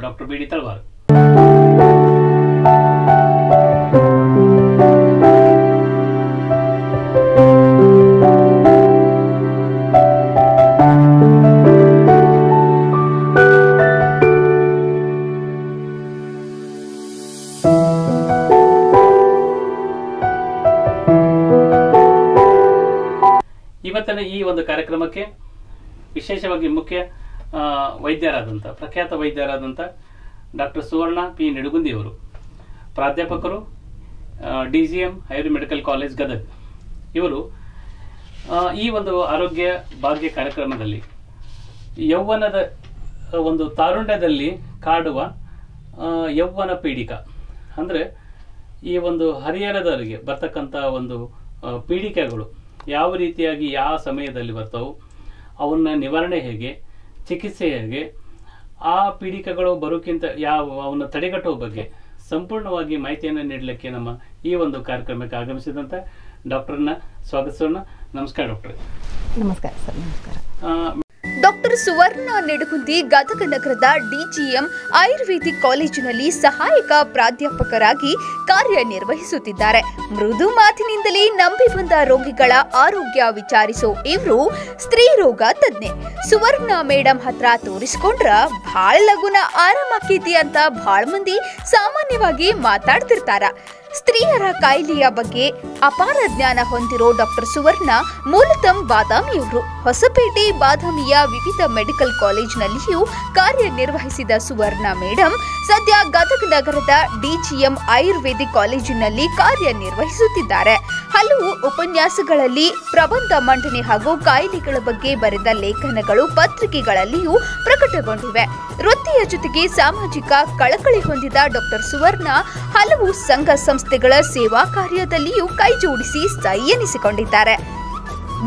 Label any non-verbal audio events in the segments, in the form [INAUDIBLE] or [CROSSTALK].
doctor B D Talwar ಪ್ರಖ್ಯಾತ ವೈದ್ಯರಾದಂಥ doctor Suvarna P Nidugundi ಅವರು ಪ್ರಾಧ್ಯಾಪಕರು D G M medical college Gadag ಇವರು ಈ ಒಂದು ಆರೋಗ್ಯ ಭಾಗ್ಯ ಕಾರ್ಯಕ್ರಮದಲ್ಲಿ ಯೌವನದ ಒಂದು ತಾರುಣ್ಯದಲ್ಲಿ ಕಾಡುವ ಯೌವನ ಪೀಡಿಕ ಅಂದರೆ ಈ ಒಂದು ಹರಿಹರದವರಿಗೆ ಬರ್ತಕ್ಕಂಥ ಒಂದು ಪೀಡಿಕೆಗಳು ಯಾವ ರೀತಿಯಾಗಿ ಯಾವ ಸಮಯದಲ್ಲಿ ಬರ್ತವೆ ಅವನ್ನ ನಿವಾರಣೆ ಹೇಗೆ ಚಿಕಿತ್ಸೆ ಹೇಗೆ ಆ ಪೀಡಿಕೆಗಳು ಬರೋಕ್ಕಿಂತ ಯಾವ ಅವನ್ನ ತಡೆಗಟ್ಟುವ ಬಗ್ಗೆ ಸಂಪೂರ್ಣವಾಗಿ ಮಾಹಿತಿಯನ್ನು ನೀಡಲಿಕ್ಕೆ ನಮ್ಮ ಈ ಒಂದು ಕಾರ್ಯಕ್ರಮಕ್ಕೆ ಆಗಮಿಸಿದಂಥ ಡಾಕ್ಟರ್ನ ಸ್ವಾಗತಿಸೋಣ ನಮಸ್ಕಾರ ಡಾಕ್ಟರ್ ನಮಸ್ಕಾರ ಸರ್ ನಮಸ್ಕಾರ ಡಾಕ್ಟರ್ ಸುವರ್ಣ ನೆಡುಗುಂದಿ ಗದಗ ನಗರದ ಡಿಜಿಎಂ ಆಯುರ್ವೇದಿಕ್ ಕಾಲೇಜಿನಲ್ಲಿ ಸಹಾಯಕ ಪ್ರಾಧ್ಯಾಪಕರಾಗಿ ಕಾರ್ಯನಿರ್ವಹಿಸುತ್ತಿದ್ದಾರೆ ಮೃದು ಮಾತಿನಿಂದಲೇ ನಂಬಿ ಬಂದ ರೋಗಿಗಳ ಆರೋಗ್ಯ ವಿಚಾರಿಸೋ ಇವರು ಸ್ತ್ರೀ ರೋಗ ತಜ್ಞೆ ಸುವರ್ಣ ಮೇಡಮ್ ಹತ್ರ ತೋರಿಸಿಕೊಂಡ್ರ ಭಾಳ ಲಗುನ ಆರಾಮಾಕೈತಿ ಅಂತ ಭಾಳ ಮಂದಿ ಸಾಮಾನ್ಯವಾಗಿ ಮಾತಾಡ್ತಿರ್ತಾರ ಸ್ತ್ರೀಯರ ಕಾಯಿಲೆಯ ಬಗ್ಗೆ ಅಪಾರ ಜ್ಞಾನ ಹೊಂದಿರೋ ಡಾಕ್ಟರ್ ಸುವರ್ಣ ಮೂಲತಂ ಬಾದಾಮಿಯವರು ಹೊಸಪೇಟೆ ಬಾದಾಮಿಯ ವಿವಿಧ ಮೆಡಿಕಲ್ ಕಾಲೇಜಿನಲ್ಲಿಯೂ ಕಾರ್ಯನಿರ್ವಹಿಸಿದ ಸುವರ್ಣ ಮೇಡಮ್ ಸದ್ಯ ಗದಗ ನಗರದ ಡಿಜಿಎಂ ಆಯುರ್ವೇದಿಕ್ ಕಾಲೇಜಿನಲ್ಲಿ ಕಾರ್ಯನಿರ್ವಹಿಸುತ್ತಿದ್ದಾರೆ ಹಲವು ಉಪನ್ಯಾಸಗಳಲ್ಲಿ ಪ್ರಬಂಧ ಮಂಡನೆ ಹಾಗೂ ಕಾಯಿಲೆಗಳ ಬಗ್ಗೆ ಬರೆದ ಲೇಖನಗಳು ಪತ್ರಿಕೆಗಳಲ್ಲಿಯೂ ಪ್ರಕಟಗೊಂಡಿವೆ ವೃತ್ತಿಯ ಜೊತೆಗೆ ಸಾಮಾಜಿಕ ಕಳಕಳಿ ಹೊಂದಿದ ಡಾಕ್ಟರ್ ಸುವರ್ಣ ಹಲವು ಸಂಘ ಸಂಸ್ಥೆಗಳ ಸೇವಾ ಕಾರ್ಯದಲ್ಲಿಯೂ ಕೈಜೋಡಿಸಿ ಸ್ಥೈ ಎನಿಸಿಕೊಂಡಿದ್ದಾರೆ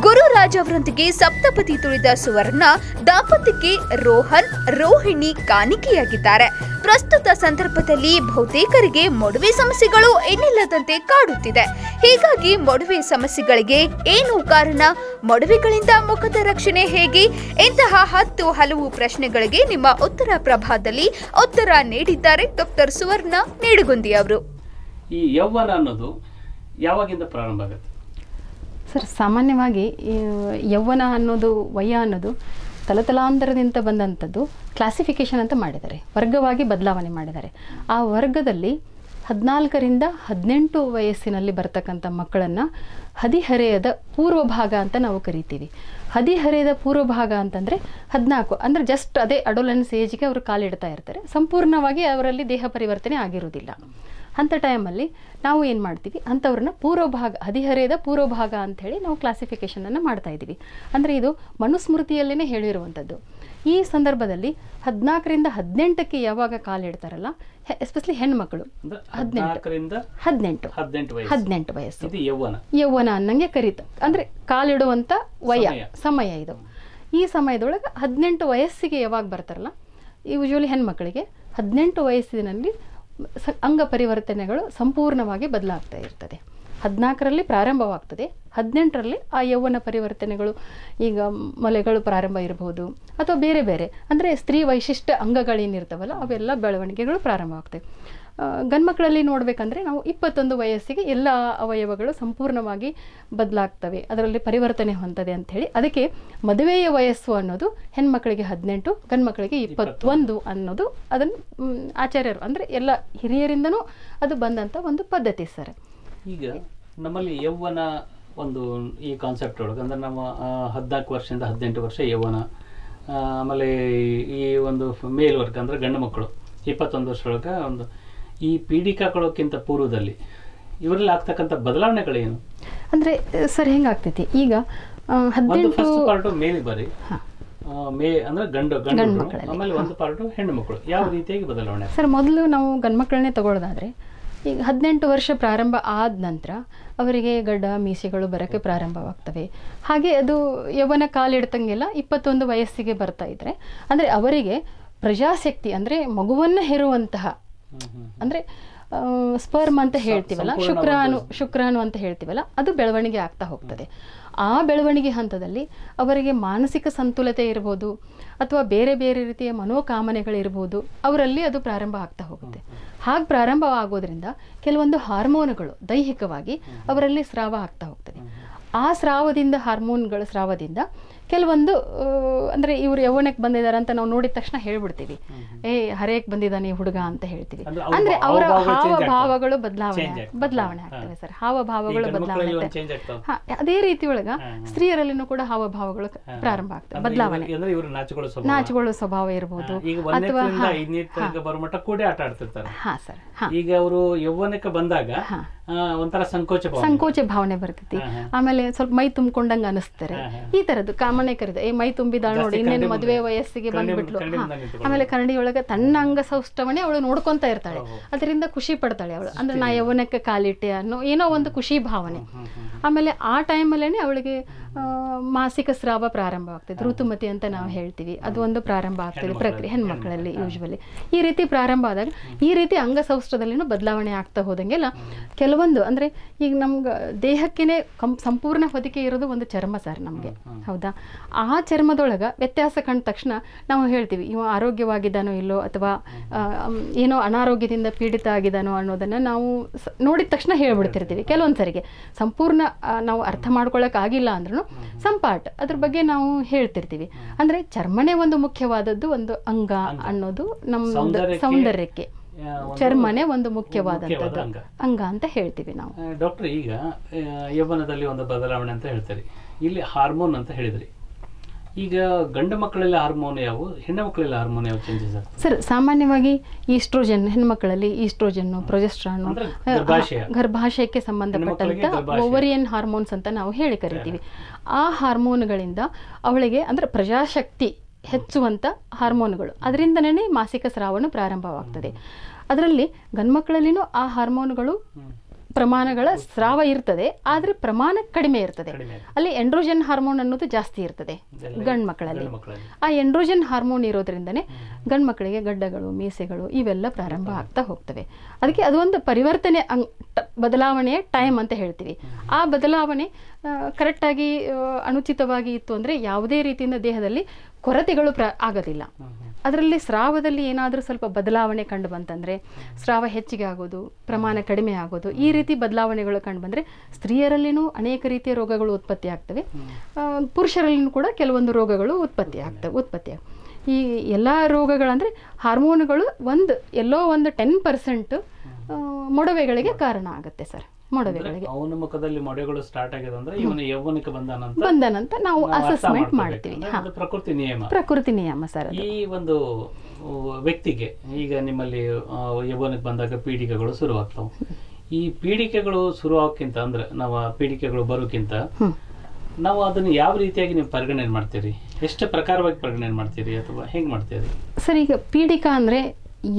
ಗುರುರಾಜ್ ಅವರೊಂದಿಗೆ ಸಪ್ತಪತಿ ತುಳಿದ ಸುವರ್ಣ ದಾಂಪತ್ಯಕ್ಕೆ ರೋಹನ್ ರೋಹಿಣಿ ಕಾಣಿಕೆಯಾಗಿದ್ದಾರೆ ಪ್ರಸ್ತುತ ಸಂದರ್ಭದಲ್ಲಿ ಬಹುತೇಕರಿಗೆ ಮೊಡವೆ ಸಮಸ್ಯೆಗಳು ಏನಿಲ್ಲದಂತೆ ಕಾಡುತ್ತಿದೆ ಹೀಗಾಗಿ ಮೊಡವೆ ಸಮಸ್ಯೆಗಳಿಗೆ ಏನು ಕಾರಣ ಮೊಡವೆಗಳಿಂದ ಮುಖದ ರಕ್ಷಣೆ ಹೇಗೆ ಇಂತಹ ಹತ್ತು ಹಲವು ಪ್ರಶ್ನೆಗಳಿಗೆ ನಿಮ್ಮ ಉತ್ತರ ಪ್ರಭಾದಲ್ಲಿ ಉತ್ತರ ನೀಡಿದ್ದಾರೆ ಡಾಕ್ಟರ್ ಸುವರ್ಣ ನೇಡುಗುಂದಿ ಅವರು ಈ ಯೌವನ ಅನ್ನೋದು ಯಾವಾಗಿಂದ ಪ್ರಾರಂಭ ಆಗುತ್ತೆ ಸರ್ ಸಾಮಾನ್ಯವಾಗಿ ಯೌವನ ಅನ್ನೋದು ವಯ ಅನ್ನೋದು ತಲತಲಾಂತರದಿಂದ ಬಂದಂಥದ್ದು ಕ್ಲಾಸಿಫಿಕೇಶನ್ ಅಂತ ಮಾಡಿದ್ದಾರೆ ವರ್ಗವಾಗಿ ಬದಲಾವಣೆ ಮಾಡಿದ್ದಾರೆ ಆ ವರ್ಗದಲ್ಲಿ ಹದಿನಾಲ್ಕರಿಂದ ಹದಿನೆಂಟು ವಯಸ್ಸಿನಲ್ಲಿ ಬರ್ತಕ್ಕಂಥ ಮಕ್ಕಳನ್ನು ಹದಿಹರೆಯದ ಪೂರ್ವ ಭಾಗ ಅಂತ ನಾವು ಕರಿತೀವಿ ಹದಿಹರೆಯದ ಪೂರ್ವಭಾಗ ಅಂತಂದರೆ ಹದಿನಾಲ್ಕು ಅಂದರೆ ಜಸ್ಟ್ ಅದೇ ಅಡೋಲೆನ್ಸ್ ಏಜ್ಗೆ ಅವರು ಕಾಲಿಡ್ತಾ ಇರ್ತಾರೆ ಸಂಪೂರ್ಣವಾಗಿ ಅವರಲ್ಲಿ ದೇಹ ಪರಿವರ್ತನೆ ಆಗಿರೋದಿಲ್ಲ ಅಂಥ ಟೈಮಲ್ಲಿ ನಾವು ಏನು ಮಾಡ್ತೀವಿ ಅಂಥವ್ರನ್ನ ಪೂರ್ವಭಾಗ ಹದಿಹರೆಯದ ಪೂರ್ವಭಾಗ ಅಂಥೇಳಿ ನಾವು ಕ್ಲಾಸಿಫಿಕೇಷನನ್ನು ಮಾಡ್ತಾ ಇದ್ದೀವಿ ಅಂದರೆ ಇದು ಮನುಸ್ಮೃತಿಯಲ್ಲೇ ಹೇಳಿರುವಂಥದ್ದು ಈ ಸಂದರ್ಭದಲ್ಲಿ ಹದಿನಾಲ್ಕರಿಂದ ಹದಿನೆಂಟಕ್ಕೆ ಯಾವಾಗ ಕಾಲಿಡ್ತಾರಲ್ಲ ಎಸ್ಪೆಷಲಿ ಹೆಣ್ಮಕ್ಳು ಹದಿನೆಂಟರಿಂದ ಹದಿನೆಂಟು ಹದಿನೆಂಟು ವಯಸ್ಸು ಯೌವನ ಅನ್ನಂಗೆ ಕರೀತ ಅಂದರೆ ಕಾಲಿಡುವಂಥ ವಯ ಸಮಯ ಇದು ಈ ಸಮಯದೊಳಗೆ ಹದಿನೆಂಟು ವಯಸ್ಸಿಗೆ ಯಾವಾಗ ಬರ್ತಾರಲ್ಲ ಯೂಶ್ವಲಿ ಹೆಣ್ಮಕ್ಳಿಗೆ ಹದಿನೆಂಟು ವಯಸ್ಸಿನಲ್ಲಿ ಅಂಗ ಪರಿವರ್ತನೆಗಳು ಸಂಪೂರ್ಣವಾಗಿ ಬದಲಾಗ್ತಾ ಇರ್ತದೆ ಹದಿನಾಲ್ಕರಲ್ಲಿ ಪ್ರಾರಂಭವಾಗ್ತದೆ ಹದಿನೆಂಟರಲ್ಲಿ ಆ ಯೌವನ ಪರಿವರ್ತನೆಗಳು ಈಗ ಮಲೆಗಳು ಪ್ರಾರಂಭ ಇರಬಹುದು ಅಥವಾ ಬೇರೆ ಬೇರೆ ಅಂದರೆ ಸ್ತ್ರೀ ವೈಶಿಷ್ಟ್ಯ ಅಂಗಗಳೇನಿರ್ತವಲ್ಲ ಅವೆಲ್ಲ ಬೆಳವಣಿಗೆಗಳು ಪ್ರಾರಂಭವಾಗ್ತವೆ ಆಗ್ತವೆ ಗಂಡ್ಮಕ್ಕಳಲ್ಲಿ ನೋಡಬೇಕಂದ್ರೆ ನಾವು ಇಪ್ಪತ್ತೊಂದು ವಯಸ್ಸಿಗೆ ಎಲ್ಲ ಅವಯವಗಳು ಸಂಪೂರ್ಣವಾಗಿ ಬದಲಾಗ್ತವೆ ಅದರಲ್ಲಿ ಪರಿವರ್ತನೆ ಹೊಂದದೆ ಅಂಥೇಳಿ ಅದಕ್ಕೆ ಮದುವೆಯ ವಯಸ್ಸು ಅನ್ನೋದು ಹೆಣ್ಮಕ್ಳಿಗೆ ಹದಿನೆಂಟು ಮಕ್ಕಳಿಗೆ ಇಪ್ಪತ್ತೊಂದು ಅನ್ನೋದು ಅದನ್ನು ಆಚಾರ್ಯರು ಅಂದರೆ ಎಲ್ಲ ಹಿರಿಯರಿಂದನೂ ಅದು ಬಂದಂಥ ಒಂದು ಪದ್ಧತಿ ಸರ್ ಈಗ ನಮ್ಮಲ್ಲಿ ಯೌವನ ಒಂದು ಈ ಕಾನ್ಸೆಪ್ಟ್ ಒಳಗೆ ಅಂದ್ರೆ ನಮ್ಮ ಹದಿನಾಲ್ಕು ವರ್ಷದಿಂದ ಹದಿನೆಂಟು ವರ್ಷ ಯೌವನ ಆಮೇಲೆ ಈ ಒಂದು ಮೇಲ್ ವರ್ಗ ಅಂದರೆ ಗಂಡು ಮಕ್ಕಳು ಇಪ್ಪತ್ತೊಂದು ವರ್ಷದೊಳಗೆ ಒಂದು ಈ ಪೀಡಿಕಾಕೊಳ್ಳೋಕ್ಕಿಂತ ಪೂರ್ವದಲ್ಲಿ ಇವರಲ್ಲಿ ಆಗ್ತಕ್ಕಂಥ ಬದಲಾವಣೆಗಳೇನು ಅಂದರೆ ಸರ್ ಹೆಂಗಾಗ್ತೈತಿ ಈಗ ಹದಿನೆಂಟು ಪಾರ್ಟು ಮೇಲಿಗೆ ಬರೀ ಮೇ ಅಂದ್ರೆ ಗಂಡು ಗಂಡು ಆಮೇಲೆ ಒಂದು ಪಾರ್ಟ್ ಹೆಣ್ಣು ಮಕ್ಕಳು ಯಾವ ರೀತಿಯಾಗಿ ಬದಲಾವಣೆ ಸರ್ ಮೊದಲು ನಾವು ಗಂಡು ಮಕ್ಕಳನ್ನೇ ತಗೊಳ್ಳೋದಾದ್ರೆ ಈಗ ಹದಿನೆಂಟು ವರ್ಷ ಪ್ರಾರಂಭ ಆದ ನಂತರ ಅವರಿಗೆ ಗಡ್ಡ ಮೀಸೆಗಳು ಬರೋಕ್ಕೆ ಪ್ರಾರಂಭವಾಗ್ತವೆ ಹಾಗೆ ಅದು ಯೌವನ ಕಾಲಿಡ್ತಂಗೆಲ್ಲ ಇಪ್ಪತ್ತೊಂದು ವಯಸ್ಸಿಗೆ ಬರ್ತಾ ಇದ್ದರೆ ಅಂದರೆ ಅವರಿಗೆ ಪ್ರಜಾಶಕ್ತಿ ಅಂದರೆ ಮಗುವನ್ನು ಹೆರುವಂತಹ ಅಂದರೆ ಸ್ಪರ್ಮ್ ಅಂತ ಹೇಳ್ತೀವಲ್ಲ ಶುಕ್ರಾನು ಶುಕ್ರಾನು ಅಂತ ಹೇಳ್ತೀವಲ್ಲ ಅದು ಬೆಳವಣಿಗೆ ಆಗ್ತಾ ಹೋಗ್ತದೆ ಆ ಬೆಳವಣಿಗೆ ಹಂತದಲ್ಲಿ ಅವರಿಗೆ ಮಾನಸಿಕ ಸಂತುಲತೆ ಇರ್ಬೋದು ಅಥವಾ ಬೇರೆ ಬೇರೆ ರೀತಿಯ ಮನೋಕಾಮನೆಗಳಿರ್ಬೋದು ಅವರಲ್ಲಿ ಅದು ಪ್ರಾರಂಭ ಆಗ್ತಾ ಹೋಗುತ್ತೆ ಹಾಗೆ ಪ್ರಾರಂಭ ಆಗೋದ್ರಿಂದ ಕೆಲವೊಂದು ಹಾರ್ಮೋನುಗಳು ದೈಹಿಕವಾಗಿ ಅವರಲ್ಲಿ ಸ್ರಾವ ಆಗ್ತಾ ಹೋಗ್ತದೆ ಆ ಸ್ರಾವದಿಂದ ಹಾರ್ಮೋನ್ಗಳ ಸ್ರಾವದಿಂದ ಕೆಲವೊಂದು ಅಂದ್ರೆ ಇವ್ರು ಯೌವನಕ್ಕೆ ಬಂದಿದ್ದಾರೆ ಅಂತ ನಾವು ನೋಡಿದ ತಕ್ಷಣ ಹೇಳ್ಬಿಡ್ತೀವಿ ಏ ಹರೇಕ್ ಬಂದಿದ್ದಾನೆ ಹುಡುಗ ಅಂತ ಹೇಳ್ತೀವಿ ಅಂದ್ರೆ ಅವರ ಹಾವ ಭಾವಗಳು ಬದಲಾವಣೆ ಬದಲಾವಣೆ ಆಗ್ತವೆ ಸರ್ ಹಾವ ಭಾವಗಳು ಬದಲಾವಣೆ ಅದೇ ರೀತಿ ಒಳಗ ಸ್ತ್ರೀಯರಲ್ಲಿನೂ ಕೂಡ ಹಾವ ಪ್ರಾರಂಭ ಆಗ್ತವೆ ಬದಲಾವಣೆ ನಾಚಿಕೊಳ್ಳೋ ಸ್ವಭಾವ ಇರಬಹುದು ಅಥವಾ ಹಾ ಸರ್ ಈಗ ಅವರು ಯೌವನಕ್ಕೆ ಬಂದಾಗ ಒಂಥರ ಸಂಕೋಚ ಸಂಕೋಚ ಭಾವನೆ ಬರ್ತೈತಿ ಆಮೇಲೆ ಸ್ವಲ್ಪ ಮೈ ತುಂಬಿಕೊಂಡಂಗ ಅನಿಸ್ತಾರೆ ಈ ತರದ್ದು ಕಾಮ ಅಮ್ಮನೇ ಕರೀತಾರೆ ಏ ಮೈ ತುಂಬಿದಾಳ ನೋಡಿ ಇನ್ನೇನು ಮದುವೆ ವಯಸ್ಸಿಗೆ ಬಂದ್ಬಿಟ್ಲು ಆಮೇಲೆ ಕನ್ನಡಿಯೊಳಗೆ ತನ್ನ ಅಂಗಸೌಷ್ಟವಣೆ ಅವಳು ನೋಡ್ಕೊತಾ ಇರ್ತಾಳೆ ಅದರಿಂದ ಖುಷಿ ಪಡ್ತಾಳೆ ಅವಳು ಅಂದ್ರೆ ನಾ ಯವನಕ್ಕೆ ಕಾಲಿಟ್ಟೆ ಅನ್ನೋ ಏನೋ ಒಂದು ಖುಷಿ ಭಾವನೆ ಆಮೇಲೆ ಆ ಟೈಮಲ್ಲೇ ಅವಳಿಗೆ ಮಾಸಿಕ ಸ್ರಾವ ಪ್ರಾರಂಭ ಆಗ್ತದೆ ಋತುಮತಿ ಅಂತ ನಾವು ಹೇಳ್ತೀವಿ ಅದು ಒಂದು ಪ್ರಾರಂಭ ಆಗ್ತದೆ ಪ್ರಕ್ರಿಯೆ ಹೆಣ್ಮಕ್ಳಲ್ಲಿ ಯೂಶ್ವಲಿ ಈ ರೀತಿ ಪ್ರಾರಂಭ ಆದಾಗ ಈ ರೀತಿ ಅಂಗಸೌಷ್ಟದಲ್ಲಿನೂ ಬದಲಾವಣೆ ಆಗ್ತಾ ಹೋದಂಗೆಲ್ಲ ಕೆಲವೊಂದು ಅಂದ್ರೆ ಈಗ ನಮ್ಗೆ ದೇಹಕ್ಕೇನೆ ಕಂ ಸಂಪೂರ್ಣ ಹೊದಿಕೆ ಇರೋದು ಒಂದು ಚರ್ಮ ಸರ್ ನಮಗೆ ಹೌದಾ ಆ ಚರ್ಮದೊಳಗೆ ವ್ಯತ್ಯಾಸ ಕಂಡ ತಕ್ಷಣ ನಾವು ಹೇಳ್ತೀವಿ ಇವ ಆರೋಗ್ಯವಾಗಿದ್ದಾನೋ ಇಲ್ಲೋ ಅಥವಾ ಏನೋ ಅನಾರೋಗ್ಯದಿಂದ ಪೀಡಿತ ಆಗಿದ್ದಾನೋ ಅನ್ನೋದನ್ನು ನಾವು ನೋಡಿದ ತಕ್ಷಣ ಹೇಳ್ಬಿಡ್ತಿರ್ತೀವಿ ಕೆಲವೊಂದು ಸರಿಗೆ ಸಂಪೂರ್ಣ ನಾವು ಅರ್ಥ ಆಗಿಲ್ಲ ಅಂದ್ರೂ ಸಂಪಾಟ್ ಅದ್ರ ಬಗ್ಗೆ ನಾವು ಹೇಳ್ತಿರ್ತೀವಿ ಅಂದರೆ ಚರ್ಮನೇ ಒಂದು ಮುಖ್ಯವಾದದ್ದು ಒಂದು ಅಂಗ ಅನ್ನೋದು ನಮ್ಮ ಸೌಂದರ್ಯಕ್ಕೆ ಚರ್ಮನೆ ಒಂದು ಮುಖ್ಯವಾದ ಅಂಗ ಅಂತ ಹೇಳ್ತೀವಿ ನಾವು ಡಾಕ್ಟರ್ ಈಗ ಯೌವನದಲ್ಲಿ ಒಂದು ಬದಲಾವಣೆ ಅಂತ ಹೇಳ್ತಾರೆ ಇಲ್ಲಿ ಹಾರ್ಮೋನ್ ಅಂತ ಹೇಳಿದ್ರಿ ಈಗ ಗಂಡು ಮಕ್ಕಳಲ್ಲಿ ಹಾರ್ಮೋನ್ ಯಾವು ಹೆಣ್ಣು ಮಕ್ಕಳಲ್ಲಿ ಹಾರ್ಮೋನ್ ಯಾವ ಚೇಂಜಸ್ ಸರ್ ಸಾಮಾನ್ಯವಾಗಿ ಈಸ್ಟ್ರೋಜನ್ ಹೆಣ್ಮಕ್ಕಳಲ್ಲಿ ಈಸ್ಟ್ರೋಜನ್ನು ಪ್ರೊಜೆಸ್ಟ್ರಾನು ಗರ್ಭಾಶಯಕ್ಕೆ ಸಂಬಂಧಪಟ್ಟಂತ ಓವರಿಯನ್ ಹಾರ್ಮೋನ್ಸ್ ಅಂತ ನಾವು ಹೇಳಿ ಕರಿತೀವಿ ಆ ಹಾರ್ಮೋನ್ಗಳಿಂದ ಅವಳಿಗೆ ಅಂದ್ರೆ ಪ್ರಜಾಶಕ್ತಿ ಹೆಚ್ಚುವಂಥ ಹಾರ್ಮೋನ್ಗಳು ಅದರಿಂದನೇ ಮಾಸಿಕ ಸ್ರಾವಣ ಪ್ರಾರಂಭವಾಗ್ತದೆ ಅದರಲ್ಲಿ ಗಂಡ್ಮಕ್ಕಳಲ್ಲಿನೂ ಆ ಹಾರ್ಮೋನ್ಗಳು ಪ್ರಮಾಣಗಳ ಸ್ರಾವ ಇರ್ತದೆ ಆದರೆ ಪ್ರಮಾಣ ಕಡಿಮೆ ಇರ್ತದೆ ಅಲ್ಲಿ ಎಂಡ್ರೋಜನ್ ಹಾರ್ಮೋನ್ ಅನ್ನೋದು ಜಾಸ್ತಿ ಇರ್ತದೆ ಗಂಡು ಮಕ್ಕಳಲ್ಲಿ ಆ ಎಂಡ್ರೋಜನ್ ಹಾರ್ಮೋನ್ ಇರೋದ್ರಿಂದನೇ ಗಂಡು ಮಕ್ಕಳಿಗೆ ಗಡ್ಡಗಳು ಮೀಸೆಗಳು ಇವೆಲ್ಲ ಪ್ರಾರಂಭ ಆಗ್ತಾ ಹೋಗ್ತವೆ ಅದಕ್ಕೆ ಅದೊಂದು ಪರಿವರ್ತನೆ ಅಂಗ್ ಬದಲಾವಣೆಯ ಟೈಮ್ ಅಂತ ಹೇಳ್ತೀವಿ ಆ ಬದಲಾವಣೆ ಕರೆಕ್ಟಾಗಿ ಅನುಚಿತವಾಗಿ ಇತ್ತು ಅಂದರೆ ಯಾವುದೇ ರೀತಿಯಿಂದ ದೇಹದಲ್ಲಿ ಕೊರತೆಗಳು ಪ್ರ ಆಗೋದಿಲ್ಲ ಅದರಲ್ಲಿ ಸ್ರಾವದಲ್ಲಿ ಏನಾದರೂ ಸ್ವಲ್ಪ ಬದಲಾವಣೆ ಕಂಡು ಬಂತಂದರೆ ಸ್ರಾವ ಹೆಚ್ಚಿಗೆ ಆಗೋದು ಪ್ರಮಾಣ ಕಡಿಮೆ ಆಗೋದು ಈ ರೀತಿ ಬದಲಾವಣೆಗಳು ಕಂಡು ಬಂದರೆ ಸ್ತ್ರೀಯರಲ್ಲಿನೂ ಅನೇಕ ರೀತಿಯ ರೋಗಗಳು ಉತ್ಪತ್ತಿ ಆಗ್ತವೆ ಪುರುಷರಲ್ಲಿನೂ ಕೂಡ ಕೆಲವೊಂದು ರೋಗಗಳು ಉತ್ಪತ್ತಿ ಆಗ್ತವೆ ಉತ್ಪತ್ತಿ ಆಗ ಈ ಎಲ್ಲ ರೋಗಗಳಂದರೆ ಹಾರ್ಮೋನುಗಳು ಒಂದು ಎಲ್ಲೋ ಒಂದು ಟೆನ್ ಪರ್ಸೆಂಟ್ ಮೊಡವೆಗಳಿಗೆ ಕಾರಣ ಆಗುತ್ತೆ ಸರ್ ಮೊಡವೆಗಳಿಗೆ ಅವನ ಮುಖದಲ್ಲಿ ಮೊಡೆಗಳು ಸ್ಟಾರ್ಟ್ ಆಗಿದೆ ಅಂದ್ರೆ ಇವನು ಯೌವನಕ್ಕೆ ಬಂದ ಅಂತ ಬಂದ ನಾವು ಅಸೆಸ್ಮೆಂಟ್ ಮಾಡ್ತೀವಿ ಪ್ರಕೃತಿ ನಿಯಮ ಪ್ರಕೃತಿ ನಿಯಮ ಸರ್ ಈ ಒಂದು ವ್ಯಕ್ತಿಗೆ ಈಗ ನಿಮ್ಮಲ್ಲಿ ಯೌವನಕ್ಕೆ ಬಂದಾಗ ಪೀಡಿಕೆಗಳು ಶುರುವಾಗ್ತವೆ ಈ ಪೀಡಿಕೆಗಳು ಶುರುವಾಗಕ್ಕಿಂತ ಅಂದ್ರೆ ನಾವು ಪೀಡಿಕೆಗಳು ಬರೋಕ್ಕಿಂತ ನಾವು ಅದನ್ನ ಯಾವ ರೀತಿಯಾಗಿ ನೀವು ಪರಿಗಣನೆ ಮಾಡ್ತೀರಿ ಎಷ್ಟು ಪ್ರಕಾರವಾಗಿ ಪರಿಗಣನೆ ಮಾಡ್ತೀರಿ ಅಥವಾ ಹೆಂಗ್ ಮಾಡ್ತೀರಿ ಸರ್ ಈಗ ಪೀಡಿಕಾ ಅಂದ್ರೆ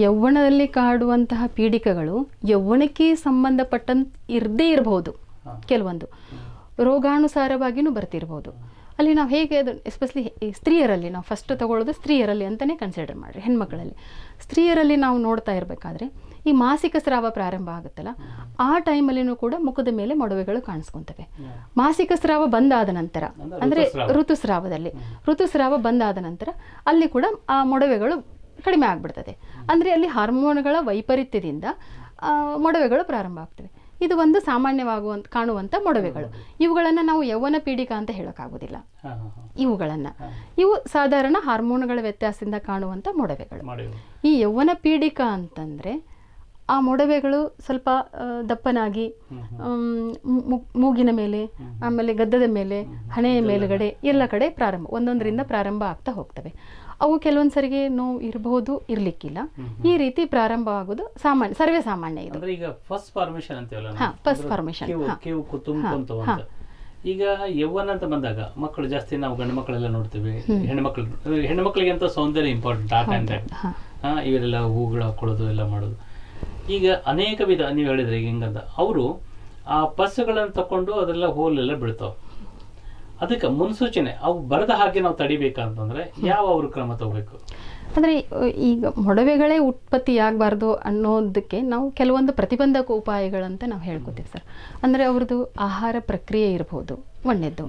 ಯೌವನದಲ್ಲಿ ಕಾಡುವಂತಹ ಪೀಡಿಕೆಗಳು ಯೌವನಕ್ಕೆ ಸಂಬಂಧಪಟ್ಟಂತ ಇರದೇ ಇರಬಹುದು ಕೆಲವೊಂದು ರೋಗಾನುಸಾರವಾಗಿಯೂ ಬರ್ತಿರ್ಬೋದು ಅಲ್ಲಿ ನಾವು ಹೇಗೆ ಅದು ಎಸ್ಪೆಷಲಿ ಸ್ತ್ರೀಯರಲ್ಲಿ ನಾವು ಫಸ್ಟ್ ತಗೊಳ್ಳೋದು ಸ್ತ್ರೀಯರಲ್ಲಿ ಅಂತಲೇ ಕನ್ಸಿಡರ್ ಮಾಡಿರಿ ಹೆಣ್ಮಕ್ಕಳಲ್ಲಿ ಸ್ತ್ರೀಯರಲ್ಲಿ ನಾವು ನೋಡ್ತಾ ಇರಬೇಕಾದ್ರೆ ಈ ಮಾಸಿಕ ಸ್ರಾವ ಪ್ರಾರಂಭ ಆಗುತ್ತಲ್ಲ ಆ ಟೈಮಲ್ಲಿನೂ ಕೂಡ ಮುಖದ ಮೇಲೆ ಮೊಡವೆಗಳು ಕಾಣಿಸ್ಕೊಂತವೆ ಮಾಸಿಕ ಸ್ರಾವ ಬಂದಾದ ನಂತರ ಅಂದರೆ ಋತುಸ್ರಾವದಲ್ಲಿ ಋತುಸ್ರಾವ ಬಂದಾದ ನಂತರ ಅಲ್ಲಿ ಕೂಡ ಆ ಮೊಡವೆಗಳು ಕಡಿಮೆ ಆಗ್ಬಿಡ್ತದೆ ಅಂದರೆ ಅಲ್ಲಿ ಹಾರ್ಮೋನ್ಗಳ ವೈಪರೀತ್ಯದಿಂದ ಮೊಡವೆಗಳು ಪ್ರಾರಂಭ ಆಗ್ತವೆ ಇದು ಒಂದು ಸಾಮಾನ್ಯವಾಗುವಂತ ಕಾಣುವಂಥ ಮೊಡವೆಗಳು ಇವುಗಳನ್ನು ನಾವು ಯೌವನ ಪೀಡಿಕ ಅಂತ ಹೇಳೋಕ್ಕಾಗೋದಿಲ್ಲ ಇವುಗಳನ್ನು ಇವು ಸಾಧಾರಣ ಹಾರ್ಮೋನ್ಗಳ ವ್ಯತ್ಯಾಸದಿಂದ ಕಾಣುವಂಥ ಮೊಡವೆಗಳು ಈ ಯೌವನ ಪೀಡಿಕ ಅಂತಂದರೆ ಆ ಮೊಡವೆಗಳು ಸ್ವಲ್ಪ ದಪ್ಪನಾಗಿ ಮೂಗಿನ ಮೇಲೆ ಆಮೇಲೆ ಗದ್ದದ ಮೇಲೆ ಹಣೆಯ ಮೇಲುಗಡೆ ಎಲ್ಲ ಕಡೆ ಪ್ರಾರಂಭ ಒಂದೊಂದರಿಂದ ಪ್ರಾರಂಭ ಆಗ್ತಾ ಹೋಗ್ತವೆ ಅವು ಕೆಲವೊಂದು ಸರಿಗೆ ನೋವು ಇರಬಹುದು ಇರ್ಲಿಕ್ಕಿಲ್ಲ ಈ ರೀತಿ ಪ್ರಾರಂಭ ಸಾಮಾನ್ಯ ಸರ್ವೇ ಸಾಮಾನ್ಯ ಇದು ಈಗ ಫಸ್ಟ್ ಫಾರ್ಮೇಶನ್ ಅಂತ ಫಸ್ಟ್ ಈಗ ಯೌವನ ಅಂತ ಬಂದಾಗ ಮಕ್ಕಳು ಜಾಸ್ತಿ ನಾವು ಗಂಡು ಮಕ್ಕಳೆಲ್ಲ ನೋಡ್ತೀವಿ ಹೆಣ್ಮಕ್ಳು ಹೆಣ್ಮಕ್ಳಿಗೆ ಅಂತ ಸೌಂದರ್ಯ ಇಂಪಾರ್ಟೆಂಟ್ ಆ ಟೈಮ್ ಹೂಗಳ ಹೂಗಳು ಹಾಕೊಳ್ಳೋದು ಎಲ್ಲ ಮಾಡೋದು ಈಗ ಅನೇಕ ವಿಧ ನೀವು ಹೇಳಿದ್ರೆ ಹೆಂಗಂತ ಅವರು ಆ ಪಸ್ಗಳನ್ನು ತಕೊಂಡು ಅದೆಲ್ಲ ಎಲ್ಲ ಬಿಡ್ತಾವೆ ಅದಕ್ಕೆ ಮುನ್ಸೂಚನೆ ಅವು ಬರದ ಹಾಗೆ ನಾವು ತಡಿಬೇಕಂತಂದ್ರೆ ಯಾವ ಅವರು ಕ್ರಮ ತಗೋಬೇಕು ಅಂದ್ರೆ ಈಗ ಮೊಡವೆಗಳೇ ಉತ್ಪತ್ತಿ ಆಗಬಾರ್ದು ಅನ್ನೋದಕ್ಕೆ ನಾವು ಕೆಲವೊಂದು ಪ್ರತಿಬಂಧಕ ಉಪಾಯಗಳಂತ ನಾವು ಹೇಳ್ಕೊತೀವಿ ಸರ್ ಅಂದ್ರೆ ಅವ್ರದ್ದು ಆಹಾರ ಪ್ರಕ್ರಿಯೆ ಇರಬಹುದು ಒಳ್ಳೆಯದು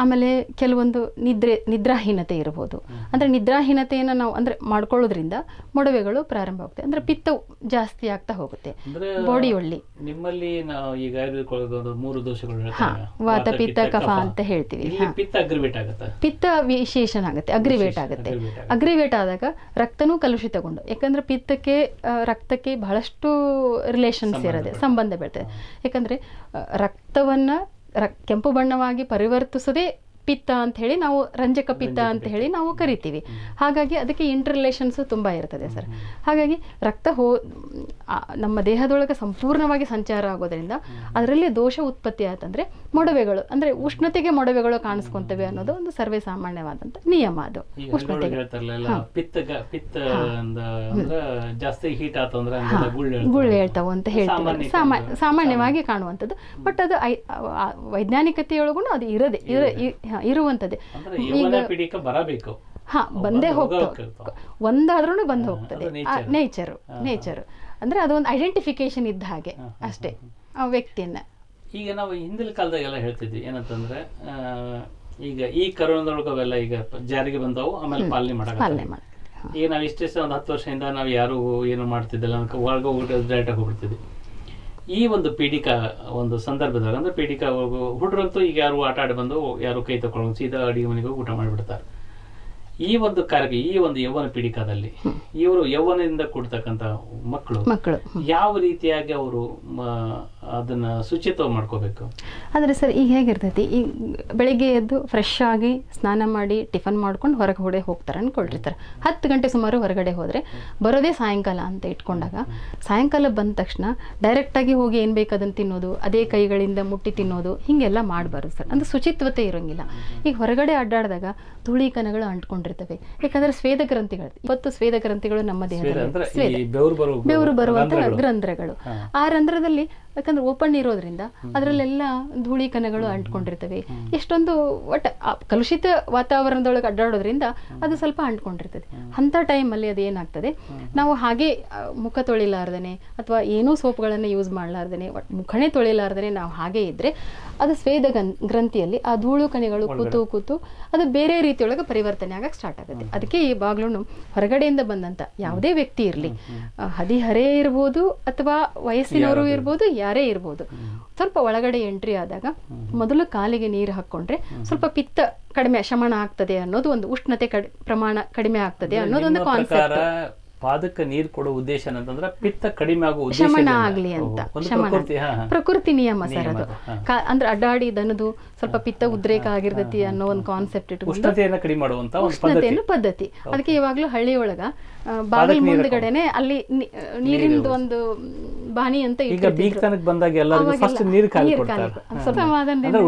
ಆಮೇಲೆ ಕೆಲವೊಂದು ನಿದ್ರೆ ನಿದ್ರಾಹೀನತೆ ಇರಬಹುದು ಅಂದ್ರೆ ನಿದ್ರಾಹೀನತೆಯನ್ನು ನಾವು ಅಂದ್ರೆ ಮಾಡ್ಕೊಳ್ಳೋದ್ರಿಂದ ಮೊಡವೆಗಳು ಪ್ರಾರಂಭ ಆಗುತ್ತೆ ಅಂದರೆ ಪಿತ್ತವು ಜಾಸ್ತಿ ಆಗ್ತಾ ಹೋಗುತ್ತೆ ಬಾಡಿ ಒಳ್ಳಿ ನಿಮ್ಮಲ್ಲಿ ನಾವು ಈಗ ಮೂರು ದೋಷಗಳು ವಾತ ಪಿತ್ತ ಕಫ ಅಂತ ಹೇಳ್ತೀವಿ ಪಿತ್ತ ವಿಶೇಷಣ ಆಗುತ್ತೆ ಅಗ್ರಿವೇಟ್ ಆಗುತ್ತೆ ಅಗ್ರಿವೇಟ್ ಆದಾಗ ರಕ್ತನೂ ಕಲುಷಿತಗೊಂಡು ಯಾಕಂದ್ರೆ ಪಿತ್ತಕ್ಕೆ ರಕ್ತಕ್ಕೆ ಬಹಳಷ್ಟು ರಿಲೇಷನ್ಸ್ ಇರೋದೆ ಸಂಬಂಧ ಬೀಳ್ತದೆ ಯಾಕಂದ್ರೆ ರಕ್ತವನ್ನ ರ ಕೆಂಪು ಬಣ್ಣವಾಗಿ ಪರಿವರ್ತಿಸದೇ ಪಿತ್ತ ಅಂತ ಹೇಳಿ ನಾವು ರಂಜಕ ಪಿತ್ತ ಅಂತ ಹೇಳಿ ನಾವು ಕರಿತೀವಿ ಹಾಗಾಗಿ ಅದಕ್ಕೆ ಇಂಟರ್ ತುಂಬ ಇರ್ತದೆ ಸರ್ ಹಾಗಾಗಿ ರಕ್ತ ಹೋ ನಮ್ಮ ದೇಹದೊಳಗೆ ಸಂಪೂರ್ಣವಾಗಿ ಸಂಚಾರ ಆಗೋದ್ರಿಂದ ಅದರಲ್ಲಿ ದೋಷ ಉತ್ಪತ್ತಿ ಆಯ್ತಂದ್ರೆ ಮೊಡವೆಗಳು ಅಂದ್ರೆ ಉಷ್ಣತೆಗೆ ಮೊಡವೆಗಳು ಕಾಣಿಸ್ಕೊಂತವೆ ಅನ್ನೋದು ಒಂದು ಸರ್ವೇ ಸಾಮಾನ್ಯವಾದಂತ ನಿಯಮ ಅದು ಉಷ್ಣತೆ ಗುಳ್ಳೆ ಹೇಳ್ತಾವೆ ಅಂತ ಹೇಳ್ತಾರೆ ಸಾಮಾನ್ಯವಾಗಿ ಕಾಣುವಂಥದ್ದು ಬಟ್ ಅದು ವೈಜ್ಞಾನಿಕತೆಯೊಳಗೂ ಅದು ಇರದೆ ಇರ ಇರುವಂತದ್ದೇ ಈಗ ಬರಬೇಕು ಹಾ ಬಂದೇ ಹೋಗ್ತದೆ ಒಂದಾದ್ರೂ ಬಂದು ಹೋಗ್ತದೆ ನೇಚರ್ ನೇಚರ್ ಅಂದ್ರೆ ಅದೊಂದು ಐಡೆಂಟಿಫಿಕೇಶನ್ ಇದ್ದ ಹಾಗೆ ಅಷ್ಟೇ ಆ ವ್ಯಕ್ತಿಯನ್ನ ಈಗ ನಾವು ಹಿಂದಿನ ಕಾಲದಾಗೆಲ್ಲ ಹೇಳ್ತಿದ್ವಿ ಏನಂತಂದ್ರೆ ಈಗ ಈ ಕರೋನಾದೊಳಗೆಲ್ಲ ಅವೆಲ್ಲ ಈಗ ಜಾರಿಗೆ ಬಂದವು ಆಮೇಲೆ ಪಾಲನೆ ಮಾಡ ಈಗ ನಾವು ಇಷ್ಟೇ ಒಂದು ಹತ್ತು ವರ್ಷದಿಂದ ನಾವು ಯಾರು ಏನು ಮಾಡ್ತಿದ್ದಿಲ್ಲ ಒಳಗೆ ಹೋಗ್ಬಿಟ್ಟು ಆಗಿ ಹೋಗ್ಬಿಡ್ತಿದ್ವಿ ಈ ಒಂದು ಪೀಡಿಕಾ ಒಂದು ಸಂದರ್ಭದಾಗ ಅಂದ್ರೆ ಪೀಡಿಕಾ ಹುಡುಗರಂತೂ ಈಗ ಯಾರು ಆಟ ಆಡಿ ಬಂದು ಯಾರು ಕೈ ತಗೊಳ್ಳೋ ಸೀದಾ ಅಡಿಗೆ ಮನೆಗೆ ಊಟ ಮಾಡಿಬಿಡ್ತಾರೆ ಈ ಒಂದು ಕಾರ್ಯ ಈ ಒಂದು ಯೌವನ ಪೀಡಿಕಾದಲ್ಲಿ ಇವರು ಯೌವನದಿಂದ ಕೂಡ್ತಕ್ಕಂತ ಮಕ್ಕಳು ಮಕ್ಕಳು ಯಾವ ರೀತಿಯಾಗಿ ಅವರು ಅದನ್ನ ಶುಚಿತ್ವ ಮಾಡ್ಕೋಬೇಕು ಅಂದ್ರೆ ಸರ್ ಈಗ ಹೇಗಿರ್ತೈತಿ ಈಗ ಬೆಳಿಗ್ಗೆ ಎದ್ದು ಫ್ರೆಶ್ ಆಗಿ ಸ್ನಾನ ಮಾಡಿ ಟಿಫನ್ ಮಾಡ್ಕೊಂಡು ಹೊಡೆ ಹೋಗ್ತಾರೆ ಅನ್ಕೊಳ್ತಿರ್ತಾರೆ ಹತ್ತು ಗಂಟೆ ಸುಮಾರು ಹೊರಗಡೆ ಹೋದ್ರೆ ಬರೋದೇ ಸಾಯಂಕಾಲ ಅಂತ ಇಟ್ಕೊಂಡಾಗ ಸಾಯಂಕಾಲ ಬಂದ ತಕ್ಷಣ ಡೈರೆಕ್ಟ್ ಆಗಿ ಹೋಗಿ ಏನ್ ಅದನ್ನ ತಿನ್ನೋದು ಅದೇ ಕೈಗಳಿಂದ ಮುಟ್ಟಿ ತಿನ್ನೋದು ಹಿಂಗೆಲ್ಲ ಮಾಡಬಾರ್ದು ಸರ್ ಅಂದ್ರೆ ಶುಚಿತ್ವತೆ ಇರೋಂಗಿಲ್ಲ ಈಗ ಹೊರಗಡೆ ಅಡ್ಡಾಡಿದಾಗ ಕಣಗಳು ಅಂಟ್ಕೊಂಡಿರ್ತಾರೆ ಬರ್ತವೆ ಯಾಕಂದ್ರೆ ಸ್ವೇದ ಗ್ರಂಥಿಗಳು ಇಪ್ಪತ್ತು ಸ್ವೇದ ಗ್ರಂಥಿಗಳು ನಮ್ಮ ದೇಹದಲ್ಲಿ ಬೆವರು ಬರುವಂತಹ ರಂಧ್ರಗಳು ಆ ರಂಧ್ರದಲ್ಲಿ ಯಾಕಂದ್ರೆ ಓಪನ್ ಇರೋದ್ರಿಂದ ಅದರಲ್ಲೆಲ್ಲ ಧೂಳಿ ಕಣಗಳು ಅಂಟ್ಕೊಂಡಿರ್ತವೆ ಎಷ್ಟೊಂದು ಒಟ್ಟ ಕಲುಷಿತ ವಾತಾವರಣದೊಳಗೆ ಅಡ್ಡಾಡೋದ್ರಿಂದ ಅದು ಸ್ವಲ್ಪ ಅಂಟ್ಕೊಂಡಿರ್ತದೆ ಅಂಥ ಟೈಮಲ್ಲಿ ಅದು ಏನಾಗ್ತದೆ ನಾವು ಹಾಗೆ ಮುಖ ತೊಳಿಲಾರ್ದೇ ಅಥವಾ ಏನೂ ಸೋಪ್ಗಳನ್ನು ಯೂಸ್ ಮಾಡಲಾರ್ದೇ ಮುಖನೇ ತೊಳಿಲಾರ್ದೇ ನಾವು ಹಾಗೆ ಇದ್ದರೆ ಅದು ಸ್ವೇದ ಗನ್ ಗ್ರಂಥಿಯಲ್ಲಿ ಆ ಧೂಳು ಕಣೆಗಳು ಕೂತು ಕೂತು ಅದು ಬೇರೆ ರೀತಿಯೊಳಗೆ ಪರಿವರ್ತನೆ ಆಗಕ್ಕೆ ಸ್ಟಾರ್ಟ್ ಆಗುತ್ತೆ ಅದಕ್ಕೆ ಈ ಬಾಗ್ಲೂ ಹೊರಗಡೆಯಿಂದ ಬಂದಂಥ ಯಾವುದೇ ವ್ಯಕ್ತಿ ಇರಲಿ ಹದಿಹರೇ ಇರ್ಬೋದು ಅಥವಾ ವಯಸ್ಸಿನವರು ಇರ್ಬೋದು ಯಾರೇ ಇರ್ಬೋದು ಸ್ವಲ್ಪ ಒಳಗಡೆ ಎಂಟ್ರಿ ಆದಾಗ ಮೊದಲು ಕಾಲಿಗೆ ನೀರು ಹಾಕ್ಕೊಂಡ್ರೆ ಸ್ವಲ್ಪ ಪಿತ್ತ ಕಡಿಮೆ ಶಮನ ಆಗ್ತದೆ ಅನ್ನೋದು ಒಂದು ಉಷ್ಣತೆ ಪ್ರಮಾಣ ಕಡಿಮೆ ಆಗ್ತದೆ ಅನ್ನೋದೊಂದು ಕಾನ್ಸೆಪ್ಟ್ ಪಾದಕ್ಕೆ ನೀರು ಕೊಡೋ ಉದ್ದೇಶ ಏನಂತಂದ್ರೆ ಪಿತ್ತ ಕಡಿಮೆ ಆಗುವ ಉದ್ದೇಶ ಆಗ್ಲಿ ಅಂತ ಪ್ರಕೃತಿ ನಿಯಮ ಸರ್ ಅದು ಅಂದ್ರೆ ಅಡ್ಡಾಡಿ ದನದು ಸ್ವಲ್ಪ ಪಿತ್ತ ಉದ್ರೇಕ ಆಗಿರ್ತೈತಿ ಅನ್ನೋ ಒಂದು ಕಾನ್ಸೆಪ್ಟ್ ಇಟ್ಟು ಕಡಿಮೆ ಮಾಡುವಂತ ಉಷ್ಣತೆಯನ್ನು ಪದ್ಧತಿ ಅದಕ್ಕೆ ಇವಾಗಲೂ ಹಳ್ಳಿಯೊಳಗ ಬಾಗಿಲ್ ಮುಂದ್ಗಡೆನೆ ಅಲ್ಲಿ ನೀರಿಂದು ಒಂದು ಬಾಣಿ ಅಂತ ಈಗ ಬೀಗ್ತನಕ್ ಬಂದಾಗ ಎಲ್ಲರಿಗೂ ಫಸ್ಟ್ ನೀರು ಕಾಲಿ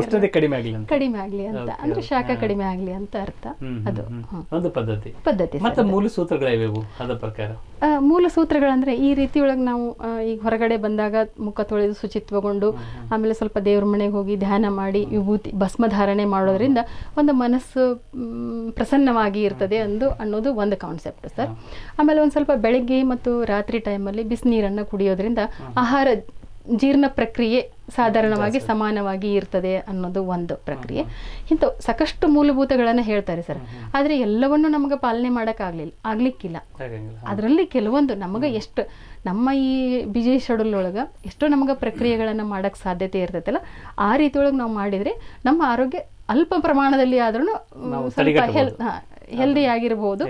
ಉಷ್ಣತೆ ಕಡಿಮೆ ಆಗಲಿ ಕಡಿಮೆ ಆಗಲಿ ಅಂತ ಅಂದ್ರೆ ಶಾಖ ಕಡಿಮೆ ಆಗಲಿ ಅಂತ ಅರ್ಥ ಅದು ಒಂದು ಪದ್ಧತಿ ಪದ್ಧತಿ ಮತ್ತೆ ಮೂಲ ಸೂತ್ರಗಳಿವೆ ಅದ ಪ್ರಕಾರ ಹೇಳ್ತೀರಾ ಮೂಲ ಸೂತ್ರಗಳಂದರೆ ಈ ರೀತಿ ಒಳಗೆ ನಾವು ಈಗ ಹೊರಗಡೆ ಬಂದಾಗ ಮುಖ ತೊಳೆದು ಶುಚಿತ್ವಗೊಂಡು ಆಮೇಲೆ ಸ್ವಲ್ಪ ದೇವ್ರ ಮನೆಗೆ ಹೋಗಿ ಧ್ಯಾನ ಮಾಡಿ ವಿಭೂತಿ ಭಸ್ಮಧಾರಣೆ ಮಾಡೋದ್ರಿಂದ ಒಂದು ಮನಸ್ಸು ಪ್ರಸನ್ನವಾಗಿ ಇರ್ತದೆ ಅಂದು ಅನ್ನೋದು ಒಂದು ಕಾನ್ಸೆಪ್ಟ್ ಸರ್ ಆಮೇಲೆ ಒಂದು ಸ್ವಲ್ಪ ಬೆಳಗ್ಗೆ ಮತ್ತು ರಾತ್ರಿ ಟೈಮಲ್ಲಿ ಬಿಸಿನೀರನ್ನು ಕುಡಿಯೋದ್ರಿಂದ ಆಹಾರ ಜೀರ್ಣ ಪ್ರಕ್ರಿಯೆ ಸಾಧಾರಣವಾಗಿ ಸಮಾನವಾಗಿ ಇರ್ತದೆ ಅನ್ನೋದು ಒಂದು ಪ್ರಕ್ರಿಯೆ ಇಂಥ ಸಾಕಷ್ಟು ಮೂಲಭೂತಗಳನ್ನು ಹೇಳ್ತಾರೆ ಸರ್ ಆದರೆ ಎಲ್ಲವನ್ನು ನಮಗೆ ಪಾಲನೆ ಮಾಡೋಕ್ಕಾಗಲಿಲ್ಲ ಆಗ್ಲಿಕ್ಕಿಲ್ಲ ಅದರಲ್ಲಿ ಕೆಲವೊಂದು ನಮಗೆ ಎಷ್ಟು ನಮ್ಮ ಈ ಬಿಜಿ ಶೆಡ್ಯೂಲ್ ಒಳಗೆ ಎಷ್ಟೋ ನಮಗೆ ಪ್ರಕ್ರಿಯೆಗಳನ್ನು ಮಾಡೋಕ್ಕೆ ಸಾಧ್ಯತೆ ಇರ್ತೈತಲ್ಲ ಆ ರೀತಿಯೊಳಗೆ ನಾವು ಮಾಡಿದರೆ ನಮ್ಮ ಆರೋಗ್ಯ ಅಲ್ಪ ಪ್ರಮಾಣದಲ್ಲಿ ಆದ್ರೂ ಸ್ವಲ್ಪ ಹೆಲ್ ಹೆಲ್ದಿ ಆಗಿರ್ಬೋದು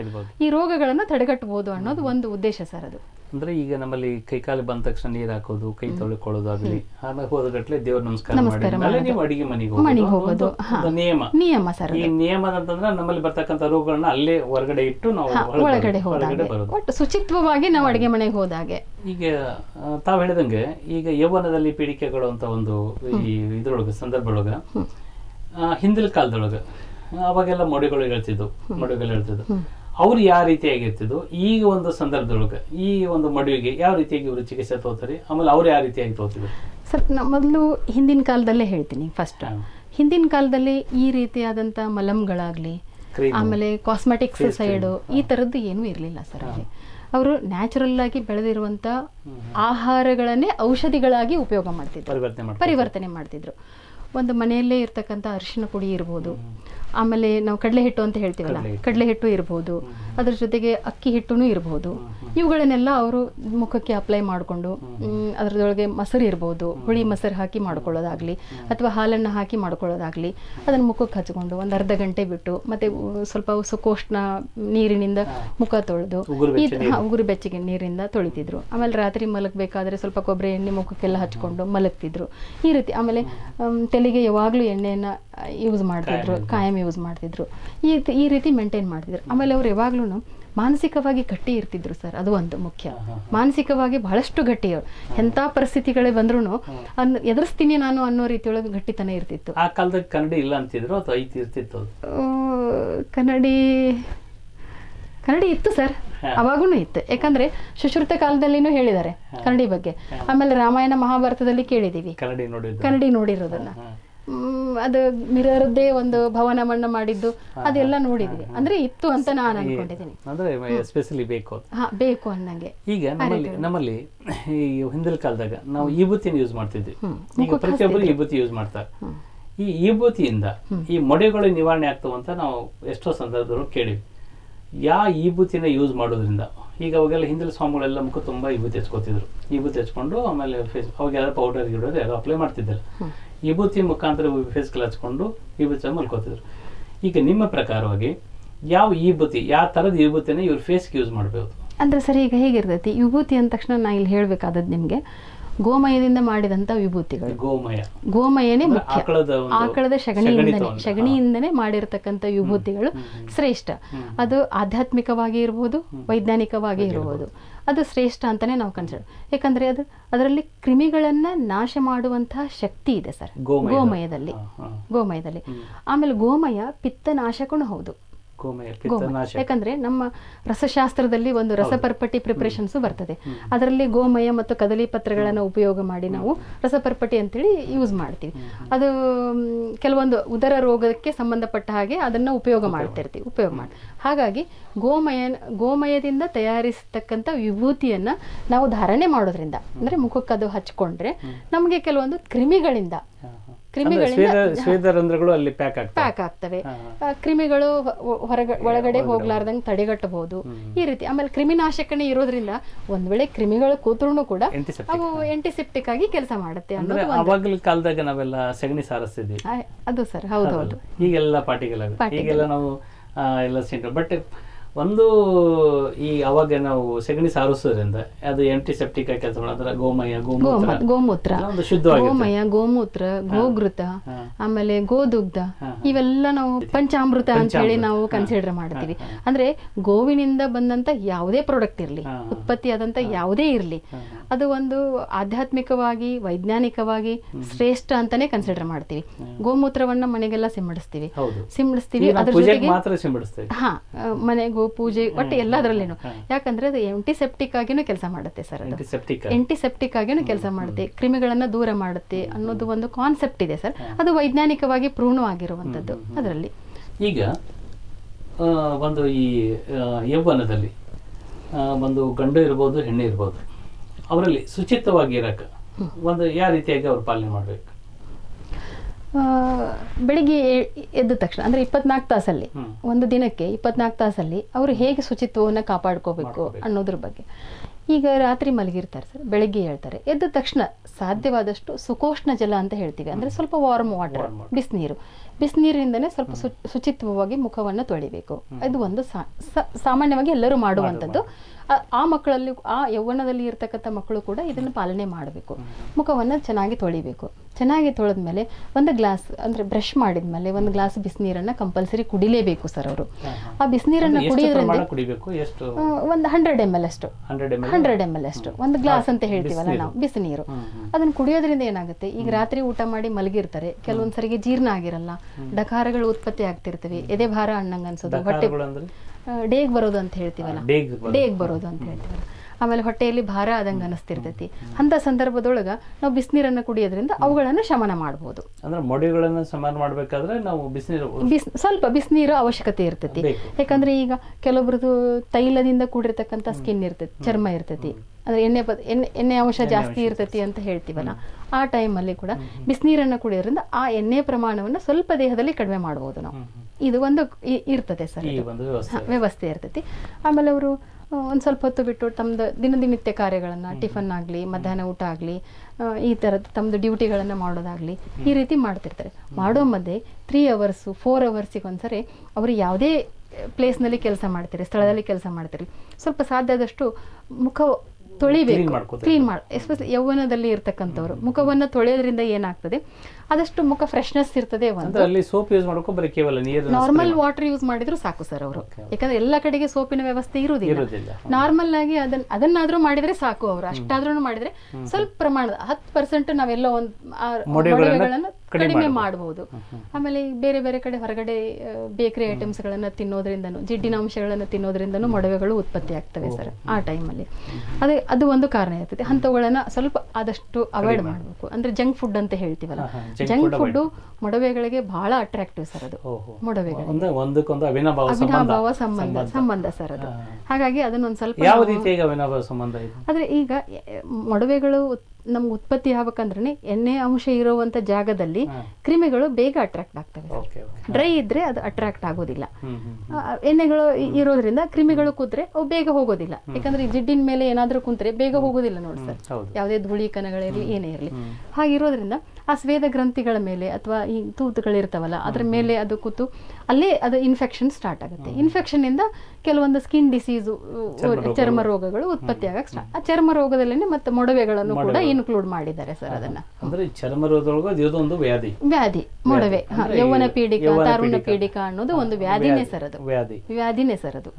ಈ ರೋಗಗಳನ್ನು ತಡೆಗಟ್ಟಬಹುದು ಅನ್ನೋದು ಒಂದು ಉದ್ದೇಶ ಸರ್ ಅದು ಅಂದ್ರೆ ಈಗ ನಮ್ಮಲ್ಲಿ ಕೈಕಾಲ ಬಂದ ತಕ್ಷಣ ನೀರ್ ಹಾಕೋದು ಕೈ ತೊಳ್ಕೊಳ್ಳೋದಾಗ್ಲಿ ಆಮೇಲೆ ಗಟ್ಟಲೆ ದೇವ್ರ ನಮಸ್ಕಾರ ಮಾಡಿ ನೀವು ಅಡಿಗೆ ಮನೆಗೆ ಹೋಗೋದು ನಿಯಮ ನಿಯಮ ಸರ್ ಈ ನಿಯಮ ಅಂತಂದ್ರೆ ನಮ್ಮಲ್ಲಿ ಬರ್ತಕ್ಕಂತ ರೋಗಗಳನ್ನ ಅಲ್ಲೇ ಹೊರಗಡೆ ಇಟ್ಟು ನಾವು ಒಳಗಡೆ ಹೊರಗಡೆ ಬರೋದು ಶುಚಿತ್ವವಾಗಿ ನಾವು ಅಡಿಗೆ ಮನೆಗೆ ಹೋದಾಗೆ ಈಗ ತಾವ್ ಹೇಳಿದಂಗೆ ಈಗ ಯೌವನದಲ್ಲಿ ಪೀಡಿಕೆಗಳು ಅಂತ ಒಂದು ಈ ಇದ್ರೊಳಗ ಸಂದರ್ಭದೊಳಗ ಹಿಂದಿನ ಕಾಲದೊಳಗ ಅವಾಗೆಲ್ಲ ಮೊಡೆಗಳು ಹೇಳ್ತಿದ್ವು ಮೊಡೆಗಳು ಹೇಳ್ತಿದ್ವು ಅವ್ರು ಯಾವ ರೀತಿಯಾಗಿರ್ತಿದ್ದು ಈಗ ಒಂದು ಸಂದರ್ಭದೊಳಗೆ ಈ ಒಂದು ಮಡುವಿಗೆ ಯಾವ ರೀತಿಯಾಗಿ ಇವರು ಚಿಕಿತ್ಸೆ ತಗೋತಾರೆ ಆಮೇಲೆ ಅವ್ರು ಯಾವ ರೀತಿಯಾಗಿ ತಗೋತಿದ್ರು ಸರ್ ನಾ ಮೊದಲು ಹಿಂದಿನ ಕಾಲದಲ್ಲೇ ಹೇಳ್ತೀನಿ ಫಸ್ಟ್ ಹಿಂದಿನ ಕಾಲದಲ್ಲಿ ಈ ರೀತಿಯಾದಂಥ ಮಲಮ್ಗಳಾಗಲಿ ಆಮೇಲೆ ಕಾಸ್ಮೆಟಿಕ್ಸ್ ಸೈಡು ಈ ಥರದ್ದು ಏನೂ ಇರಲಿಲ್ಲ ಸರ್ ಅಲ್ಲಿ ಅವರು ನ್ಯಾಚುರಲ್ ಆಗಿ ಬೆಳೆದಿರುವಂಥ ಆಹಾರಗಳನ್ನೇ ಔಷಧಿಗಳಾಗಿ ಉಪಯೋಗ ಮಾಡ್ತಿದ್ರು ಪರಿವರ್ತನೆ ಮಾಡ್ತಿದ್ರು ಒಂದು ಮನೆಯಲ್ಲೇ ಇರ್ತಕ್ಕಂಥ ಅರಿಶಿನ ಪುಡಿ ಇರ್ಬೋದು ಆಮೇಲೆ ನಾವು ಕಡಲೆ ಹಿಟ್ಟು ಅಂತ ಹೇಳ್ತೀವಲ್ಲ ಕಡಲೆ ಹಿಟ್ಟು ಇರ್ಬೋದು ಅದ್ರ ಜೊತೆಗೆ ಅಕ್ಕಿ ಹಿಟ್ಟು ಇರ್ಬೋದು ಇವುಗಳನ್ನೆಲ್ಲ ಅವರು ಮುಖಕ್ಕೆ ಅಪ್ಲೈ ಮಾಡಿಕೊಂಡು ಅದರದೊಳಗೆ ಮೊಸರು ಇರ್ಬೋದು ಹುಳಿ ಮೊಸರು ಹಾಕಿ ಮಾಡ್ಕೊಳ್ಳೋದಾಗಲಿ ಅಥವಾ ಹಾಲನ್ನು ಹಾಕಿ ಮಾಡ್ಕೊಳ್ಳೋದಾಗಲಿ ಅದನ್ನು ಮುಖಕ್ಕೆ ಹಚ್ಕೊಂಡು ಒಂದು ಅರ್ಧ ಗಂಟೆ ಬಿಟ್ಟು ಮತ್ತೆ ಸ್ವಲ್ಪ ಸುಕೋಷ್ಣ ನೀರಿನಿಂದ ಮುಖ ತೊಳೆದು ಈ ಉಗುರು ಬೆಚ್ಚಗೆ ನೀರಿಂದ ತೊಳಿತಿದ್ರು ಆಮೇಲೆ ರಾತ್ರಿ ಮಲಗಬೇಕಾದ್ರೆ ಸ್ವಲ್ಪ ಕೊಬ್ಬರಿ ಎಣ್ಣೆ ಮುಖಕ್ಕೆಲ್ಲ ಹಚ್ಕೊಂಡು ಮಲಗ್ತಿದ್ರು ಈ ರೀತಿ ಆಮೇಲೆ ತಲೆಗೆ ಯಾವಾಗಲೂ ಎಣ್ಣೆಯನ್ನು ಯೂಸ್ ಮಾಡ್ತಿದ್ರು ಕಾಯಂ ಯೂಸ್ ಮಾಡ್ತಿದ್ರು ಈ ಈ ರೀತಿ ಮೇಂಟೈನ್ ಮಾಡ್ತಿದ್ರು ಆಮೇಲೆ ಅವ್ರು ಯಾವಾಗ್ಲೂ ಮಾನಸಿಕವಾಗಿ ಗಟ್ಟಿ ಇರ್ತಿದ್ರು ಸರ್ ಅದು ಒಂದು ಮುಖ್ಯ ಮಾನಸಿಕವಾಗಿ ಬಹಳಷ್ಟು ಗಟ್ಟಿ ಎಂತ ಪರಿಸ್ಥಿತಿಗಳೇ ಬಂದ್ರು ಅನ್ ಎದುರಿಸ್ತೀನಿ ನಾನು ಅನ್ನೋ ರೀತಿಯೊಳಗೆ ಗಟ್ಟಿತನ ಇರ್ತಿತ್ತು ಆ ಕಾಲದಲ್ಲಿ ಕನ್ನಡಿ ಇಲ್ಲ ಅಂತಿದ್ರು ಅಥವಾ ಐತಿ ಇರ್ತಿತ್ತು ಕನ್ನಡಿ ಕನ್ನಡಿ ಇತ್ತು ಸರ್ ಅವಾಗೂ ಇತ್ತು ಯಾಕಂದ್ರೆ ಸುಶ್ರುತ ಕಾಲದಲ್ಲಿನೂ ಹೇಳಿದ್ದಾರೆ ಕನ್ನಡಿ ಬಗ್ಗೆ ಆಮೇಲೆ ರಾಮಾಯಣ ಮಹಾಭಾರತದಲ್ಲಿ ಕೇಳಿದೀವಿ ಕನ್ನಡಿ ನೋಡಿರೋದನ್ನ ಅದು ಮಿರರ್ದೇ ಒಂದು ಭವನ ಮಣ್ಣ ಮಾಡಿದ್ದು ಅದೆಲ್ಲ ನೋಡಿದ್ವಿ ಅಂದ್ರೆ ಇತ್ತು ಅಂತ ನಾನು ಅನ್ಕೊಂಡಿದ್ದೀನಿ ಬೇಕು ಬೇಕು ಅನ್ನಂಗೆ ಈಗ ನಮ್ಮಲ್ಲಿ ನಮ್ಮಲ್ಲಿ ಈ ಹಿಂದಿನ ಕಾಲದಾಗ ನಾವು ವಿಭೂತಿನ ಯೂಸ್ ಮಾಡ್ತಿದ್ವಿ ಈಗ ಪ್ರತಿಯೊಬ್ಬರು ಯೂಸ್ ಮಾಡ್ತಾರೆ ಈ ವಿಭೂತಿಯಿಂದ ಈ ಮೊಡೆಗಳು ನಿವಾರಣೆ ಆಗ್ತವೆ ಅಂತ ನಾವು ಎಷ್ಟೋ ಸಂದರ್ಭದಲ್ಲೂ ಕೇಳಿವಿ ಯಾ ವಿಭೂತಿನ ಯೂಸ್ ಮಾಡೋದ್ರಿಂದ ಈಗ ಅವಾಗೆಲ್ಲ ಹಿಂದಿನ ಸ್ವಾಮಿಗಳೆಲ್ಲ ಮುಖ ತುಂಬಾ ವಿಭೂತಿ ಹಚ್ಕೋತಿದ್ರು ವಿಭೂತಿ ಹಚ್ಕೊಂಡು ಆಮೇಲೆ ಫೇಸ್ ಅವಾಗೆಲ್ಲ ಪೌಡರ್ ಗಿಡೋದು ಯಾರು ಅಪ್ಲೈ ಮಾಡ್ತಿದ್ದಿಲ್ಲ ವಿಭೂತಿ ಮುಖಾಂತರ ಫೇಸ್ಕಲ್ ಹಚ್ಕೊಂಡು ವಿಭೂತಿ ಮಲ್ಕೋತಿದ್ರು ಈಗ ನಿಮ್ಮ ಪ್ರಕಾರವಾಗಿ ಯಾವ ವಿಭೂತಿ ಯಾವ ಥರದ ವಿಭೂತಿನ ಇವ್ರ ಫೇಸ್ಗೆ ಯೂಸ್ ಮಾಡ್ಬೋದು ಅಂದ್ರೆ ಸರಿ ಈಗ ಹೇಗಿರ್ತೈತಿ ವಿಭೂತಿ ಅಂದ ತಕ್ಷಣ ನಾ ಇಲ್ಲಿ ಹೇಳಬೇಕಾದದ್ದು ನಿಮಗೆ ಗೋಮಯದಿಂದ ಮಾಡಿದಂತ ವಿಭೂತಿಗಳು ಗೋಮಯ ಗೋಮಯನೇ ಮುಖ್ಯ ಆಕಳದ ಶಗಣಿಯಿಂದನೇ ಶಗಣಿಯಿಂದನೇ ಮಾಡಿರ್ತಕ್ಕಂತ ವಿಭೂತಿಗಳು ಶ್ರೇಷ್ಠ ಅದು ಆಧ್ಯಾತ್ಮಿಕವಾಗಿ ಇರಬಹುದು ವೈಜ್ಞಾನಿಕವಾಗಿ ಇರಬಹುದು ಅದು ಶ್ರೇಷ್ಠ ಅಂತಲೇ ನಾವು ಕನ್ಸಿಡರ್ ಯಾಕಂದರೆ ಅದು ಅದರಲ್ಲಿ ಕ್ರಿಮಿಗಳನ್ನು ನಾಶ ಮಾಡುವಂತಹ ಶಕ್ತಿ ಇದೆ ಸರ್ ಗೋಮಯದಲ್ಲಿ ಗೋಮಯದಲ್ಲಿ ಆಮೇಲೆ ಗೋಮಯ ಪಿತ್ತ ನಾಶಕನೂ ಹೌದು ಗೋಮಯ ಯಾಕಂದ್ರೆ ನಮ್ಮ ರಸಶಾಸ್ತ್ರದಲ್ಲಿ ಒಂದು ರಸಪರ್ಪಟಿ ಪ್ರಿಪರೇಷನ್ಸ್ ಬರ್ತದೆ ಅದರಲ್ಲಿ ಗೋಮಯ ಮತ್ತು ಕದಲಿ ಪತ್ರಗಳನ್ನು ಉಪಯೋಗ ಮಾಡಿ ನಾವು ರಸಪರ್ಪಟಿ ಅಂತೇಳಿ ಯೂಸ್ ಮಾಡ್ತೀವಿ ಅದು ಕೆಲವೊಂದು ಉದರ ರೋಗಕ್ಕೆ ಸಂಬಂಧಪಟ್ಟ ಹಾಗೆ ಅದನ್ನು ಉಪಯೋಗ ಮಾಡ್ತಿರ್ತೀವಿ ಉಪಯೋಗ ಮಾಡಿ ಹಾಗಾಗಿ ಗೋಮಯ ಗೋಮಯದಿಂದ ತಯಾರಿಸತಕ್ಕಂಥ ವಿಭೂತಿಯನ್ನ ನಾವು ಧಾರಣೆ ಮಾಡೋದ್ರಿಂದ ಅಂದ್ರೆ ಮುಖಕ್ಕೆ ಅದು ಹಚ್ಕೊಂಡ್ರೆ ನಮಗೆ ಕೆಲವೊಂದು ಕ್ರಿಮಿಗಳಿಂದ ಕ್ರಿಮಿಗಳಿಂದ ಅಲ್ಲಿ ಪ್ಯಾಕ್ ಆಗ್ತವೆ ಕ್ರಿಮಿಗಳು ಹೊರಗಡೆ ಒಳಗಡೆ ಹೋಗ್ಲಾರ್ದಂಗೆ ತಡೆಗಟ್ಟಬಹುದು ಈ ರೀತಿ ಆಮೇಲೆ ಕ್ರಿಮಿನಾಶಕನೇ ಇರೋದ್ರಿಂದ ಒಂದ್ ವೇಳೆ ಕ್ರಿಮಿಗಳು ಕೂತ್ರು ಕೂಡ ಅವು ಎಂಟಿಸೆಪ್ಟಿಕ್ ಆಗಿ ಕೆಲಸ ಮಾಡುತ್ತೆ ಅನ್ನೋದು ಕಾಲದಾಗ ನಾವೆಲ್ಲ ಸಗಣಿ ಸಾರಿಸ್ತಿದ್ವಿ ಅದು ಸರ್ ಹೌದೌದು ಈಗೆಲ್ಲ ಪಾರ್ಟಿಗಳು ಈಗೆಲ್ಲ ನಾವು ಎಲ್ಲ ಸೆಂಟರ್ ಬಟ್ ಒಂದು ಈ ಅವಾಗ ನಾವು ಸೆಗಣಿ ಸಾರಿಸೋದ್ರಿಂದ ಅದು ಎಂಟಿಸೆಪ್ಟಿಕ್ ಕೆಲಸ ಮಾಡೋದ್ರ ಗೋಮಯ ಗೋಮೂತ್ರ ಗೋಮೂತ್ರ ಗೋಮಯ ಗೋಮೂತ್ರ ಗೋಘೃತ ಆಮೇಲೆ ಗೋದುಗ್ಧ ಇವೆಲ್ಲ ನಾವು ಪಂಚಾಮೃತ ಅಂತ ಹೇಳಿ ನಾವು ಕನ್ಸಿಡರ್ ಮಾಡ್ತೀವಿ ಅಂದ್ರೆ ಗೋವಿನಿಂದ ಬಂದಂತ ಯಾವುದೇ ಪ್ರಾಡಕ್ಟ್ ಇರಲಿ ಉತ್ಪತ್ತಿ ಆದಂತ ಯಾವುದೇ ಇರಲಿ ಅದು ಒಂದು ಆಧ್ಯಾತ್ಮಿಕವಾಗಿ ವೈಜ್ಞಾನಿಕವಾಗಿ ಶ್ರೇಷ್ಠ ಅಂತಾನೆ ಕನ್ಸಿಡರ್ ಮಾಡ್ತೀವಿ ಗೋಮೂತ್ರವನ್ನ ಮನೆಗೆಲ್ಲ ಸಿಂಬಡಿಸ್ತೀವಿ ಸಿಂಬಡಿಸ್ತೀವಿ ಅದ್ರ ಜೊತೆಗೆ ಹಾ ಮನೆಗೂ ಪೂಜೆ ಒಟ್ಟು ಎಲ್ಲದರಲ್ಲೇನು ಯಾಕಂದ್ರೆ ಅದು ಎಂಟಿಸೆಪ್ಟಿಕ್ ಆಗಿನೂ ಕೆಲಸ ಮಾಡುತ್ತೆ ಸರ್ ಎಂಟಿಸೆಪ್ಟಿಕ್ ಆಗಿನೂ ಕೆಲಸ ಮಾಡುತ್ತೆ ಕ್ರಿಮಿಗಳನ್ನ ದೂರ ಮಾಡುತ್ತೆ ಅನ್ನೋದು ಒಂದು ಕಾನ್ಸೆಪ್ಟ್ ಇದೆ ಸರ್ ಅದು ವೈಜ್ಞಾನಿಕವಾಗಿ ಪ್ರೂಣು ಆಗಿರುವಂತದ್ದು ಅದರಲ್ಲಿ ಈಗ ಒಂದು ಈ ಯೌವನದಲ್ಲಿ ಒಂದು ಗಂಡು ಇರ್ಬೋದು ಹೆಣ್ಣು ಇರ್ಬೋದು ಅವರಲ್ಲಿ ಶುಚಿತ್ವವಾಗಿ ಇರಕ್ಕೆ ಒಂದು ಯಾವ ರೀತಿಯಾಗಿ ಅವ್ರು ಪಾಲನೆ ಮಾಡಬೇಕು ಬೆಳಿಗ್ಗೆ ಎದ್ದ ತಕ್ಷಣ ಅಂದರೆ ಇಪ್ಪತ್ನಾಲ್ಕು ತಾಸಲ್ಲಿ ಒಂದು ದಿನಕ್ಕೆ ಇಪ್ಪತ್ನಾಲ್ಕು ತಾಸಲ್ಲಿ ಅವರು ಹೇಗೆ ಶುಚಿತ್ವವನ್ನು ಕಾಪಾಡ್ಕೋಬೇಕು ಅನ್ನೋದ್ರ ಬಗ್ಗೆ ಈಗ ರಾತ್ರಿ ಮಲಗಿರ್ತಾರೆ ಸರ್ ಬೆಳಿಗ್ಗೆ ಹೇಳ್ತಾರೆ ಎದ್ದ ತಕ್ಷಣ ಸಾಧ್ಯವಾದಷ್ಟು ಸುಕೋಷ್ಣ ಜಲ ಅಂತ ಹೇಳ್ತೀವಿ ಅಂದರೆ ಸ್ವಲ್ಪ ವಾರ್ಮ್ ವಾಟರ್ ಬಿಸಿನೀರು ಬಿಸಿನೀರಿನಿಂದನೇ ಸ್ವಲ್ಪ ಶುಚಿತ್ವವಾಗಿ ಮುಖವನ್ನು ತೊಳಿಬೇಕು ಇದು ಒಂದು ಸಾಮಾನ್ಯವಾಗಿ ಎಲ್ಲರೂ ಮಾಡುವಂಥದ್ದು ಆ ಮಕ್ಕಳಲ್ಲಿ ಆ ಯೌವನದಲ್ಲಿ ಇರ್ತಕ್ಕಂಥ ಮಕ್ಕಳು ಕೂಡ ಇದನ್ನು ಪಾಲನೆ ಮಾಡಬೇಕು ಮುಖವನ್ನು ಚೆನ್ನಾಗಿ ತೊಳಿಬೇಕು ಚೆನ್ನಾಗಿ ತೊಳೆದ್ಮೇಲೆ ಮೇಲೆ ಒಂದು ಗ್ಲಾಸ್ ಅಂದರೆ ಬ್ರಷ್ ಮಾಡಿದ್ಮೇಲೆ ಮೇಲೆ ಒಂದು ಗ್ಲಾಸ್ ಬಿಸಿನೀರನ್ನು ಕಂಪಲ್ಸರಿ ಕುಡಿಲೇಬೇಕು ಸರ್ ಅವರು ಆ ಬಿಸಿನೀರನ್ನು ಕುಡಿಯೋದ್ರಿಂದ ಒಂದು ಹಂಡ್ರೆಡ್ ಎಮ್ ಎಲ್ ಅಷ್ಟು ಹಂಡ್ರೆಡ್ ಎಮ್ ಎಲ್ ಅಷ್ಟು ಒಂದು ಗ್ಲಾಸ್ ಅಂತ ಹೇಳ್ತೀವಲ್ಲ ನಾವು ಬಿಸಿನೀರು ಅದನ್ನ ಕುಡಿಯೋದ್ರಿಂದ ಏನಾಗುತ್ತೆ ಈಗ ರಾತ್ರಿ ಊಟ ಮಾಡಿ ಮಲಗಿರ್ತಾರೆ ಕೆಲವೊಂದ್ಸರಿಗೆ ಜೀರ್ಣ ಆಗಿರಲ್ಲ ಡಕಾರಗಳು ಉತ್ಪತ್ತಿ ಆಗ್ತಿರ್ತವೆ ಎದೆ ಭಾರ ಅಣ್ಣಂಗ ಅನ್ಸೋದು ಹೊಟ್ಟೆ ಡೇಗ್ ಬರೋದು ಅಂತ ಹೇಳ್ತೀವಲ್ಲ ಡೇಗ್ ಬರೋದು ಅಂತ ಹೇಳ್ತೀವಲ್ಲ ಆಮೇಲೆ ಹೊಟ್ಟೆಯಲ್ಲಿ ಭಾರ ಆದಂಗ ಅನಿಸ್ತಿರ್ತೈತಿ ಅಂತ ಸಂದರ್ಭದೊಳಗ ನಾವು ಬಿಸಿನೀರನ್ನು ಕುಡಿಯೋದ್ರಿಂದ ಅವುಗಳನ್ನು ಶಮನ ಮಾಡಬಹುದು ಅಂದ್ರೆ ಮೊಡಿಗಳನ್ನ ಸಮಾನ ಮಾಡಬೇಕಾದ್ರೆ ನಾವು ಬಿಸಿನೀರು ಸ್ವಲ್ಪ ಬಿಸಿನೀರು ಅವಶ್ಯಕತೆ ಇರ್ತೈತಿ ಯಾಕಂದ್ರೆ ಈಗ ಕೆಲವೊಬ್ರದ್ದು ತೈಲದಿಂದ ಕೂಡಿರ್ತಕ್ಕಂಥ ಸ್ಕಿನ್ ಇರ್ತೈತಿ ಚರ್ಮ ಇರ್ತೈತಿ ಅಂದ್ರೆ ಎಣ್ಣೆ ಎಣ್ಣೆ ಎಣ್ಣೆ ಅಂಶ ಜಾಸ್ತಿ ಇರ್ತೈತಿ ಅಂತ ಹೇಳ್ತೀವಲ್ಲ ಆ ಟೈಮಲ್ಲಿ ಕೂಡ ಬಿಸಿನೀರನ್ನು ಕುಡಿಯೋದ್ರಿಂದ ಆ ಎಣ್ಣೆ ಪ್ರಮಾಣವನ್ನು ಸ್ವಲ್ಪ ದೇಹದಲ್ಲಿ ಕಡಿಮೆ ಮಾಡ್ಬೋದು ನಾವು ಇದು ಒಂದು ಇರ್ತದೆ ಸರ್ ವ್ಯವಸ್ಥೆ ಇರ್ತೈತಿ ಆಮೇಲೆ ಅವರು ಒಂದು ಸ್ವಲ್ಪ ಹೊತ್ತು ಬಿಟ್ಟು ತಮ್ಮದು ದಿನನಿತ್ಯ ಕಾರ್ಯಗಳನ್ನು ಟಿಫನ್ ಆಗಲಿ ಮಧ್ಯಾಹ್ನ ಊಟ ಆಗಲಿ ಈ ಥರದ್ದು ತಮ್ಮದು ಡ್ಯೂಟಿಗಳನ್ನು ಮಾಡೋದಾಗಲಿ ಈ ರೀತಿ ಮಾಡ್ತಿರ್ತಾರೆ ಮಾಡೋ ಮಧ್ಯೆ ತ್ರೀ ಅವರ್ಸು ಫೋರ್ ಅವರ್ಸಿಗೆ ಒಂದ್ಸರಿ ಅವರು ಯಾವುದೇ ಪ್ಲೇಸ್ನಲ್ಲಿ ಕೆಲಸ ಮಾಡ್ತೀರಿ ಸ್ಥಳದಲ್ಲಿ ಕೆಲಸ ಮಾಡ್ತೀರಿ ಸ್ವಲ್ಪ ಸಾಧ್ಯ ಆದಷ್ಟು ಮುಖ ತೊಳಿಬೇಕು ಕ್ಲೀನ್ ಮಾಡಿ ಎಸ್ಪೆಷಲಿ ಯೌವನದಲ್ಲಿ ಇರ್ತಕ್ಕಂಥವ್ರು ಮುಖವನ್ನು ತೊಳೆಯೋದ್ರಿಂದ ಏನಾಗ್ತದೆ ಆದಷ್ಟು ಮುಖ ಫ್ರೆಶ್ನೆಸ್ ಇರ್ತದೆ ಸೋಪ್ ಯೂಸ್ ಕೇವಲ ನಾರ್ಮಲ್ ವಾಟರ್ ಯೂಸ್ ಮಾಡಿದ್ರು ಸಾಕು ಸರ್ ಅವರು ಯಾಕಂದ್ರೆ ಎಲ್ಲ ಕಡೆಗೆ ಸೋಪಿನ ವ್ಯವಸ್ಥೆ ಇರುವುದಿಲ್ಲ ನಾರ್ಮಲ್ ಆಗಿ ಅದನ್ನ ಅದನ್ನಾದ್ರೂ ಮಾಡಿದ್ರೆ ಸಾಕು ಅವರು ಅಷ್ಟಾದ್ರೂ ಮಾಡಿದ್ರೆ ಸ್ವಲ್ಪ ಪ್ರಮಾಣದ ಹತ್ ಪರ್ಸೆಂಟ್ ನಾವೆಲ್ಲ ಒಂದು ಕಡಿಮೆ ಮಾಡಬಹುದು ಆಮೇಲೆ ಬೇರೆ ಬೇರೆ ಕಡೆ ಹೊರಗಡೆ ಬೇಕರಿ ಐಟಮ್ಸ್ ಗಳನ್ನ ತಿನ್ನೋದ್ರಿಂದ ಜಿಡ್ಡಿನ ಅಂಶಗಳನ್ನ ತಿನ್ನೋದ್ರಿಂದ ಮೊಡವೆಗಳು ಉತ್ಪತ್ತಿ ಆಗ್ತವೆ ಸರ್ ಆ ಟೈಮಲ್ಲಿ ಅದೇ ಅದು ಒಂದು ಕಾರಣ ಇರ್ತದೆ ಅಂಥವುಗಳನ್ನ ಸ್ವಲ್ಪ ಆದಷ್ಟು ಅವಾಯ್ಡ್ ಮಾಡಬೇಕು ಅಂದ್ರೆ ಜಂಕ್ ಫುಡ್ ಅಂತ ಹೇಳ್ತೀವಲ್ಲ ಜಂಕ್ ಫುಡ್ ಮೊಡವೆಗಳಿಗೆ ಬಹಳ ಅಟ್ರಾಕ್ಟಿವ್ ಸರ್ ಅದು ಮೊಡವೆಗಳು ಸಂಬಂಧ ಸಂಬಂಧ ಸರ್ ಅದು ಹಾಗಾಗಿ ಅದನ್ನೊಂದು ಸ್ವಲ್ಪ ಸಂಬಂಧ ಆದ್ರೆ ಈಗ ಮೊಡವೆಗಳು ನಮ್ಗೆ ಉತ್ಪತ್ತಿ ಆಗ್ಬೇಕಂದ್ರೆ ಎಣ್ಣೆ ಅಂಶ ಇರುವಂತ ಜಾಗದಲ್ಲಿ ಕ್ರಿಮಿಗಳು ಬೇಗ ಅಟ್ರಾಕ್ಟ್ ಆಗ್ತವೆ ಡ್ರೈ ಇದ್ರೆ ಅದು ಅಟ್ರಾಕ್ಟ್ ಆಗೋದಿಲ್ಲ ಎಣ್ಣೆಗಳು ಇರೋದ್ರಿಂದ ಕ್ರಿಮಿಗಳು ಕೂತ್ರೆ ಅವು ಬೇಗ ಹೋಗೋದಿಲ್ಲ ಯಾಕಂದ್ರೆ ಜಿಡ್ಡಿನ ಮೇಲೆ ಏನಾದರೂ ಕುಂತ್ರೆ ಬೇಗ ಹೋಗೋದಿಲ್ಲ ನೋಡಿ ಸರ್ ಯಾವುದೇ ಧೂಳಿ ಕಣಗಳಿರಲಿ ಏನೇ ಇರಲಿ ಇರೋದ್ರಿಂದ ಆ ಸ್ವೇದ ಗ್ರಂಥಿಗಳ ಮೇಲೆ ಅಥವಾ ಈ ತೂತುಗಳಿರ್ತಾವಲ್ಲ ಅದ್ರ ಮೇಲೆ ಅದು ಕೂತು ಅಲ್ಲಿ ಅದು ಇನ್ಫೆಕ್ಷನ್ ಸ್ಟಾರ್ಟ್ ಆಗುತ್ತೆ ಇನ್ಫೆಕ್ಷನ್ ಇಂದ ಕೆಲವೊಂದು ಸ್ಕಿನ್ ಡಿಸೀಸ್ ಚರ್ಮ ರೋಗಗಳು ಉತ್ಪತ್ತಿ ಆಗಕ್ಕೆ ಸ್ಟಾರ್ಟ್ ಆ ಚರ್ಮ ರೋಗದಲ್ಲಿ ಮತ್ತೆ ಮೊಡವೆಗಳನ್ನು ಕೂಡ ಇನ್ಕ್ಲೂಡ್ ಮಾಡಿದ್ದಾರೆ ಸರ್ ಅದನ್ನ ಅಂದ್ರೆ ಚರ್ಮ ಒಂದು ವ್ಯಾಧಿ ವ್ಯಾಧಿ ಮೊಡವೆ ಯೌವನ ಪೀಡಿಕ ತಾರುಣ್ಯ ಪೀಡಿಕ ಅನ್ನೋದು ಒಂದು ವ್ಯಾಧಿನೇ ಸರ್ ಅದು ವ್ಯಾಧಿನೇ ಸರ್ ಅದು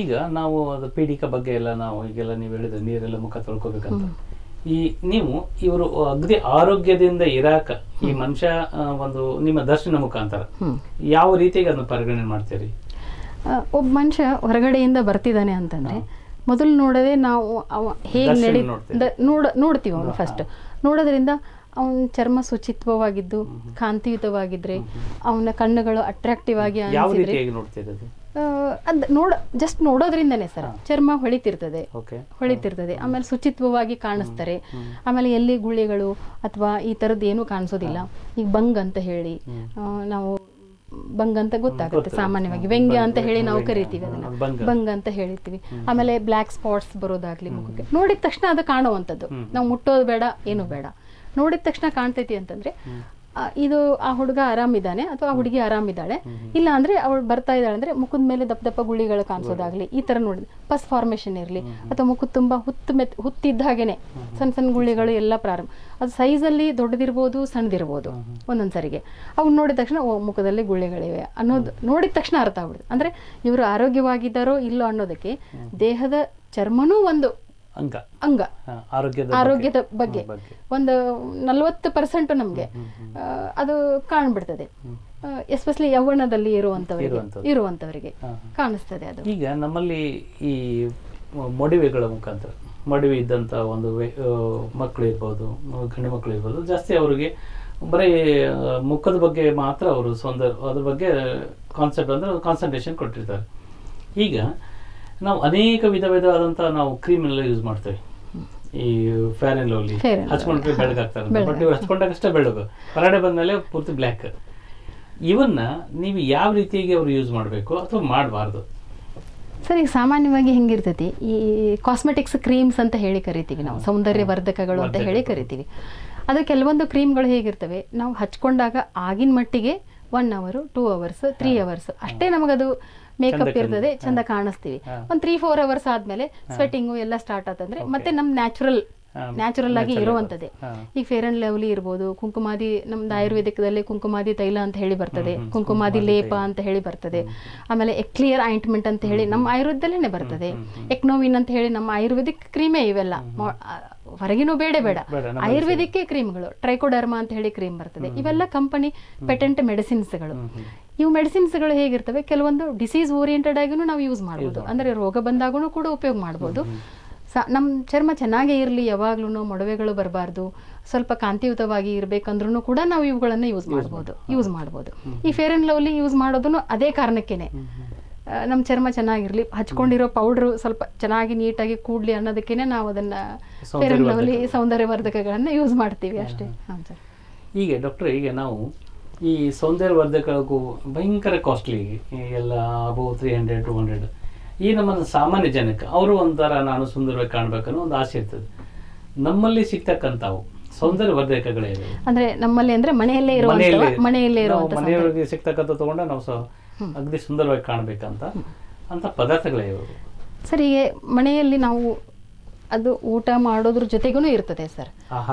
ಈಗ ನಾವು ಅದು ಪೀಡಿಕ ಬಗ್ಗೆ ಎಲ್ಲ ನಾವು ಈಗೆಲ್ಲ ನೀವು ಹೇಳಿದ ನೀರೆಲ್ಲ ಮುಖ ತೊಳ್ಕೋಬೇಕಂತ ಈ ನೀವು ಇವರು ಅಗ್ದಿ ಆರೋಗ್ಯದಿಂದ ಇರಾಕ ಈ ಮನುಷ್ಯ ಒಂದು ನಿಮ್ಮ ದರ್ಶನ ಮುಖಾಂತರ ಯಾವ ರೀತಿಯಾಗಿ ಅದನ್ನು ಪರಿಗಣನೆ ಮಾಡ್ತೀರಿ ಒಬ್ಬ ಮನುಷ್ಯ ಹೊರಗಡೆಯಿಂದ ಬರ್ತಿದ್ದಾನೆ ಅಂತಂದ್ರೆ ಮೊದಲು ನೋಡದೆ ನಾವು ಅವ ಹೇಗೆ ನಡಿ ನೋಡ ನೋಡ್ತೀವಿ ಅವನು ಫಸ್ಟ್ ನೋಡೋದ್ರಿಂದ ಅವನ ಚರ್ಮ ಶುಚಿತ್ವವಾಗಿದ್ದು ಕಾಂತಿಯುತವಾಗಿದ್ರೆ ಅವನ ಕಣ್ಣುಗಳು ಅಟ್ರಾಕ್ಟಿವ್ ಆಗಿ ಅನಿಸಿದ್ರೆ ಅದ್ ನೋಡ ಜಸ್ಟ್ ನೋಡೋದ್ರಿಂದನೇ ಸರ್ ಚರ್ಮ ಹೊಳಿತಿರ್ತದೆ ಹೊಳಿತಿರ್ತದೆ ಆಮೇಲೆ ಶುಚಿತ್ವವಾಗಿ ಕಾಣಿಸ್ತಾರೆ ಆಮೇಲೆ ಎಲ್ಲಿ ಗುಳ್ಳಿಗಳು ಅಥವಾ ಈ ತರದ್ ಏನು ಕಾಣಿಸೋದಿಲ್ಲ ಈಗ ಬಂಗ್ ಅಂತ ಹೇಳಿ ನಾವು ಬಂಗ್ ಅಂತ ಗೊತ್ತಾಗುತ್ತೆ ಸಾಮಾನ್ಯವಾಗಿ ವ್ಯಂಗ್ಯ ಅಂತ ಹೇಳಿ ನಾವು ಕರಿತೀವಿ ಅದನ್ನ ಬಂಗ್ ಅಂತ ಹೇಳಿತೀವಿ ಆಮೇಲೆ ಬ್ಲ್ಯಾಕ್ ಸ್ಪಾಟ್ಸ್ ಬರೋದಾಗ್ಲಿ ಮುಖಕ್ಕೆ ನೋಡಿದ ತಕ್ಷಣ ಅದು ಕಾಣುವಂತದ್ದು ನಾವು ಮುಟ್ಟೋದು ಬೇಡ ಏನು ಬೇಡ ನೋಡಿದ ತಕ್ಷಣ ಕಾಣ್ತೈತಿ ಅಂತಂದ್ರೆ ಇದು ಆ ಹುಡುಗ ಆರಾಮಿದ್ದಾನೆ ಅಥವಾ ಆ ಹುಡುಗಿ ಆರಾಮಿದ್ದಾಳೆ ಇಲ್ಲ ಅಂದ್ರೆ ಅವಳು ಬರ್ತಾ ಇದ್ದಾಳೆ ಅಂದ್ರೆ ಮುಖದ ಮೇಲೆ ದಪ್ಪ ದಪ್ಪ ಗುಳಿಗಳು ಕಾಣಿಸೋದಾಗ್ಲಿ ಈ ತರ ನೋಡಿದ್ರೆ ಪಸ್ ಫಾರ್ಮೇಶನ್ ಇರಲಿ ಅಥವಾ ಮುಖದ ತುಂಬಾ ಹುತ್ತು ಮೆತ್ ಹುತ್ತಿದ್ದ ಸಣ್ಣ ಸಣ್ಣ ಗುಳಿಗಳು ಎಲ್ಲ ಪ್ರಾರಂಭ ಅದು ಅಲ್ಲಿ ದೊಡ್ಡದಿರ್ಬೋದು ಸಣ್ಣದಿರ್ಬೋದು ಒಂದೊಂದ್ಸರಿಗೆ ಅವ್ನು ನೋಡಿದ ತಕ್ಷಣ ಓ ಮುಖದಲ್ಲಿ ಗುಳಿಗಳಿವೆ ಅನ್ನೋದು ನೋಡಿದ ತಕ್ಷಣ ಅರ್ಥ ಆಗ್ಬಿಡುತ್ತೆ ಅಂದರೆ ಇವರು ಆರೋಗ್ಯವಾಗಿದ್ದಾರೋ ಇಲ್ಲೋ ಅನ್ನೋದಕ್ಕೆ ದೇಹದ ಚರ್ಮನೂ ಒಂದು ಅಂಗ ಅಂಗ ಆರೋಗ್ಯದ ಆರೋಗ್ಯದ ಬಗ್ಗೆ ಒಂದು ನಲವತ್ತು ಪರ್ಸೆಂಟ್ ನಮಗೆ ಅದು ಕಾಣ್ಬಿಡ್ತದೆ ಎಸ್ಪೆಷಲಿ ಯೌವನದಲ್ಲಿ ಇರುವಂತವರಿಗೆ ಇರುವಂತವರಿಗೆ ಕಾಣಿಸ್ತದೆ ಅದು ಈಗ ನಮ್ಮಲ್ಲಿ ಈ ಮಡುವೆಗಳ ಮುಖಾಂತರ ಮಡುವೆ ಇದ್ದಂತ ಒಂದು ಮಕ್ಕಳು ಇರ್ಬೋದು ಗಂಡು ಮಕ್ಕಳು ಇರ್ಬೋದು ಜಾಸ್ತಿ ಅವರಿಗೆ ಬರೀ ಮುಖದ ಬಗ್ಗೆ ಮಾತ್ರ ಅವರು ಸೌಂದರ್ಯ ಅದ್ರ ಬಗ್ಗೆ ಕಾನ್ಸೆಪ್ಟ್ ಅಂದ್ರೆ ಕಾನ್ಸಂಟ್ರೇಷನ್ ಕೊಟ್ಟಿರ್ತಾರೆ ಈಗ ನಾವು ಅನೇಕ ವಿಧ ವಿಧವಾದಂತಹ ನಾವು ಕ್ರೀಮ್ ಎಲ್ಲ ಯೂಸ್ ಮಾಡ್ತೇವೆ ಈ ಎಲ್ಲ ಹೋಗಿ ಹಚ್ಕೊಂಡ್ರೆ ಬೆಳಗಾಗ್ತಾರೆ ಬಟ್ ನೀವು ಅಷ್ಟೇ ಬೆಳಗು ಹೊರಗಡೆ ಬಂದಮೇಲೆ ಪೂರ್ತಿ ಬ್ಲ್ಯಾಕ್ ಇವನ್ನ ನೀವು ಯಾವ ರೀತಿಯಾಗಿ ಅವರು ಯೂಸ್ ಮಾಡಬೇಕು ಅಥವಾ ಮಾಡಬಾರ್ದು ಸರ್ ಈಗ ಸಾಮಾನ್ಯವಾಗಿ ಹೆಂಗಿರ್ತೈತಿ ಈ ಕಾಸ್ಮೆಟಿಕ್ಸ್ ಕ್ರೀಮ್ಸ್ ಅಂತ ಹೇಳಿ ಕರಿತೀವಿ ನಾವು ಸೌಂದರ್ಯ ವರ್ಧಕಗಳು ಅಂತ ಹೇಳಿ ಕರಿತೀವಿ ಅದು ಕೆಲವೊಂದು ಕ್ರೀಮ್ಗಳು ಹೇಗಿರ್ತವೆ ನಾವು ಹಚ್ಕೊಂಡಾಗ ಆಗಿನ ಮಟ್ಟಿಗೆ ಒನ್ ಅವರು ಟೂ ಅವರ್ಸ್ ತ್ರೀ ಅವರ್ಸ್ ಅಷ್ಟೇ ನಮಗದು ಮೇಕಪ್ ಇರ್ತದೆ ಚಂದ ಕಾಣಿಸ್ತೀವಿ ಒಂದು ತ್ರೀ ಫೋರ್ ಅವರ್ಸ್ ಆದ್ಮೇಲೆ ಸ್ವೆಟಿಂಗು ಎಲ್ಲ ಸ್ಟಾರ್ಟ್ ಆತಂದ್ರೆ ಮತ್ತೆ ನಮ್ ನ್ಯಾಚುರಲ್ ನ್ಯಾಚುರಲ್ ಆಗಿ ಇರುವಂತದ್ದೇ ಈಗ ಫೇರ್ ಅಂಡ್ ಲವ್ಲಿ ಇರ್ಬೋದು ಕುಂಕುಮಾದಿ ನಮ್ದು ಆಯುರ್ವೇದಿಕದಲ್ಲಿ ಕುಂಕುಮಾದಿ ತೈಲ ಅಂತ ಹೇಳಿ ಬರ್ತದೆ ಕುಂಕುಮಾದಿ ಲೇಪ ಅಂತ ಹೇಳಿ ಬರ್ತದೆ ಆಮೇಲೆ ಎಕ್ಲಿಯರ್ ಆಯಿಂಟ್ಮೆಂಟ್ ಅಂತ ಹೇಳಿ ನಮ್ಮ ಆಯುರ್ವೇದದಲ್ಲೇ ಬರ್ತದೆ ಎಕ್ನೋವಿನ್ ಅಂತ ಹೇಳಿ ನಮ್ಮ ಆಯುರ್ವೇದಿಕ್ ಕ್ರೀಮೇ ಇವೆಲ್ಲ ಹೊರಗಿನೂ ಬೇಡ ಬೇಡ ಆಯುರ್ವೇದಿಕ್ಕೆ ಕ್ರೀಮ್ಗಳು ಟ್ರೈಕೋಡರ್ಮಾ ಅಂತ ಹೇಳಿ ಕ್ರೀಮ್ ಬರ್ತದೆ ಇವೆಲ್ಲ ಕಂಪನಿ ಪೆಟೆಂಟ್ ಮೆಡಿಸಿನ್ಸ್ಗಳು ಇವು ಗಳು ಹೇಗಿರ್ತವೆ ಕೆಲವೊಂದು ಡಿಸೀಸ್ ಓರಿಯೆಂಟೆಡ್ ಆಗಿನೂ ನಾವು ಯೂಸ್ ಮಾಡ್ಬೋದು ಅಂದ್ರೆ ರೋಗ ಬಂದಾಗೂ ಕೂಡ ಉಪಯೋಗ ಮಾಡ್ಬೋದು ಸ ನಮ್ಮ ಚರ್ಮ ಚೆನ್ನಾಗೇ ಇರಲಿ ಯಾವಾಗ್ಲೂ ಮೊಡವೆಗಳು ಬರಬಾರ್ದು ಸ್ವಲ್ಪ ಕಾಂತಿಯುತವಾಗಿ ಇರಬೇಕಂದ್ರೂ ಕೂಡ ನಾವು ಇವುಗಳನ್ನು ಯೂಸ್ ಮಾಡ್ಬೋದು ಯೂಸ್ ಮಾಡ್ಬೋದು ಈ ಫೇರ್ ಆ್ಯಂಡ್ ಲವ್ಲಿ ಯೂಸ್ ಮಾಡೋದನ್ನು ಅದೇ ಕಾರಣಕ್ಕೇನೆ ನಮ್ಮ ಚರ್ಮ ಚೆನ್ನಾಗಿರಲಿ ಹಚ್ಕೊಂಡಿರೋ ಪೌಡ್ರು ಸ್ವಲ್ಪ ಚೆನ್ನಾಗಿ ನೀಟಾಗಿ ಕೂಡ್ಲಿ ಅನ್ನೋದಕ್ಕೇನೆ ನಾವು ಅದನ್ನು ಫೇರ್ ಆ್ಯಂಡ್ ಲವ್ಲಿ ಸೌಂದರ್ಯವರ್ಧಕಗಳನ್ನು ಯೂಸ್ ಮಾಡ್ತೀವಿ ಅಷ್ಟೇ ಹಾಂ ಸರ್ ಈಗ ಡಾಕ್ಟ್ರೆ ಈಗ ನಾವು ಈ ಸೌಂದರ್ಯ ಭಯಂಕರ ಕಾಸ್ಟ್ಲಿ ಎಲ್ಲ ಆಗೋ ತ್ರೀ ಹಂಡ್ರೆಡ್ ಟೂ ಹಂಡ್ರೆಡ್ ಈ ನಮ್ಮ ಸಾಮಾನ್ಯ ಜನಕ್ಕೆ ಅವರು ಒಂಥರ ನಾನು ಸುಂದರವಾಗಿ ಕಾಣಬೇಕನ್ನೋ ಒಂದು ಆಸೆ ಇರ್ತದೆ ನಮ್ಮಲ್ಲಿ ಸಿಗ್ತಕ್ಕಂಥವು ಸೌಂದರ್ಯ ವರ್ಧಕಗಳೇ ಅಂದ್ರೆ ನಮ್ಮಲ್ಲಿ ಅಂದ್ರೆ ಮನೆಯಲ್ಲೇ ಇರೋ ಮನೆಯಲ್ಲೇ ಇರೋ ಮನೆಯೊಳಗೆ ಸಿಗ್ತಕ್ಕಂಥ ತಗೊಂಡ ನಾವು ಸಹ ಅಗದಿ ಸುಂದರವಾಗಿ ಕಾಣಬೇಕಂತ ಅಂತ ಪದಾರ್ಥಗಳೇ ಇವರು ಸರಿ ಮನೆಯಲ್ಲಿ ನಾವು ಅದು ಊಟ ಮಾಡೋದ್ರ ಜೊತೆಗೂ ಇರ್ತದೆ ಸರ್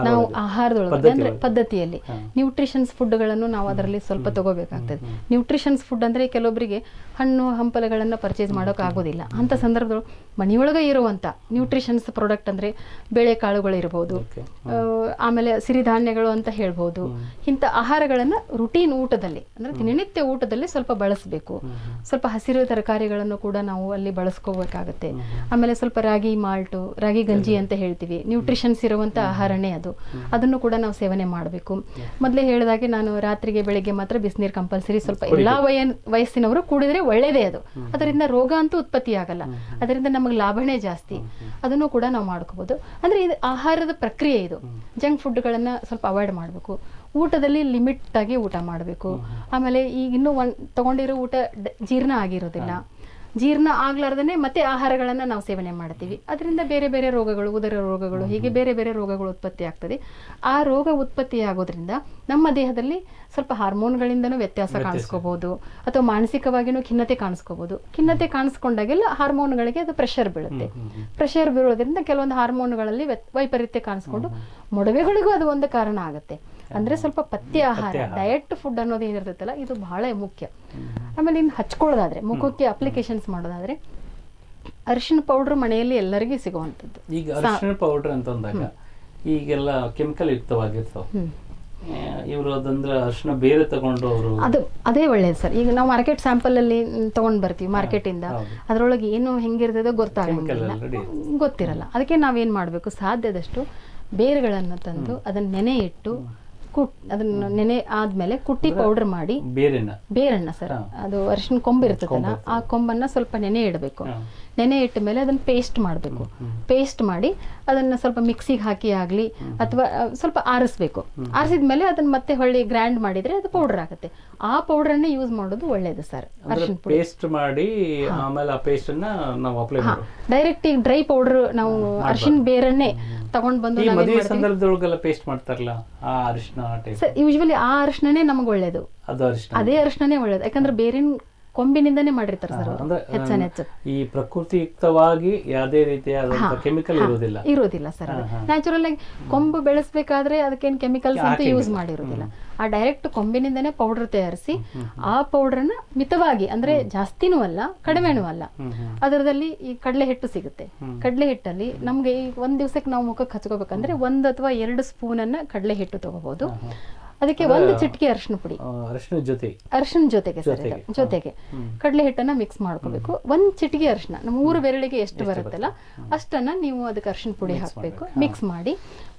ನಾವು ಆಹಾರದೊಳಗೆ ಅಂದ್ರೆ ಪದ್ಧತಿಯಲ್ಲಿ ನ್ಯೂಟ್ರಿಷನ್ಸ್ ಫುಡ್ಗಳನ್ನು ನಾವು ಅದರಲ್ಲಿ ಸ್ವಲ್ಪ ತಗೋಬೇಕಾಗ್ತದೆ ನ್ಯೂಟ್ರಿಷನ್ಸ್ ಫುಡ್ ಅಂದ್ರೆ ಕೆಲವೊಬ್ಬರಿಗೆ ಹಣ್ಣು ಹಂಪಲಗಳನ್ನು ಪರ್ಚೇಸ್ ಮಾಡೋಕ್ಕಾಗೋದಿಲ್ಲ ಅಂಥ ಸಂದರ್ಭದಲ್ಲಿ ಮನೆಯೊಳಗೆ ಇರುವಂಥ ನ್ಯೂಟ್ರಿಷನ್ಸ್ ಪ್ರಾಡಕ್ಟ್ ಅಂದರೆ ಬೇಳೆಕಾಳುಗಳು ಇರ್ಬೋದು ಆಮೇಲೆ ಸಿರಿಧಾನ್ಯಗಳು ಅಂತ ಹೇಳ್ಬೋದು ಇಂಥ ಆಹಾರಗಳನ್ನು ರುಟೀನ್ ಊಟದಲ್ಲಿ ಅಂದರೆ ದಿನನಿತ್ಯ ಊಟದಲ್ಲಿ ಸ್ವಲ್ಪ ಬಳಸಬೇಕು ಸ್ವಲ್ಪ ಹಸಿರು ತರಕಾರಿಗಳನ್ನು ಕೂಡ ನಾವು ಅಲ್ಲಿ ಬಳಸ್ಕೋಬೇಕಾಗತ್ತೆ ಆಮೇಲೆ ಸ್ವಲ್ಪ ರಾಗಿ ಮಾಲ್ಟು ರಾಗಿ ಗಂಜಿ ಅಂತ ಹೇಳ್ತೀವಿ ನ್ಯೂಟ್ರಿಷನ್ಸ್ ಇರುವಂಥ ಆಹಾರನೇ ಅದು ಅದನ್ನು ಕೂಡ ನಾವು ಸೇವನೆ ಮಾಡಬೇಕು ಮೊದಲೇ ಹೇಳಿದಾಗೆ ನಾನು ರಾತ್ರಿಗೆ ಬೆಳಿಗ್ಗೆ ಮಾತ್ರ ಬಿಸಿನೀರು ಕಂಪಲ್ಸರಿ ಸ್ವಲ್ಪ ಎಲ್ಲ ವಯ ವಯಸ್ಸಿನವರು ಕುಡಿದ್ರೆ ಒಳ್ಳೆಯದೇ ಅದು ಅದರಿಂದ ರೋಗ ಅಂತೂ ಉತ್ಪತ್ತಿ ಆಗಲ್ಲ ಅದರಿಂದ ನಮಗೆ ಲಾಭನೇ ಜಾಸ್ತಿ ಅದನ್ನು ಕೂಡ ನಾವು ಮಾಡ್ಕೋಬೋದು ಅಂದ್ರೆ ಇದು ಆಹಾರದ ಪ್ರಕ್ರಿಯೆ ಇದು ಜಂಕ್ ಫುಡ್ಗಳನ್ನು ಸ್ವಲ್ಪ ಅವಾಯ್ಡ್ ಮಾಡಬೇಕು ಊಟದಲ್ಲಿ ಲಿಮಿಟ್ ಆಗಿ ಊಟ ಮಾಡಬೇಕು ಆಮೇಲೆ ಈಗ ಇನ್ನೂ ಒಂದು ತಗೊಂಡಿರೋ ಊಟ ಜೀರ್ಣ ಆಗಿರೋದಿಲ್ಲ ಜೀರ್ಣ ಆಗ್ಲಾರ್ದೇ ಮತ್ತೆ ಆಹಾರಗಳನ್ನು ನಾವು ಸೇವನೆ ಮಾಡ್ತೀವಿ ಅದರಿಂದ ಬೇರೆ ಬೇರೆ ರೋಗಗಳು ಉದರ ರೋಗಗಳು ಹೀಗೆ ಬೇರೆ ಬೇರೆ ರೋಗಗಳು ಉತ್ಪತ್ತಿ ಆಗ್ತದೆ ಆ ರೋಗ ಉತ್ಪತ್ತಿ ಆಗೋದ್ರಿಂದ ನಮ್ಮ ದೇಹದಲ್ಲಿ ಸ್ವಲ್ಪ ಹಾರ್ಮೋನ್ಗಳಿಂದನೂ ವ್ಯತ್ಯಾಸ ಕಾಣಿಸ್ಕೋಬಹುದು ಅಥವಾ ಮಾನಸಿಕವಾಗಿಯೂ ಖಿನ್ನತೆ ಕಾಣಿಸ್ಕೋಬಹುದು ಖಿನ್ನತೆ ಕಾಣಿಸ್ಕೊಂಡಾಗೆಲ್ಲ ಹಾರ್ಮೋನ್ಗಳಿಗೆ ಅದು ಪ್ರೆಷರ್ ಬೀಳುತ್ತೆ ಪ್ರೆಷರ್ ಬೀಳೋದ್ರಿಂದ ಕೆಲವೊಂದು ಹಾರ್ಮೋನ್ಗಳಲ್ಲಿ ವೈಪರೀತ್ಯ ಕಾಣಿಸ್ಕೊಂಡು ಮೊಡವೆಗಳಿಗೂ ಅದು ಒಂದು ಕಾರಣ ಆಗುತ್ತೆ ಅಂದ್ರೆ ಸ್ವಲ್ಪ ಪಥ್ಯ ಆಹಾರ ಡಯಟ್ ಫುಡ್ ಅನ್ನೋದು ಏನಿರ್ತೈತಲ್ಲ ಇದು ಬಹಳ ಮುಖ್ಯ ಆಮೇಲೆ ಇನ್ನು ಹಚ್ಕೊಳ್ಳೋದಾದ್ರೆ ಮುಖಕ್ಕೆ ಅಪ್ಲಿಕೇಶನ್ಸ್ ಮಾಡೋದಾದ್ರೆ ಅರಿಶಿನ ಪೌಡರ್ ಮನೆಯಲ್ಲಿ ಎಲ್ಲರಿಗೂ ಸಿಗುವಂತದ್ದು ಈಗ ಅರಿಶಿನ ಪೌಡರ್ ಅಂತಂದಾಗ ಈಗೆಲ್ಲ ಕೆಮಿಕಲ್ ಯುಕ್ತವಾಗಿರ್ತಾವ ಇವರು ಅದಂದ್ರೆ ಅರಿಶಿನ ಬೇರೆ ತಗೊಂಡು ಅದು ಅದೇ ಒಳ್ಳೇದು ಸರ್ ಈಗ ನಾವು ಮಾರ್ಕೆಟ್ ಸ್ಯಾಂಪಲ್ ಅಲ್ಲಿ ತಗೊಂಡ್ ಬರ್ತೀವಿ ಮಾರ್ಕೆಟ್ ಇಂದ ಅದರೊಳಗೆ ಏನು ಹೆಂಗಿರ್ತದೆ ಗೊತ್ತಾಗಲ್ಲ ಗೊತ್ತಿರಲ್ಲ ಅದಕ್ಕೆ ನಾವೇನ್ ಮಾಡಬೇಕು ಸಾಧ್ಯದಷ್ಟು ಬೇರುಗಳನ್ನು ತಂದು ಅದನ್ನ ನೆನೆ ಇಟ್ಟು ಕುಟ್ ಅದನ್ನ ನೆನೆ ಆದ್ಮೇಲೆ ಕುಟ್ಟಿ ಪೌಡರ್ ಮಾಡಿ ಬೇರೆಣ್ಣ ಸರ್ ಅದು ಅರಿಶಿನ ಕೊಂಬ್ ಇರ್ತದಲ್ಲ ಆ ಕೊಂಬನ್ನ ಸ್ವಲ್ಪ ನೆನೆ ಇಡಬೇಕು ನೆನೆ ಇಟ್ಟ ಮೇಲೆ ಅದನ್ನು ಪೇಸ್ಟ್ ಮಾಡಬೇಕು ಪೇಸ್ಟ್ ಮಾಡಿ ಅದನ್ನು ಸ್ವಲ್ಪ ಮಿಕ್ಸಿಗೆ ಹಾಕಿ ಆಗಲಿ ಅಥವಾ ಸ್ವಲ್ಪ ಆರಿಸ್ಬೇಕು ಆರಿಸಿದ ಮೇಲೆ ಅದನ್ನು ಮತ್ತೆ ಹೊಳ್ಳಿ ಗ್ರ್ಯಾಂಡ್ ಮಾಡಿದರೆ ಅದು ಪೌಡರ್ ಆಗುತ್ತೆ ಆ ಪೌಡ್ರನ್ನೇ ಯೂಸ್ ಮಾಡೋದು ಒಳ್ಳೆಯದು ಸರ್ ಪೇಸ್ಟ್ ಮಾಡಿ ಆಮೇಲೆ ಆ ಪೇಸ್ಟನ್ನು ನಾವು ಅಪ್ಲೈ ಡೈರೆಕ್ಟ್ ಈಗ ಡ್ರೈ ಪೌಡರ್ ನಾವು ಅರಿಶಿನ ಬೇರನ್ನೇ ತಗೊಂಡ್ ಬಂದು ಮದುವೆ ಸಂದರ್ಭದೊಳಗೆಲ್ಲ ಪೇಸ್ಟ್ ಮಾಡ್ತಾರಲ್ಲ ಆ ಅರಿಶಿನ ಆ ಅರಿಶಿನನೇ ನಮಗೆ ಒಳ್ಳೇದು ಅದೇ ಅರಿಶಿನನೇ ಒಳ್ಳೇದು ಯಾಕಂದ್ರೆ ಬೇರೆ ಕೊಂಬಿನಿಂದನೇ ಮಾಡಿರ್ತಾರೆ ಸರ್ ಅಂದ್ರೆ ಹೆಚ್ಚಾನ ಹೆಚ್ಚು ಈ ಪ್ರಕೃತಿಯುಕ್ತವಾಗಿ ಯಾವುದೇ ರೀತಿಯಾದಂತಹ ಕೆಮಿಕಲ್ ಇರೋದಿಲ್ಲ ಇರೋದಿಲ್ಲ ಸರ್ ನ್ಯಾಚುರಲ್ ಆಗಿ ಕೊಂಬು ಬೆಳೆಸಬೇಕಾದ್ರೆ ಅದಕ್ಕೇನು ಕೆಮಿಕಲ್ಸ್ ಅಂತ ಯೂಸ್ ಮಾಡಿರೋದಿಲ್ಲ ಆ ಡೈರೆಕ್ಟ್ ಕೊಂಬಿನಿಂದನೇ ಪೌಡರ್ ತಯಾರಿಸಿ ಆ ಪೌಡರ್ನ ಮಿತವಾಗಿ ಅಂದ್ರೆ ಜಾಸ್ತಿನೂ ಅಲ್ಲ ಕಡಿಮೆನೂ ಅಲ್ಲ ಅದರದಲ್ಲಿ ಈ ಕಡಲೆ ಹಿಟ್ಟು ಸಿಗುತ್ತೆ ಕಡಲೆ ಹಿಟ್ಟಲ್ಲಿ ನಮ್ಗೆ ಈ ಒಂದ್ ದಿವಸಕ್ಕೆ ನಾವು ಮುಖಕ್ಕೆ ಹಚ್ಕೋಬೇಕಂದ್ರೆ ಒಂದ್ ಅಥವಾ ಎರಡು ಸ್ಪೂನ್ ಅನ್ನ ಕಡಲೆ ಹಿಟ್ಟು ತಗೋಬಹುದು ಅದಕ್ಕೆ ಒಂದು ಚಿಟಿಕೆ ಅರಿಶಿನ ಪುಡಿ ಅರಶಿನ ಜೊತೆ ಅರಿಶಿನ ಜೊತೆಗೆ ಸರ್ ಜೊತೆಗೆ ಕಡಲೆ ಹಿಟ್ಟನ್ನ ಮಿಕ್ಸ್ ಮಾಡ್ಕೋಬೇಕು ಒಂದ್ ಚಿಟಿಕೆ ಅರಿಶಿನ ನಮ್ಮ ಮೂರು ಬೆರಳಿಗೆ ಎಷ್ಟು ಬರುತ್ತಲ್ಲ ಅಷ್ಟನ್ನ ನೀವು ಅದಕ್ಕೆ ಅರಿಶಿನ ಪುಡಿ ಹಾಕಬೇಕು ಮಿಕ್ಸ್ ಮಾಡಿ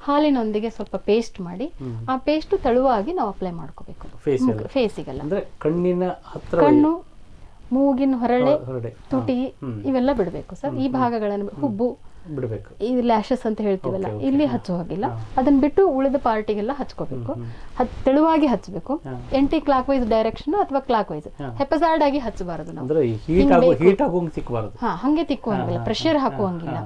ಹಾಲಿನೊಂದಿಗೆ ಸ್ವಲ್ಪ ಪೇಸ್ಟ್ ಮಾಡಿ ಆ ಪೇಸ್ಟ್ ತಳುವಾಗಿ ನಾವು ಅಪ್ಲೈ ಮಾಡ್ಕೋಬೇಕು ಫೇಸಿಗೆಲ್ಲ ಕಣ್ಣಿನ ಕಣ್ಣು ಮೂಗಿನ ಹೊರಳೆ ತುಟಿ ಇವೆಲ್ಲ ಬಿಡಬೇಕು ಸರ್ ಈ ಭಾಗಗಳನ್ನು ಹುಬ್ಬು ಬಿಡಬೇಕು ಈ ಲ್ಯಾಶಸ್ ಅಂತ ಹೇಳ್ತೀವಲ್ಲ ಇಲ್ಲಿ ಹಚ್ಚೋ ಹಾಗಿಲ್ಲ ಅದನ್ನ ಬಿಟ್ಟು ಉಳಿದ ಪಾರ್ಟಿಗೆಲ್ಲ ಹಚ್ಕೋಬೇಕು ತೆಳುವಾಗಿ ಹಚ್ಚಬೇಕು ಎಂಟಿ ಕ್ಲಾಕ್ ವೈಸ್ ಡೈರೆಕ್ಷನ್ ಅಥವಾ ಕ್ಲಾಕ್ ವೈಸ್ ಹೆಪಸಾರ್ಡ್ ಆಗಿ ಹಚ್ಚಬಾರದು ನಾವು ಹೀಟ್ ಹಾ ಹಂಗೆ ತಿಕ್ಕುವಂಗಿಲ್ಲ ಪ್ರೆಷರ್ ಹಾಕುವಂಗಿಲ್ಲ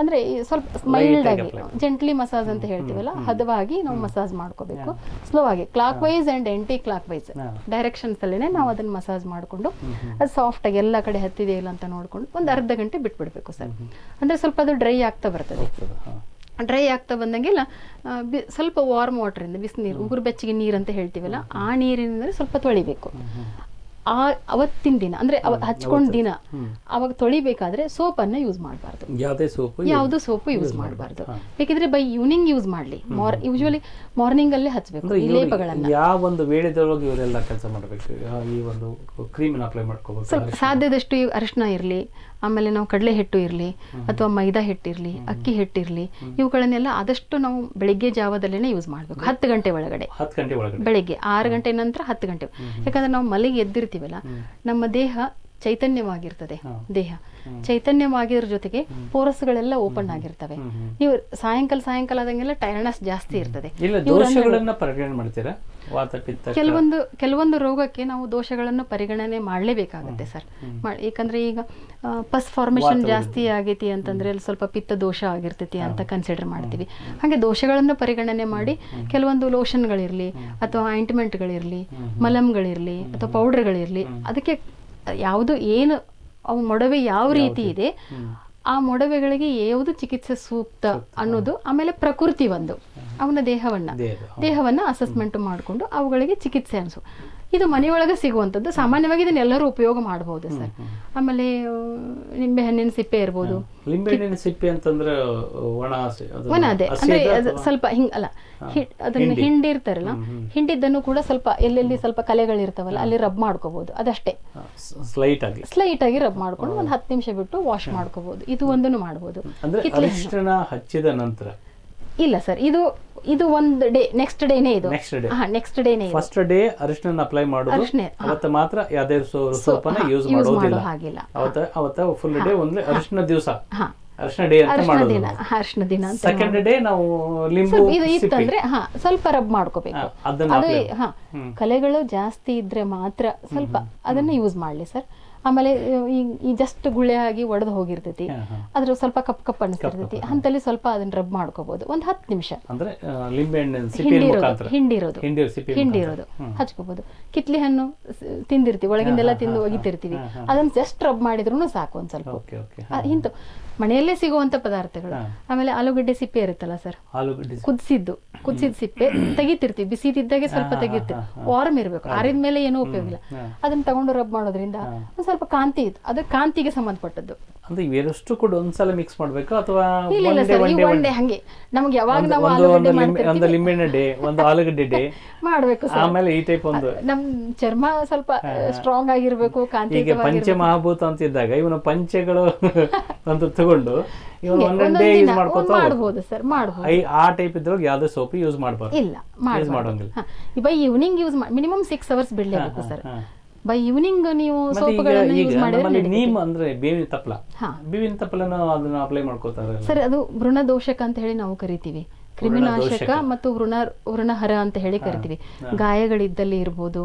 ಅಂದ್ರೆ ಸ್ವಲ್ಪ ಮೈಲ್ಡ್ ಆಗಿ ಜೆಂಟ್ಲಿ ಮಸಾಜ್ ಅಂತ ಹೇಳ್ತೀವಲ್ಲ ಹದವಾಗಿ ನಾವು ಮಸಾಜ್ ಮಾಡ್ಕೋಬೇಕು ಸ್ಲೋ ಆಗಿ clockwise and anti clockwise directions ಅಲ್ಲಿನೆ ನಾವು ಅದನ್ನ ಮಸಾಜ್ ಮಾಡಿಕೊಂಡು ಅದು ಆಗಿ ಎಲ್ಲ ಕಡೆ ಹತ್ತಿದೆ ಇಲ್ಲ ಅಂತ ನೋಡ್ಕೊಂಡು ಒಂದು ಅರ್ಧ ಗಂಟೆ ಬಿಟ್ಬಿಡ್ಬೇಕು ಸರ್ ಅಂದ್ರೆ ಸ್ವಲ್ಪ ಅದು ಡ್ರೈ ಆಗ್ತಾ ಬರ್ತದೆ ಡ್ರೈ ಆಗ್ತಾ ಬಂದಂಗೆಲ್ಲ ಸ್ವಲ್ಪ ವಾರ್ಮ್ ವಾಟ್ರಿಂದ ಬಿಸಿನೀರು ಬೆಚ್ಚಗೆ ನೀರು ಅಂತ ಹೇಳ್ತೀವಲ್ಲ ಆ ನೀರಿನಿಂದ ಸ್ವಲ್ಪ ತೊಳಿಬೇಕು ಆ ಅವತ್ತಿನ ದಿನ ಅಂದ್ರೆ ಹಚ್ಕೊಂಡ್ ದಿನ ಅವಾಗ ತೊಳಿಬೇಕಾದ್ರೆ ಸೋಪ್ ಅನ್ನ ಯೂಸ್ ಮಾಡಬಾರ್ದು ಯಾವುದೇ ಸೋಪ್ ಯಾವುದೋ ಸೋಪ್ ಯೂಸ್ ಮಾಡಬಾರ್ದು ಬೇಕಿದ್ರೆ ಬೈ ಈವ್ನಿಂಗ್ ಯೂಸ್ ಮಾಡ್ಲಿ ಮಾರ್ ಯೂಶುವಲಿ ಮಾರ್ನಿಂಗ್ ಅಲ್ಲಿ ಹಚ್ಬೇಕು ಲೇಪಗಳನ್ನ ಇವರೆಲ್ಲ ಕೆಲಸ ಮಾಡಬೇಕು ಈ ಒಂದು ಕ್ರೀಮ್ ಅಪ್ಲೈ ಸಾಧ್ಯದಷ್ಟು ಅರಿಶಿನ ಇರಲಿ ಆಮೇಲೆ ನಾವು ಕಡಲೆ ಹಿಟ್ಟು ಇರಲಿ ಅಥವಾ ಮೈದಾ ಹಿಟ್ಟಿರಲಿ ಅಕ್ಕಿ ಹಿಟ್ಟಿರಲಿ ಇವುಗಳನ್ನೆಲ್ಲ ಆದಷ್ಟು ನಾವು ಬೆಳಿಗ್ಗೆ ಜಾವದಲ್ಲೇ ಯೂಸ್ ಮಾಡಬೇಕು ಹತ್ತು ಗಂಟೆ ಒಳಗಡೆ ಬೆಳಿಗ್ಗೆ ಆರು ಗಂಟೆ ನಂತರ ಹತ್ತು ಗಂಟೆ ಯಾಕಂದ್ರೆ ನಾವು ಮಲಗಿ ಎದ್ದಿರ್ತೀವಲ್ಲ ನಮ್ಮ ದೇಹ ಚೈತನ್ಯವಾಗಿರ್ತದೆ ದೇಹ ಚೈತನ್ಯವಾಗಿರೋ ಜೊತೆಗೆ ಗಳೆಲ್ಲ ಓಪನ್ ಆಗಿರ್ತವೆ ನೀವು ಸಾಯಂಕಾಲ ಸಾಯಂಕಾಲ ಆದಂಗೆಲ್ಲ ಟೈರ್ನೆಸ್ ಜಾಸ್ತಿ ಇರ್ತದೆ ಕೆಲವೊಂದು ಕೆಲವೊಂದು ರೋಗಕ್ಕೆ ನಾವು ದೋಷಗಳನ್ನು ಪರಿಗಣನೆ ಮಾಡಲೇಬೇಕಾಗುತ್ತೆ ಸರ್ ಯಾಕಂದ್ರೆ ಈಗ ಪಸ್ ಫಾರ್ಮೇಶನ್ ಜಾಸ್ತಿ ಆಗೈತಿ ಅಂತಂದ್ರೆ ಅಲ್ಲಿ ಸ್ವಲ್ಪ ಪಿತ್ತ ದೋಷ ಆಗಿರ್ತೈತಿ ಅಂತ ಕನ್ಸಿಡರ್ ಮಾಡ್ತೀವಿ ಹಾಗೆ ದೋಷಗಳನ್ನು ಪರಿಗಣನೆ ಮಾಡಿ ಕೆಲವೊಂದು ಲೋಷನ್ಗಳಿರಲಿ ಅಥವಾ ಆಯಿಂಟ್ಮೆಂಟ್ಗಳಿರಲಿ ಮಲಮ್ಗಳಿರಲಿ ಅಥವಾ ಪೌಡರ್ಗಳಿರಲಿ ಅದಕ್ಕೆ ಯಾವುದು ಏನು ಅವು ಮೊಡವೆ ಯಾವ ರೀತಿ ಇದೆ ಆ ಮೊಡವೆಗಳಿಗೆ ಯಾವುದು ಚಿಕಿತ್ಸೆ ಸೂಕ್ತ ಅನ್ನೋದು ಆಮೇಲೆ ಪ್ರಕೃತಿ ಒಂದು ಅವನ ದೇಹವನ್ನ ದೇಹವನ್ನ ಅಸೆಸ್ಮೆಂಟ್ ಮಾಡಿಕೊಂಡು ಅವುಗಳಿಗೆ ಚಿಕಿತ್ಸೆ ಅನಿಸು ಇದು ಮನೆಯೊಳಗೆ ಸಿಗುವಂತದ್ದು ಸಾಮಾನ್ಯವಾಗಿ ಇದನ್ನೆಲ್ಲರೂ ಉಪಯೋಗ ಮಾಡಬಹುದು ಸರ್ ಆಮೇಲೆ ನಿಂಬೆ ಹಣ್ಣಿನ ಸಿಪ್ಪೆ ಇರ್ಬೋದು ಸಿಪ್ಪೆ ಅಂತಂದ್ರೆ ಒಣ ಅದೇ ಅಂದ್ರೆ ಸ್ವಲ್ಪ ಹಿಂಗ ಅಲ್ಲ ಅದನ್ನ ಹಿಂಡಿರ್ತಾರಲ್ಲ ಹಿಂಡಿದ್ದನ್ನು ಕೂಡ ಸ್ವಲ್ಪ ಎಲ್ಲೆಲ್ಲಿ ಸ್ವಲ್ಪ ಕಲೆಗಳಿರ್ತಾವಲ್ಲ ಅಲ್ಲಿ ರಬ್ ಮಾಡ್ಕೋಬಹುದು ಅದಷ್ಟೇ ಸ್ಲೈಟ್ ಆಗಿ ಸ್ಲೈಟ್ ಆಗಿ ರಬ್ ಮಾಡ್ಕೊಂಡು ಒಂದು ಹತ್ತು ನಿಮಿಷ ಬಿಟ್ಟು ವಾಶ್ ಮಾಡ್ಕೋಬಹುದು ಇದು ಒಂದನ್ನು ಮಾಡಬಹುದು ಹಚ್ಚಿದ ನಂತರ ಇಲ್ಲ ಸರ್ ಇದು ಇದು ಒಂದು ಡೇ ನೆಕ್ಸ್ಟ್ ಡೇನೇ ಇದು ನೆಕ್ಸ್ಟ್ ಡೇ ನೆಕ್ಸ್ಟ್ ಡೇನೆ ಫಸ್ಟ್ ಡೇ ಅರಿಶಿನ ಅಪ್ಲೈ ಮಾಡೋದು ಅವತ್ತ ಮಾತ್ರ ಯಾವ್ದೇ ಸೋಪನ್ನ ಯೂಸ್ ಮಾಡೋದಿಲ್ಲ ಹಾಗಿಲ್ಲ ಅವತ್ತ ಅವತ್ತ ಫುಲ್ ಡೇ ಒಂದು ಅರಿಶಿನ ದಿವಸ ಅರಿಶಿನ ಡೇ ಅಂತ ಮಾಡೋದು ಅರಿಶಿನ ದಿನ ಅಂತ ಸೆಕೆಂಡ್ ಡೇ ನಾವು ಲಿಂಬು ಇದು ಇತ್ತಂದ್ರೆ ಹಾ ಸ್ವಲ್ಪ ರಬ್ ಮಾಡ್ಕೋಬೇಕು ಅದು ಹಾ ಕಲೆಗಳು ಜಾಸ್ತಿ ಇದ್ರೆ ಮಾತ್ರ ಸ್ವಲ್ಪ ಅದನ್ನ ಯೂಸ್ ಮಾಡ್ಲಿ ಸರ್ ಆಮೇಲೆ ಈ ಜಸ್ಟ್ ಗುಳ್ಳೆ ಆಗಿ ಒಡೆದು ಹೋಗಿರ್ತೈತಿ ಅದ್ರ ಸ್ವಲ್ಪ ಕಪ್ ಕಪ್ ಅನಿಸ್ತಿರ್ತೈತಿ ಅಂತಲ್ಲಿ ಸ್ವಲ್ಪ ಅದನ್ನ ರಬ್ ಮಾಡ್ಕೋಬಹುದು ಒಂದ್ ಹತ್ತು ನಿಮಿಷ ಹಿಂಡಿರೋದು ಹಿಂಡಿರೋದು ಹಿಂಡಿರೋದು ಹಚ್ಕೋಬಹುದು ಕಿತ್ಲಿ ಹಣ್ಣು ತಿಂದಿರ್ತಿವಿ ಒಳಗಿಂದೆಲ್ಲ ತಿಂದು ಒಗಿತಿರ್ತೀವಿ ಅದನ್ನ ಜಸ್ಟ್ ರಬ್ ಮಾಡಿದ್ರು ಸಾಕು ಒಂದ್ ಸ್ವಲ್ಪ ಇಂತ ಮನೆಯಲ್ಲೇ ಸಿಗುವಂತ ಪದಾರ್ಥಗಳು ಆಮೇಲೆ ಆಲೂಗಡ್ಡೆ ಸಿಪ್ಪೆ ಇರುತ್ತಲ್ಲ ಸರ್ ಕುದಿಸಿದ್ದು ಕುದಿಸಿದ ಸಿಪ್ಪೆ ತೆಗಿತಿರ್ತೀವಿ ಬಿಸಿದಿದ್ದಾಗೆ ಸ್ವಲ್ಪ ತೆಗಿತೀವಿ ವಾರ್ಮ್ ಇರಬೇಕು ಆರಿದ ಮೇಲೆ ಏನೂ ಉಪಯೋಗ ಇಲ್ಲ ಅದನ್ನ ತಗೊಂಡು ರಬ್ ಮಾಡೋದ್ರಿಂದ ಒಂದ್ ಸ್ವಲ್ಪ ಕಾಂತಿ ಇತ್ತು ಅದು ಕಾಂತಿಗೆ ಸಂಬಂಧಪಟ್ಟದ್ದು ಅಂದ್ರೆ ಇವೆರಷ್ಟು ಕೂಡ ಒಂದ್ಸಲ ಮಿಕ್ಸ್ ಮಾಡ್ಬೇಕು ಅಥವಾ ಇಲ್ಲ ಸರ್ ಈ ಒನ್ ಹಂಗೆ ನಮ್ಗೆ ಯಾವಾಗ ನಾವು ಆಲೂಗಡ್ಡೆ ಒಂದು ಲಿಂಬೆಹಣ್ಣ ಡೇ ಒಂದು ಆಲೂಗಡ್ಡೆ ಡೇ ಮಾಡಬೇಕು ಆಮೇಲೆ ಈ ಟೈಪ್ ಒಂದು ನಮ್ ಚರ್ಮ ಸ್ವಲ್ಪ ಸ್ಟ್ರಾಂಗ್ ಆಗಿರ್ಬೇಕು ಕಾಂತಿ ಈಗ ಪಂಚ ಅಂತ ಇದ್ದಾಗ ಇವನ ಪಂಚಗಳು ಒಂದು [LAUGHS] ತಗೊಂಡು ಮಾಡ್ಬೋದು ಸರ್ ಮಾಡಬಹುದು ಆ ಟೈಪ್ ಇದ್ರೊಳಗ ಯಾವ್ದು ಸೋಪ್ ಯೂಸ್ ಮಾಡಬಾರ್ದು ಇಲ್ಲ ಯೂಸ್ ಮಾಡೋಂಗಿಲ್ಲ by evening use minimum six hours ಬಿಡ್ಲೇಬೇಕು ಸರ್ ಬೈ ಈವ್ನಿಂಗ್ ನೀವು ಸೋಪ್ಗಳನ್ನು ಯೂಸ್ ಮಾಡಿದ್ರೆ ನೀಮ್ ಅಂದ್ರೆ ಬೇವಿನ ತಪ್ಪಲ ಬೇವಿನ ತಪ್ಪಲನ ಅದನ್ನ ಅಪ್ಲೈ ಮಾಡ್ಕೋತಾರೆ ಸರ್ ಅದು ಭ್ರೂಣ ದೋಷಕ ಅಂತ ಹೇಳಿ ನಾವು ಕರಿತೀವಿ ಕ್ರಿಮಿನಾಶಕ ಮತ್ತು ವೃಣ ವೃಣಹರ ಅಂತ ಹೇಳಿ ಕರಿತೀವಿ ಗಾಯಗಳಿದ್ದಲ್ಲಿ ಇರ್ಬೋದು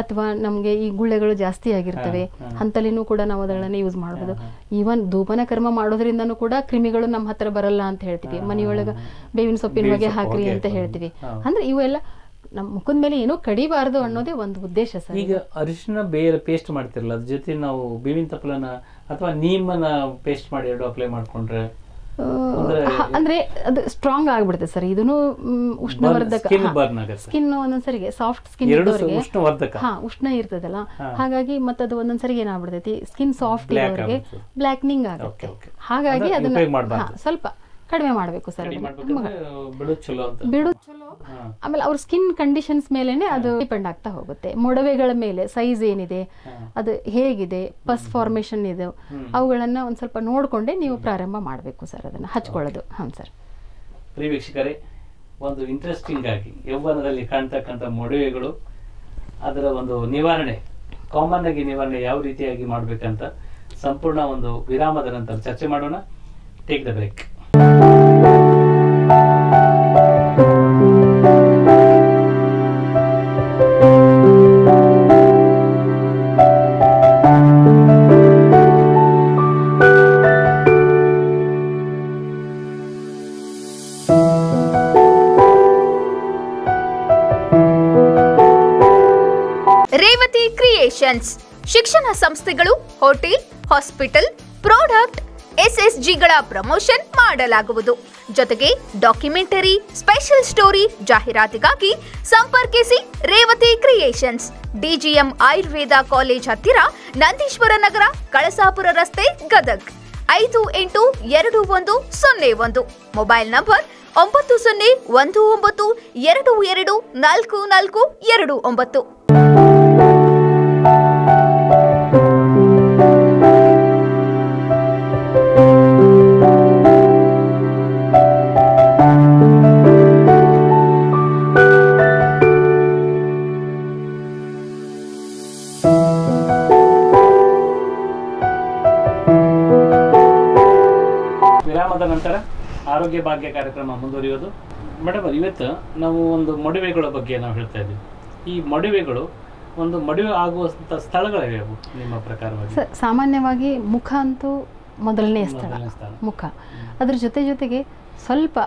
ಅಥವಾ ನಮಗೆ ಈ ಗುಳ್ಳೆಗಳು ಜಾಸ್ತಿ ಆಗಿರ್ತವೆ ಅಂತಲಿನೂ ಕೂಡ ನಾವು ಅದನ್ನ ಯೂಸ್ ಮಾಡ್ಬೋದು ಈವನ್ ಧೂಪನ ಕರ್ಮ ಮಾಡೋದ್ರಿಂದನೂ ಕೂಡ ಕ್ರಿಮಿಗಳು ನಮ್ಮ ಹತ್ರ ಬರಲ್ಲ ಅಂತ ಹೇಳ್ತೀವಿ ಮನೆಯೊಳಗ ಬೇವಿನ ಸೊಪ್ಪಿನ ಬಗ್ಗೆ ಹಾಕ್ರಿ ಅಂತ ಹೇಳ್ತೀವಿ ಅಂದ್ರೆ ಇವೆಲ್ಲ ನಮ್ಮ ಮುಖದ ಮೇಲೆ ಏನೋ ಕಡಿಬಾರದು ಅನ್ನೋದೇ ಒಂದು ಉದ್ದೇಶ ಸರ್ ಈಗ ಅರಿಶಿನ ಬೇರೆ ಪೇಸ್ಟ್ ಮಾಡ್ತಿರಲ್ಲ ಅದ್ರ ಜೊತೆ ನಾವು ಬೇವಿನ ತಪ್ಪಲನ ಅಥವಾ ನೀಮನ್ನ ಪೇಸ್ಟ್ ಮಾಡಿ ಎರಡು ಅಪ್ಲೈ ಮಾಡ್ಕೊಂಡ್ರೆ ಅಂದ್ರೆ ಅದು ಸ್ಟ್ರಾಂಗ್ ಆಗ್ಬಿಡುತ್ತೆ ಸರ್ ಇದನ್ನು ಉಷ್ಣವರ್ಧಕ ಸ್ಕಿನ್ ಒಂದೊಂದ್ಸರಿಗೆ ಸಾಫ್ಟ್ ಸ್ಕಿನ್ ಹಾ ಉಷ್ಣ ಇರ್ತದಲ್ಲ ಹಾಗಾಗಿ ಮತ್ತೆ ಅದು ಒಂದೊಂದ್ಸರಿಗೆ ಏನಾಗ್ಬಿಡ್ತೈತಿ ಸ್ಕಿನ್ ಸಾಫ್ಟ್ ಇರೋರಿಗೆ ಬ್ಲಾಕ್ನಿಂಗ್ ಆಗುತ್ತೆ ಹಾಗಾಗಿ ಅದನ್ನ ಸ್ವಲ್ಪ ಕಡಿಮೆ ಮಾಡಬೇಕು ಸರ್ ಬಿಡು ಚಲೋ ಆಮೇಲೆ ಅವ್ರ ಸ್ಕಿನ್ ಕಂಡೀಷನ್ಸ್ ಮೇಲೆನೆ ಅದು ಡಿಪೆಂಡ್ ಆಗ್ತಾ ಹೋಗುತ್ತೆ ಮೊಡವೆಗಳ ಮೇಲೆ ಸೈಜ್ ಏನಿದೆ ಅದು ಹೇಗಿದೆ ಪಸ್ ಫಾರ್ಮೇಶನ್ ಇದೆ ಅವುಗಳನ್ನ ಒಂದ್ ಸ್ವಲ್ಪ ನೋಡ್ಕೊಂಡೆ ನೀವು ಪ್ರಾರಂಭ ಮಾಡಬೇಕು ಸರ್ ಅದನ್ನ ಹಚ್ಕೊಳ್ಳೋದು ಹಾಂ ಸರ್ ವೀಕ್ಷಕರೇ ಒಂದು ಇಂಟ್ರೆಸ್ಟಿಂಗ್ ಆಗಿ ಯೌವನದಲ್ಲಿ ಕಾಣ್ತಕ್ಕಂಥ ಮೊಡವೆಗಳು ಅದರ ಒಂದು ನಿವಾರಣೆ ಕಾಮನ್ ಆಗಿ ನಿವಾರಣೆ ಯಾವ ರೀತಿಯಾಗಿ ಮಾಡಬೇಕಂತ ಸಂಪೂರ್ಣ ಒಂದು ವಿರಾಮದ ನಂತರ ಚರ್ಚೆ ಮಾಡೋಣ take the break Revathi Creations ಶಿಕ್ಷಣ ಸಂಸ್ಥೆಗಳು ಹೋಟೆಲ್ ಹಾಸ್ಪಿಟಲ್ ಪ್ರಾಡಕ್ಟ್ ಎಸ್ಎಸ್ಜಿಗಳ ಪ್ರಮೋಷನ್ ಮಾಡಲಾಗುವುದು ಜೊತೆಗೆ ಡಾಕ್ಯುಮೆಂಟರಿ ಸ್ಪೆಷಲ್ ಸ್ಟೋರಿ ಜಾಹೀರಾತಿಗಾಗಿ ಸಂಪರ್ಕಿಸಿ Revathi Creations DGM Ayurveda college ಹತ್ತಿರ ನಂದೀಶ್ವರ ನಗರ ಕಳಸಾಪುರ ರಸ್ತೆ ಗದಗ್ ಐದು ಎಂಟು ಎರಡು ಒಂದು ಸೊನ್ನೆ ಒಂದು ಮೊಬೈಲ್ ನಂಬರ್ ಒಂಬತ್ತು ಸೊನ್ನೆ ಒಂದು ಒಂಬತ್ತು ಎರಡು ಎರಡು ನಾಲ್ಕು ನಾಲ್ಕು ಎರಡು ಒಂಬತ್ತು ಆರೋಗ್ಯ ಭಾಗ್ಯ ಕಾರ್ಯಕ್ರಮ ಮುಂದುವರಿಯೋದು ಮೇಡಮ್ ಇವತ್ತು ನಾವು ಒಂದು ಮಡುವೆಗಳ ಬಗ್ಗೆ ನಾವು ಹೇಳ್ತಾ ಇದ್ದೀವಿ ಈ ಮಡುವೆಗಳು ಒಂದು ಮಡುವೆ ಆಗುವಂಥ ಸ್ಥಳಗಳಿವೆ ನಿಮ್ಮ ಪ್ರಕಾರವಾಗಿ ಸಾಮಾನ್ಯವಾಗಿ ಮುಖ ಅಂತೂ ಮೊದಲನೇ ಸ್ಥಳ ಮುಖ ಅದ್ರ ಜೊತೆ ಜೊತೆಗೆ ಸ್ವಲ್ಪ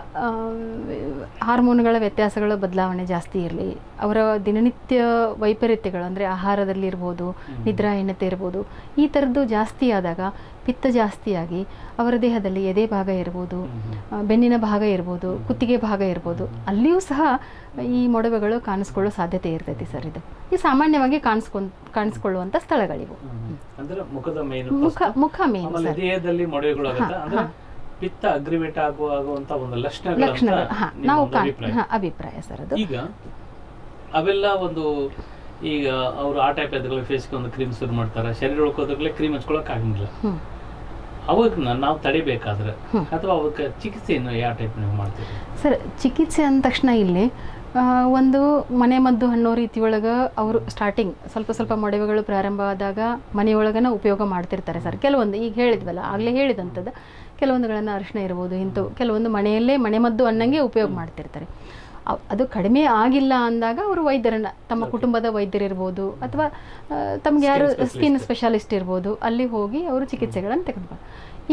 ಹಾರ್ಮೋನ್ಗಳ ವ್ಯತ್ಯಾಸಗಳ ಬದಲಾವಣೆ ಜಾಸ್ತಿ ಇರಲಿ ಅವರ ದಿನನಿತ್ಯ ವೈಪರೀತ್ಯಗಳು ಅಂದರೆ ಆಹಾರದಲ್ಲಿ ಇರ್ಬೋದು ನಿದ್ರಾಹೀನತೆ ಇರ್ಬೋದು ಈ ಥರದ್ದು ಜಾಸ್ತಿ ಆದಾಗ ಪಿತ್ತ ಜಾಸ್ತಿಯಾಗಿ ಅವರ ದೇಹದಲ್ಲಿ ಎದೆ ಭಾಗ ಇರ್ಬೋದು ಬೆನ್ನಿನ ಭಾಗ ಇರ್ಬೋದು ಕುತ್ತಿಗೆ ಭಾಗ ಇರ್ಬೋದು ಅಲ್ಲಿಯೂ ಸಹ ಈ ಮೊಡವೆಗಳು ಕಾಣಿಸ್ಕೊಳ್ಳೋ ಸಾಧ್ಯತೆ ಇರ್ತೈತಿ ಸರ್ ಇದು ಈ ಸಾಮಾನ್ಯವಾಗಿ ಕಾಣಿಸ್ಕೊ ಕಾಣಿಸ್ಕೊಳ್ಳುವಂಥ ಸ್ಥಳಗಳಿವು ಮುಖ ಮುಖ ಮೇನ್ ದೇಹದಲ್ಲಿ ಮೊಡವೆಗಳು ಪಿತ್ತ ಅಗ್ರಿವೇಟ್ ಆಗುವಂತ ಒಂದು ಲಕ್ಷಣ ನಾವು ಅಭಿಪ್ರಾಯ ಸರ್ ಅದು ಈಗ ಅವೆಲ್ಲ ಒಂದು ಈಗ ಅವರು ಆ ಟೈಪ್ ಫೇಸ್ಗೆ ಒಂದು ಕ್ರೀಮ್ ಶುರು ಮಾಡ್ತಾರೆ ಶರೀರ ಉಳ್ಕೋದ್ರಲ್ಲೇ ಕ್ರೀಮ್ ಹಚ್ಕೊಳಕ್ ಆಗಂಗಿಲ್ಲ ನಾವು ತಡಿಬೇಕಾದ್ರೆ ಅಥವಾ ಯಾವ ಟೈಪ್ ಸರ್ ಚಿಕಿತ್ಸೆ ಅಂದ ತಕ್ಷಣ ಇಲ್ಲಿ ಒಂದು ಮನೆ ಮದ್ದು ಅನ್ನೋ ರೀತಿ ಒಳಗೆ ಅವರು ಸ್ಟಾರ್ಟಿಂಗ್ ಸ್ವಲ್ಪ ಸ್ವಲ್ಪ ಮೊಡವೆಗಳು ಪ್ರಾರಂಭ ಆದಾಗ ಮನೆಯೊಳಗನ ಉಪಯೋಗ ಮಾಡ್ತಿರ್ತಾರೆ ಸರ್ ಕೆಲವೊಂದು ಈಗ ಹೇಳಿದ್ವಲ್ಲ ಆಗಲೇ ಹೇಳಿದಂಥದ್ದು ಕೆಲವೊಂದುಗಳನ್ನು ಅರಿಶಿನ ಇರ್ಬೋದು ಇಂಥವು ಕೆಲವೊಂದು ಮನೆಯಲ್ಲೇ ಮನೆ ಮದ್ದು ಅನ್ನಂಗೆ ಉಪಯೋಗ ಮಾಡ್ತಿರ್ತಾರೆ ಅದು ಕಡಿಮೆ ಆಗಿಲ್ಲ ಅಂದಾಗ ಅವರು ವೈದ್ಯರನ್ನ ತಮ್ಮ ಕುಟುಂಬದ ವೈದ್ಯರಿರ್ಬೋದು ಅಥವಾ ತಮ್ಗೆ ಯಾರು ಸ್ಕಿನ್ ಸ್ಪೆಷಾಲಿಸ್ಟ್ ಇರ್ಬೋದು ಅಲ್ಲಿ ಹೋಗಿ ಅವರು ಚಿಕಿತ್ಸೆಗಳನ್ನು ತೆಗೆದುಕೊಂಡು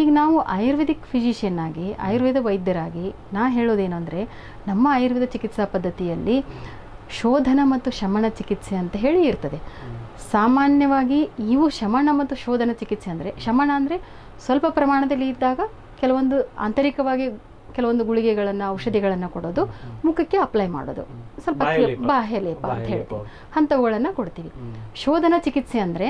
ಈಗ ನಾವು ಆಯುರ್ವೇದಿಕ್ ಫಿಸಿಷಿಯನ್ ಆಗಿ ಆಯುರ್ವೇದ ವೈದ್ಯರಾಗಿ ನಾ ಹೇಳೋದೇನು ಅಂದರೆ ನಮ್ಮ ಆಯುರ್ವೇದ ಚಿಕಿತ್ಸಾ ಪದ್ಧತಿಯಲ್ಲಿ ಶೋಧನ ಮತ್ತು ಶಮನ ಚಿಕಿತ್ಸೆ ಅಂತ ಹೇಳಿ ಇರ್ತದೆ ಸಾಮಾನ್ಯವಾಗಿ ಇವು ಶಮನ ಮತ್ತು ಶೋಧನ ಚಿಕಿತ್ಸೆ ಅಂದರೆ ಶಮನ ಅಂದರೆ ಸ್ವಲ್ಪ ಪ್ರಮಾಣದಲ್ಲಿ ಇದ್ದಾಗ ಕೆಲವೊಂದು ಆಂತರಿಕವಾಗಿ ಕೆಲವೊಂದು ಗುಳಿಗೆಗಳನ್ನು ಔಷಧಿಗಳನ್ನು ಕೊಡೋದು ಮುಖಕ್ಕೆ ಅಪ್ಲೈ ಮಾಡೋದು ಸ್ವಲ್ಪ ಲೇಪ ಅಂತ ಹೇಳ್ತೀವಿ ಅಂಥವುಗಳನ್ನು ಕೊಡ್ತೀವಿ ಶೋಧನಾ ಚಿಕಿತ್ಸೆ ಅಂದ್ರೆ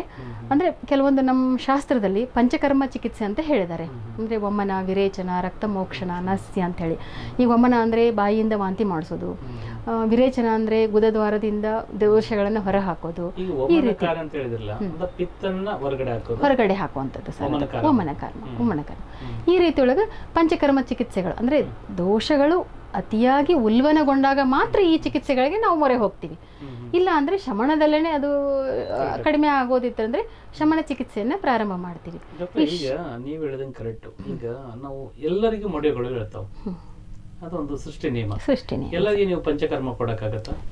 ಅಂದ್ರೆ ಕೆಲವೊಂದು ನಮ್ಮ ಶಾಸ್ತ್ರದಲ್ಲಿ ಪಂಚಕರ್ಮ ಚಿಕಿತ್ಸೆ ಅಂತ ಹೇಳಿದ್ದಾರೆ ಅಂದ್ರೆ ಒಮ್ಮನ ವಿರೇಚನ ರಕ್ತ ಮೋಕ್ಷಣ ನಸ್ಯ ಹೇಳಿ ಈ ಒಮ್ಮನ ಅಂದ್ರೆ ಬಾಯಿಯಿಂದ ವಾಂತಿ ಮಾಡಿಸೋದು ವಿರೇಚನ ಅಂದ್ರೆ ಗುದದ್ವಾರದಿಂದ ದೋಷಗಳನ್ನ ಹೊರ ಹಾಕೋದು ಈ ರೀತಿ ಹೊರಗಡೆ ಹಾಕುವಂಥದ್ದು ಹೋಮನಕರ್ಮ ಕರ್ಮ ಈ ರೀತಿ ಒಳಗೆ ಪಂಚಕರ್ಮ ಚಿಕಿತ್ಸೆಗಳು ಅಂದ್ರೆ ದೋಷಗಳು ಅತಿಯಾಗಿ ಉಲ್ವನಗೊಂಡಾಗ ಮಾತ್ರ ಈ ಚಿಕಿತ್ಸೆಗಳಿಗೆ ನಾವು ಮೊರೆ ಹೋಗ್ತೀವಿ ಇಲ್ಲ ಅಂದ್ರೆ ಶಮನದಲ್ಲೇ ಅದು ಕಡಿಮೆ ಆಗೋದಿತ್ತಂದ್ರೆ ಶಮನ ಚಿಕಿತ್ಸೆಯನ್ನ ಪ್ರಾರಂಭ ಮಾಡ್ತೀವಿ ಈಗ ನೀವು ಕರೆಕ್ಟ್ ಈಗ ನಾವು ಎಲ್ಲರಿಗೂ ಮೊಡೆಗಳು ಹೇಳ್ತಾವೆ ಅದೊಂದು ಸೃಷ್ಟಿ ನಿಯಮ ಸೃಷ್ಟಿ ನೀವು ಪಂಚಕರ್ಮ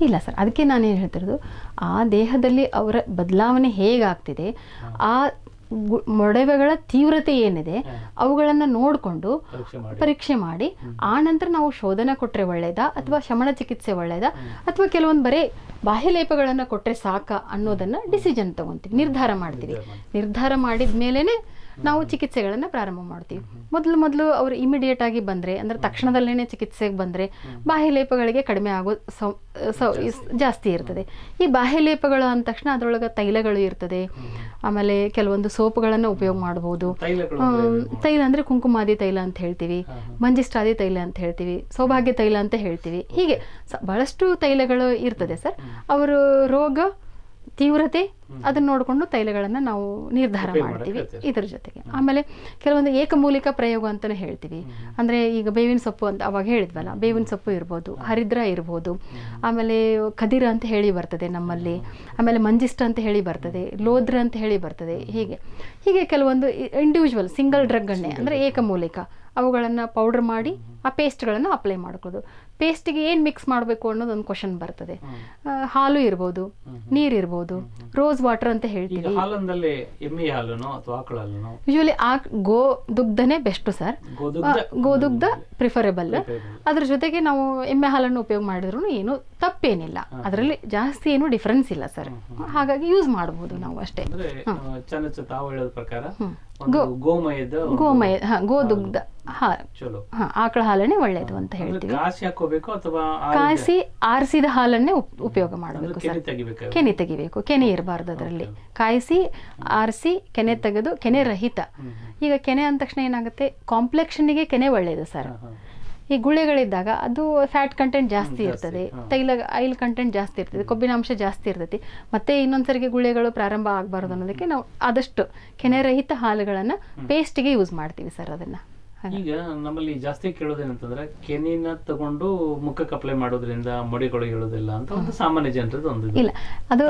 ಇಲ್ಲ ಸರ್ ಅದಕ್ಕೆ ನಾನೇನು ಹೇಳ್ತಿರೋದು ಆ ದೇಹದಲ್ಲಿ ಅವರ ಬದಲಾವಣೆ ಹೇಗಾಗ್ತಿದೆ ಆ ಮೊಡವೆಗಳ ತೀವ್ರತೆ ಏನಿದೆ ಅವುಗಳನ್ನು ನೋಡಿಕೊಂಡು ಪರೀಕ್ಷೆ ಮಾಡಿ ಆ ನಂತರ ನಾವು ಶೋಧನ ಕೊಟ್ಟರೆ ಒಳ್ಳೆಯದಾ ಅಥವಾ ಶಮನ ಚಿಕಿತ್ಸೆ ಒಳ್ಳೆಯದಾ ಅಥವಾ ಕೆಲವೊಂದು ಬರೀ ಬಾಹ್ಯಲೇಪಗಳನ್ನು ಕೊಟ್ಟರೆ ಸಾಕ ಅನ್ನೋದನ್ನು ಡಿಸಿಷನ್ ತಗೊಂತೀವಿ ನಿರ್ಧಾರ ಮಾಡ್ತೀವಿ ನಿರ್ಧಾರ ಮಾಡಿದ ಮೇಲೇ ನಾವು ಚಿಕಿತ್ಸೆಗಳನ್ನು ಪ್ರಾರಂಭ ಮಾಡ್ತೀವಿ ಮೊದಲು ಮೊದಲು ಅವರು ಇಮಿಡಿಯೇಟ್ ಆಗಿ ಬಂದರೆ ಅಂದರೆ ತಕ್ಷಣದಲ್ಲೇ ಚಿಕಿತ್ಸೆಗೆ ಬಂದರೆ ಬಾಹ್ಯಲೇಪಗಳಿಗೆ ಕಡಿಮೆ ಆಗೋ ಜಾಸ್ತಿ ಇರ್ತದೆ ಈ ಬಾಹ್ಯಲೇಪಗಳು ಅಂದ ತಕ್ಷಣ ಅದರೊಳಗೆ ತೈಲಗಳು ಇರ್ತದೆ ಆಮೇಲೆ ಕೆಲವೊಂದು ಸೋಪ್ಗಳನ್ನು ಉಪಯೋಗ ಮಾಡ್ಬೋದು ತೈಲ ಅಂದರೆ ಕುಂಕುಮಾದಿ ತೈಲ ಅಂತ ಹೇಳ್ತೀವಿ ಮಂಜಿಷ್ಟಾದಿ ತೈಲ ಅಂತ ಹೇಳ್ತೀವಿ ಸೌಭಾಗ್ಯ ತೈಲ ಅಂತ ಹೇಳ್ತೀವಿ ಹೀಗೆ ಬಹಳಷ್ಟು ತೈಲಗಳು ಇರ್ತದೆ ಸರ್ ಅವರು ರೋಗ ತೀವ್ರತೆ ಅದನ್ನು ನೋಡಿಕೊಂಡು ತೈಲಗಳನ್ನು ನಾವು ನಿರ್ಧಾರ ಮಾಡ್ತೀವಿ ಇದರ ಜೊತೆಗೆ ಆಮೇಲೆ ಕೆಲವೊಂದು ಏಕಮೂಲಿಕ ಪ್ರಯೋಗ ಅಂತಲೇ ಹೇಳ್ತೀವಿ ಅಂದರೆ ಈಗ ಬೇವಿನ ಸೊಪ್ಪು ಅಂತ ಅವಾಗ ಹೇಳಿದ್ವಲ್ಲ ಬೇವಿನ ಸೊಪ್ಪು ಇರ್ಬೋದು ಹರಿದ್ರ ಇರ್ಬೋದು ಆಮೇಲೆ ಕದಿರ ಅಂತ ಹೇಳಿ ಬರ್ತದೆ ನಮ್ಮಲ್ಲಿ ಆಮೇಲೆ ಮಂಜಿಷ್ಟ ಅಂತ ಹೇಳಿ ಬರ್ತದೆ ಲೋದ್ರ ಅಂತ ಹೇಳಿ ಬರ್ತದೆ ಹೀಗೆ ಹೀಗೆ ಕೆಲವೊಂದು ಇಂಡಿವಿಜುವಲ್ ಸಿಂಗಲ್ ಡ್ರಗ್ ಅಣ್ಣೆ ಅಂದರೆ ಏಕಮೂಲಿಕ ಅವುಗಳನ್ನು ಪೌಡರ್ ಮಾಡಿ ಆ ಪೇಸ್ಟ್ಗಳನ್ನು ಅಪ್ಲೈ ಮಾಡ್ಕೊಳ್ಳೋದು ಪೇಸ್ಟಿಗೆ ಏನು ಮಿಕ್ಸ್ ಮಾಡಬೇಕು ಅನ್ನೋದು ಒಂದು ಕ್ವಶನ್ ಬರ್ತದೆ ಹಾಲು ಇರ್ಬೋದು ನೀರಿರ್ಬೋದು ರೋಸ್ ವಾಟರ್ ಅಂತ ಹೇಳ್ತೀವಿ ಯೂಶಲಿ ಆ ಗೋ ದುಗ್ಧನೇ ಬೆಸ್ಟ್ ಸರ್ ಗೋದುಗ್ಧ ಪ್ರಿಫರೇಬಲ್ ಅದ್ರ ಜೊತೆಗೆ ನಾವು ಎಮ್ಮೆ ಹಾಲನ್ನು ಉಪಯೋಗ ಮಾಡಿದ್ರು ಏನು ತಪ್ಪೇನಿಲ್ಲ ಅದರಲ್ಲಿ ಜಾಸ್ತಿ ಏನು ಡಿಫರೆನ್ಸ್ ಇಲ್ಲ ಸರ್ ಹಾಗಾಗಿ ಯೂಸ್ ಮಾಡಬಹುದು ನಾವು ಅಷ್ಟೇ ಪ್ರಕಾರ ಗೋ ಗೋಮಯದ ಗೋಮಯ ಹಾ ಗೋದುಗ್ಧ ಹಾ ಹಾ ಆಕಳ ಹಾಲನ್ನೇ ಒಳ್ಳೇದು ಅಂತ ಹೇಳ್ತೀವಿ ಕಾಸಿ ಕಾಯಿಸಿ ಆರಿಸಿದ ಹಾಲನ್ನೇ ಉಪಯೋಗ ಮಾಡಬೇಕು ಸರ್ ಕೆನೆ ತೆಗಿಬೇಕು ಕೆನೆ ಇರಬಾರ್ದು ಅದರಲ್ಲಿ ಕಾಯಿಸಿ ಆರಿಸಿ ಕೆನೆ ತೆಗೆದು ಕೆನೆ ರಹಿತ ಈಗ ಕೆನೆ ಅಂದ ತಕ್ಷಣ ಏನಾಗುತ್ತೆ ಕಾಂಪ್ಲೆಕ್ಷನ್ಗೆ ಕೆನೆ ಒಳ್ಳೇದು ಸರ್ ಈ ಗುಳ್ಳೆಗಳಿದ್ದಾಗ ಅದು ಫ್ಯಾಟ್ ಕಂಟೆಂಟ್ ಜಾಸ್ತಿ ಇರ್ತದೆ ತೈಲ ಆಯಿಲ್ ಕಂಟೆಂಟ್ ಜಾಸ್ತಿ ಇರ್ತದೆ ಕೊಬ್ಬಿನ ಅಂಶ ಜಾಸ್ತಿ ಇರ್ತೈತಿ ಮತ್ತೆ ಇನ್ನೊಂದ್ಸರಿಗೆ ಗುಳ್ಳೆಗಳು ಪ್ರಾರಂಭ ಆಗಬಾರ್ದು ಅನ್ನೋದಕ್ಕೆ ನಾವು ಆದಷ್ಟು ಕೆನೆರಹಿತ ಹಾಲುಗಳನ್ನು ಪೇಸ್ಟಿಗೆ ಯೂಸ್ ಮಾಡ್ತೀವಿ ಸರ್ ಅದನ್ನು [LAUGHS] ಈಗ ನಮ್ಮಲ್ಲಿ ಜಾಸ್ತಿ ಕೇಳೋದೇನಂತಂದ್ರೆ ಕೆನಿನ ತಗೊಂಡು ಮುಖಕ್ಕೆ ಅಪ್ಲೈ ಮಾಡೋದ್ರಿಂದ ಮೊಡಿಗಳು ಹೇಳೋದಿಲ್ಲ ಅಂತ ಒಂದು ಸಾಮಾನ್ಯ ಜನರದ್ದು ಒಂದು ಇಲ್ಲ ಅದು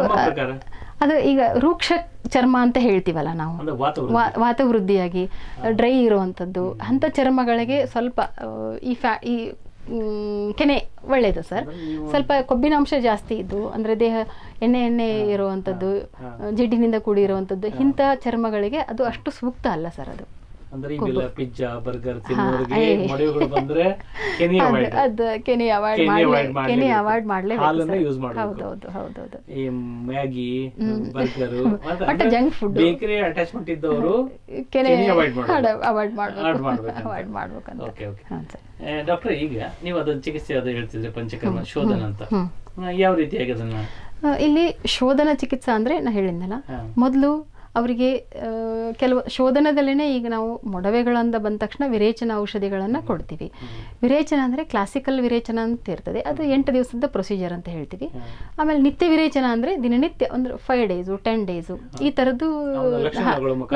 ಅದು ಈಗ ರೂಕ್ಷ ಚರ್ಮ ಅಂತ ಹೇಳ್ತೀವಲ್ಲ ನಾವು ವಾತವೃದ್ಧಿಯಾಗಿ ಡ್ರೈ ಇರುವಂಥದ್ದು ಅಂಥ ಚರ್ಮಗಳಿಗೆ ಸ್ವಲ್ಪ ಈ ಫ್ಯಾ ಈ ಕೆನೆ ಒಳ್ಳೆಯದು ಸರ್ ಸ್ವಲ್ಪ ಕೊಬ್ಬಿನಾಂಶ ಜಾಸ್ತಿ ಇದ್ದು ಅಂದರೆ ದೇಹ ಎಣ್ಣೆ ಎಣ್ಣೆ ಇರುವಂಥದ್ದು ಜಿಡ್ಡಿನಿಂದ ಕೂಡಿರುವಂಥದ್ದು ಇಂಥ ಚರ್ಮಗಳಿಗೆ ಅದು ಅಷ್ಟು ಸೂಕ್ತ ಅಲ್ಲ ಸರ್ ಅದು ಅಂದ್ರೆ ಈಗೆಲ್ಲ ಪಿಜ್ಜಾ ಬರ್ಗರ್ ತಿನ್ನೋರಿಗೆ ಮೊಡೆಗಳು ಬಂದ್ರೆ ಕೆನಿಯಾ ಅವಾಯ್ಡ್ ಅದು ಕೆನಿಯಾ ಅವಾಯ್ಡ್ ಮಾಡ್ಲೇ ಕೆನಿಯಾ ವೈಡ್ ಮಾಡ್ಲೇ ಹಾಲನ್ನ ಯೂಸ್ ಹೌದು ಹೌದು ಹೌದು ಈ ಮ್ಯಾಗಿ ಬರ್ಗರ್ [LAUGHS] ಮತ್ತೆ ಜಂಕ್ ಫುಡ್ ಬೇಕರಿ ಅಟ್ಯಾಚ್ಮೆಂಟ್ ಇದ್ದವರು ಕೆನಿಯಾ ಅವಾಯ್ಡ್ ಮಾಡ್ ಅವಾಯ್ಡ್ ಮಾಡ್ಬೇಕು ಅವಾಯ್ಡ್ ಮಾಡ್ಬೇಕು ಅಂತ ಓಕೆ ಓಕೆ ಡಾಕ್ಟರ್ ಈಗ ನೀವು ಅದನ್ನ ಚಿಕಿತ್ಸೆ ಅದು ಹೇಳ್ತಿದ್ರೆ ಪಂಚಕರ್ಮ ಶೋಧನ ಅಂತ ಯಾವ ರೀತಿಯಾಗಿ ಅದನ್ನ ಇಲ್ಲಿ ಶೋಧನ ಚಿಕಿತ್ಸೆ ಅಂದ್ರೆ ನಾ ಹೇಳಿದ್ನಲ್ಲ ಮೊದಲು ಅವರಿಗೆ ಕೆಲವು ಶೋಧನದಲ್ಲೇ ಈಗ ನಾವು ಮೊಡವೆಗಳಂದ ಬಂದ ತಕ್ಷಣ ವಿರೇಚನ ಔಷಧಿಗಳನ್ನು ಕೊಡ್ತೀವಿ ವಿರೇಚನ ಅಂದರೆ ಕ್ಲಾಸಿಕಲ್ ವಿರೇಚನ ಅಂತ ಇರ್ತದೆ ಅದು ಎಂಟು ದಿವಸದ ಪ್ರೊಸೀಜರ್ ಅಂತ ಹೇಳ್ತೀವಿ ಆಮೇಲೆ ನಿತ್ಯ ವಿರೇಚನ ಅಂದರೆ ದಿನನಿತ್ಯ ಅಂದರೆ ಫೈವ್ ಡೇಸು ಟೆನ್ ಡೇಸು ಈ ಥರದ್ದು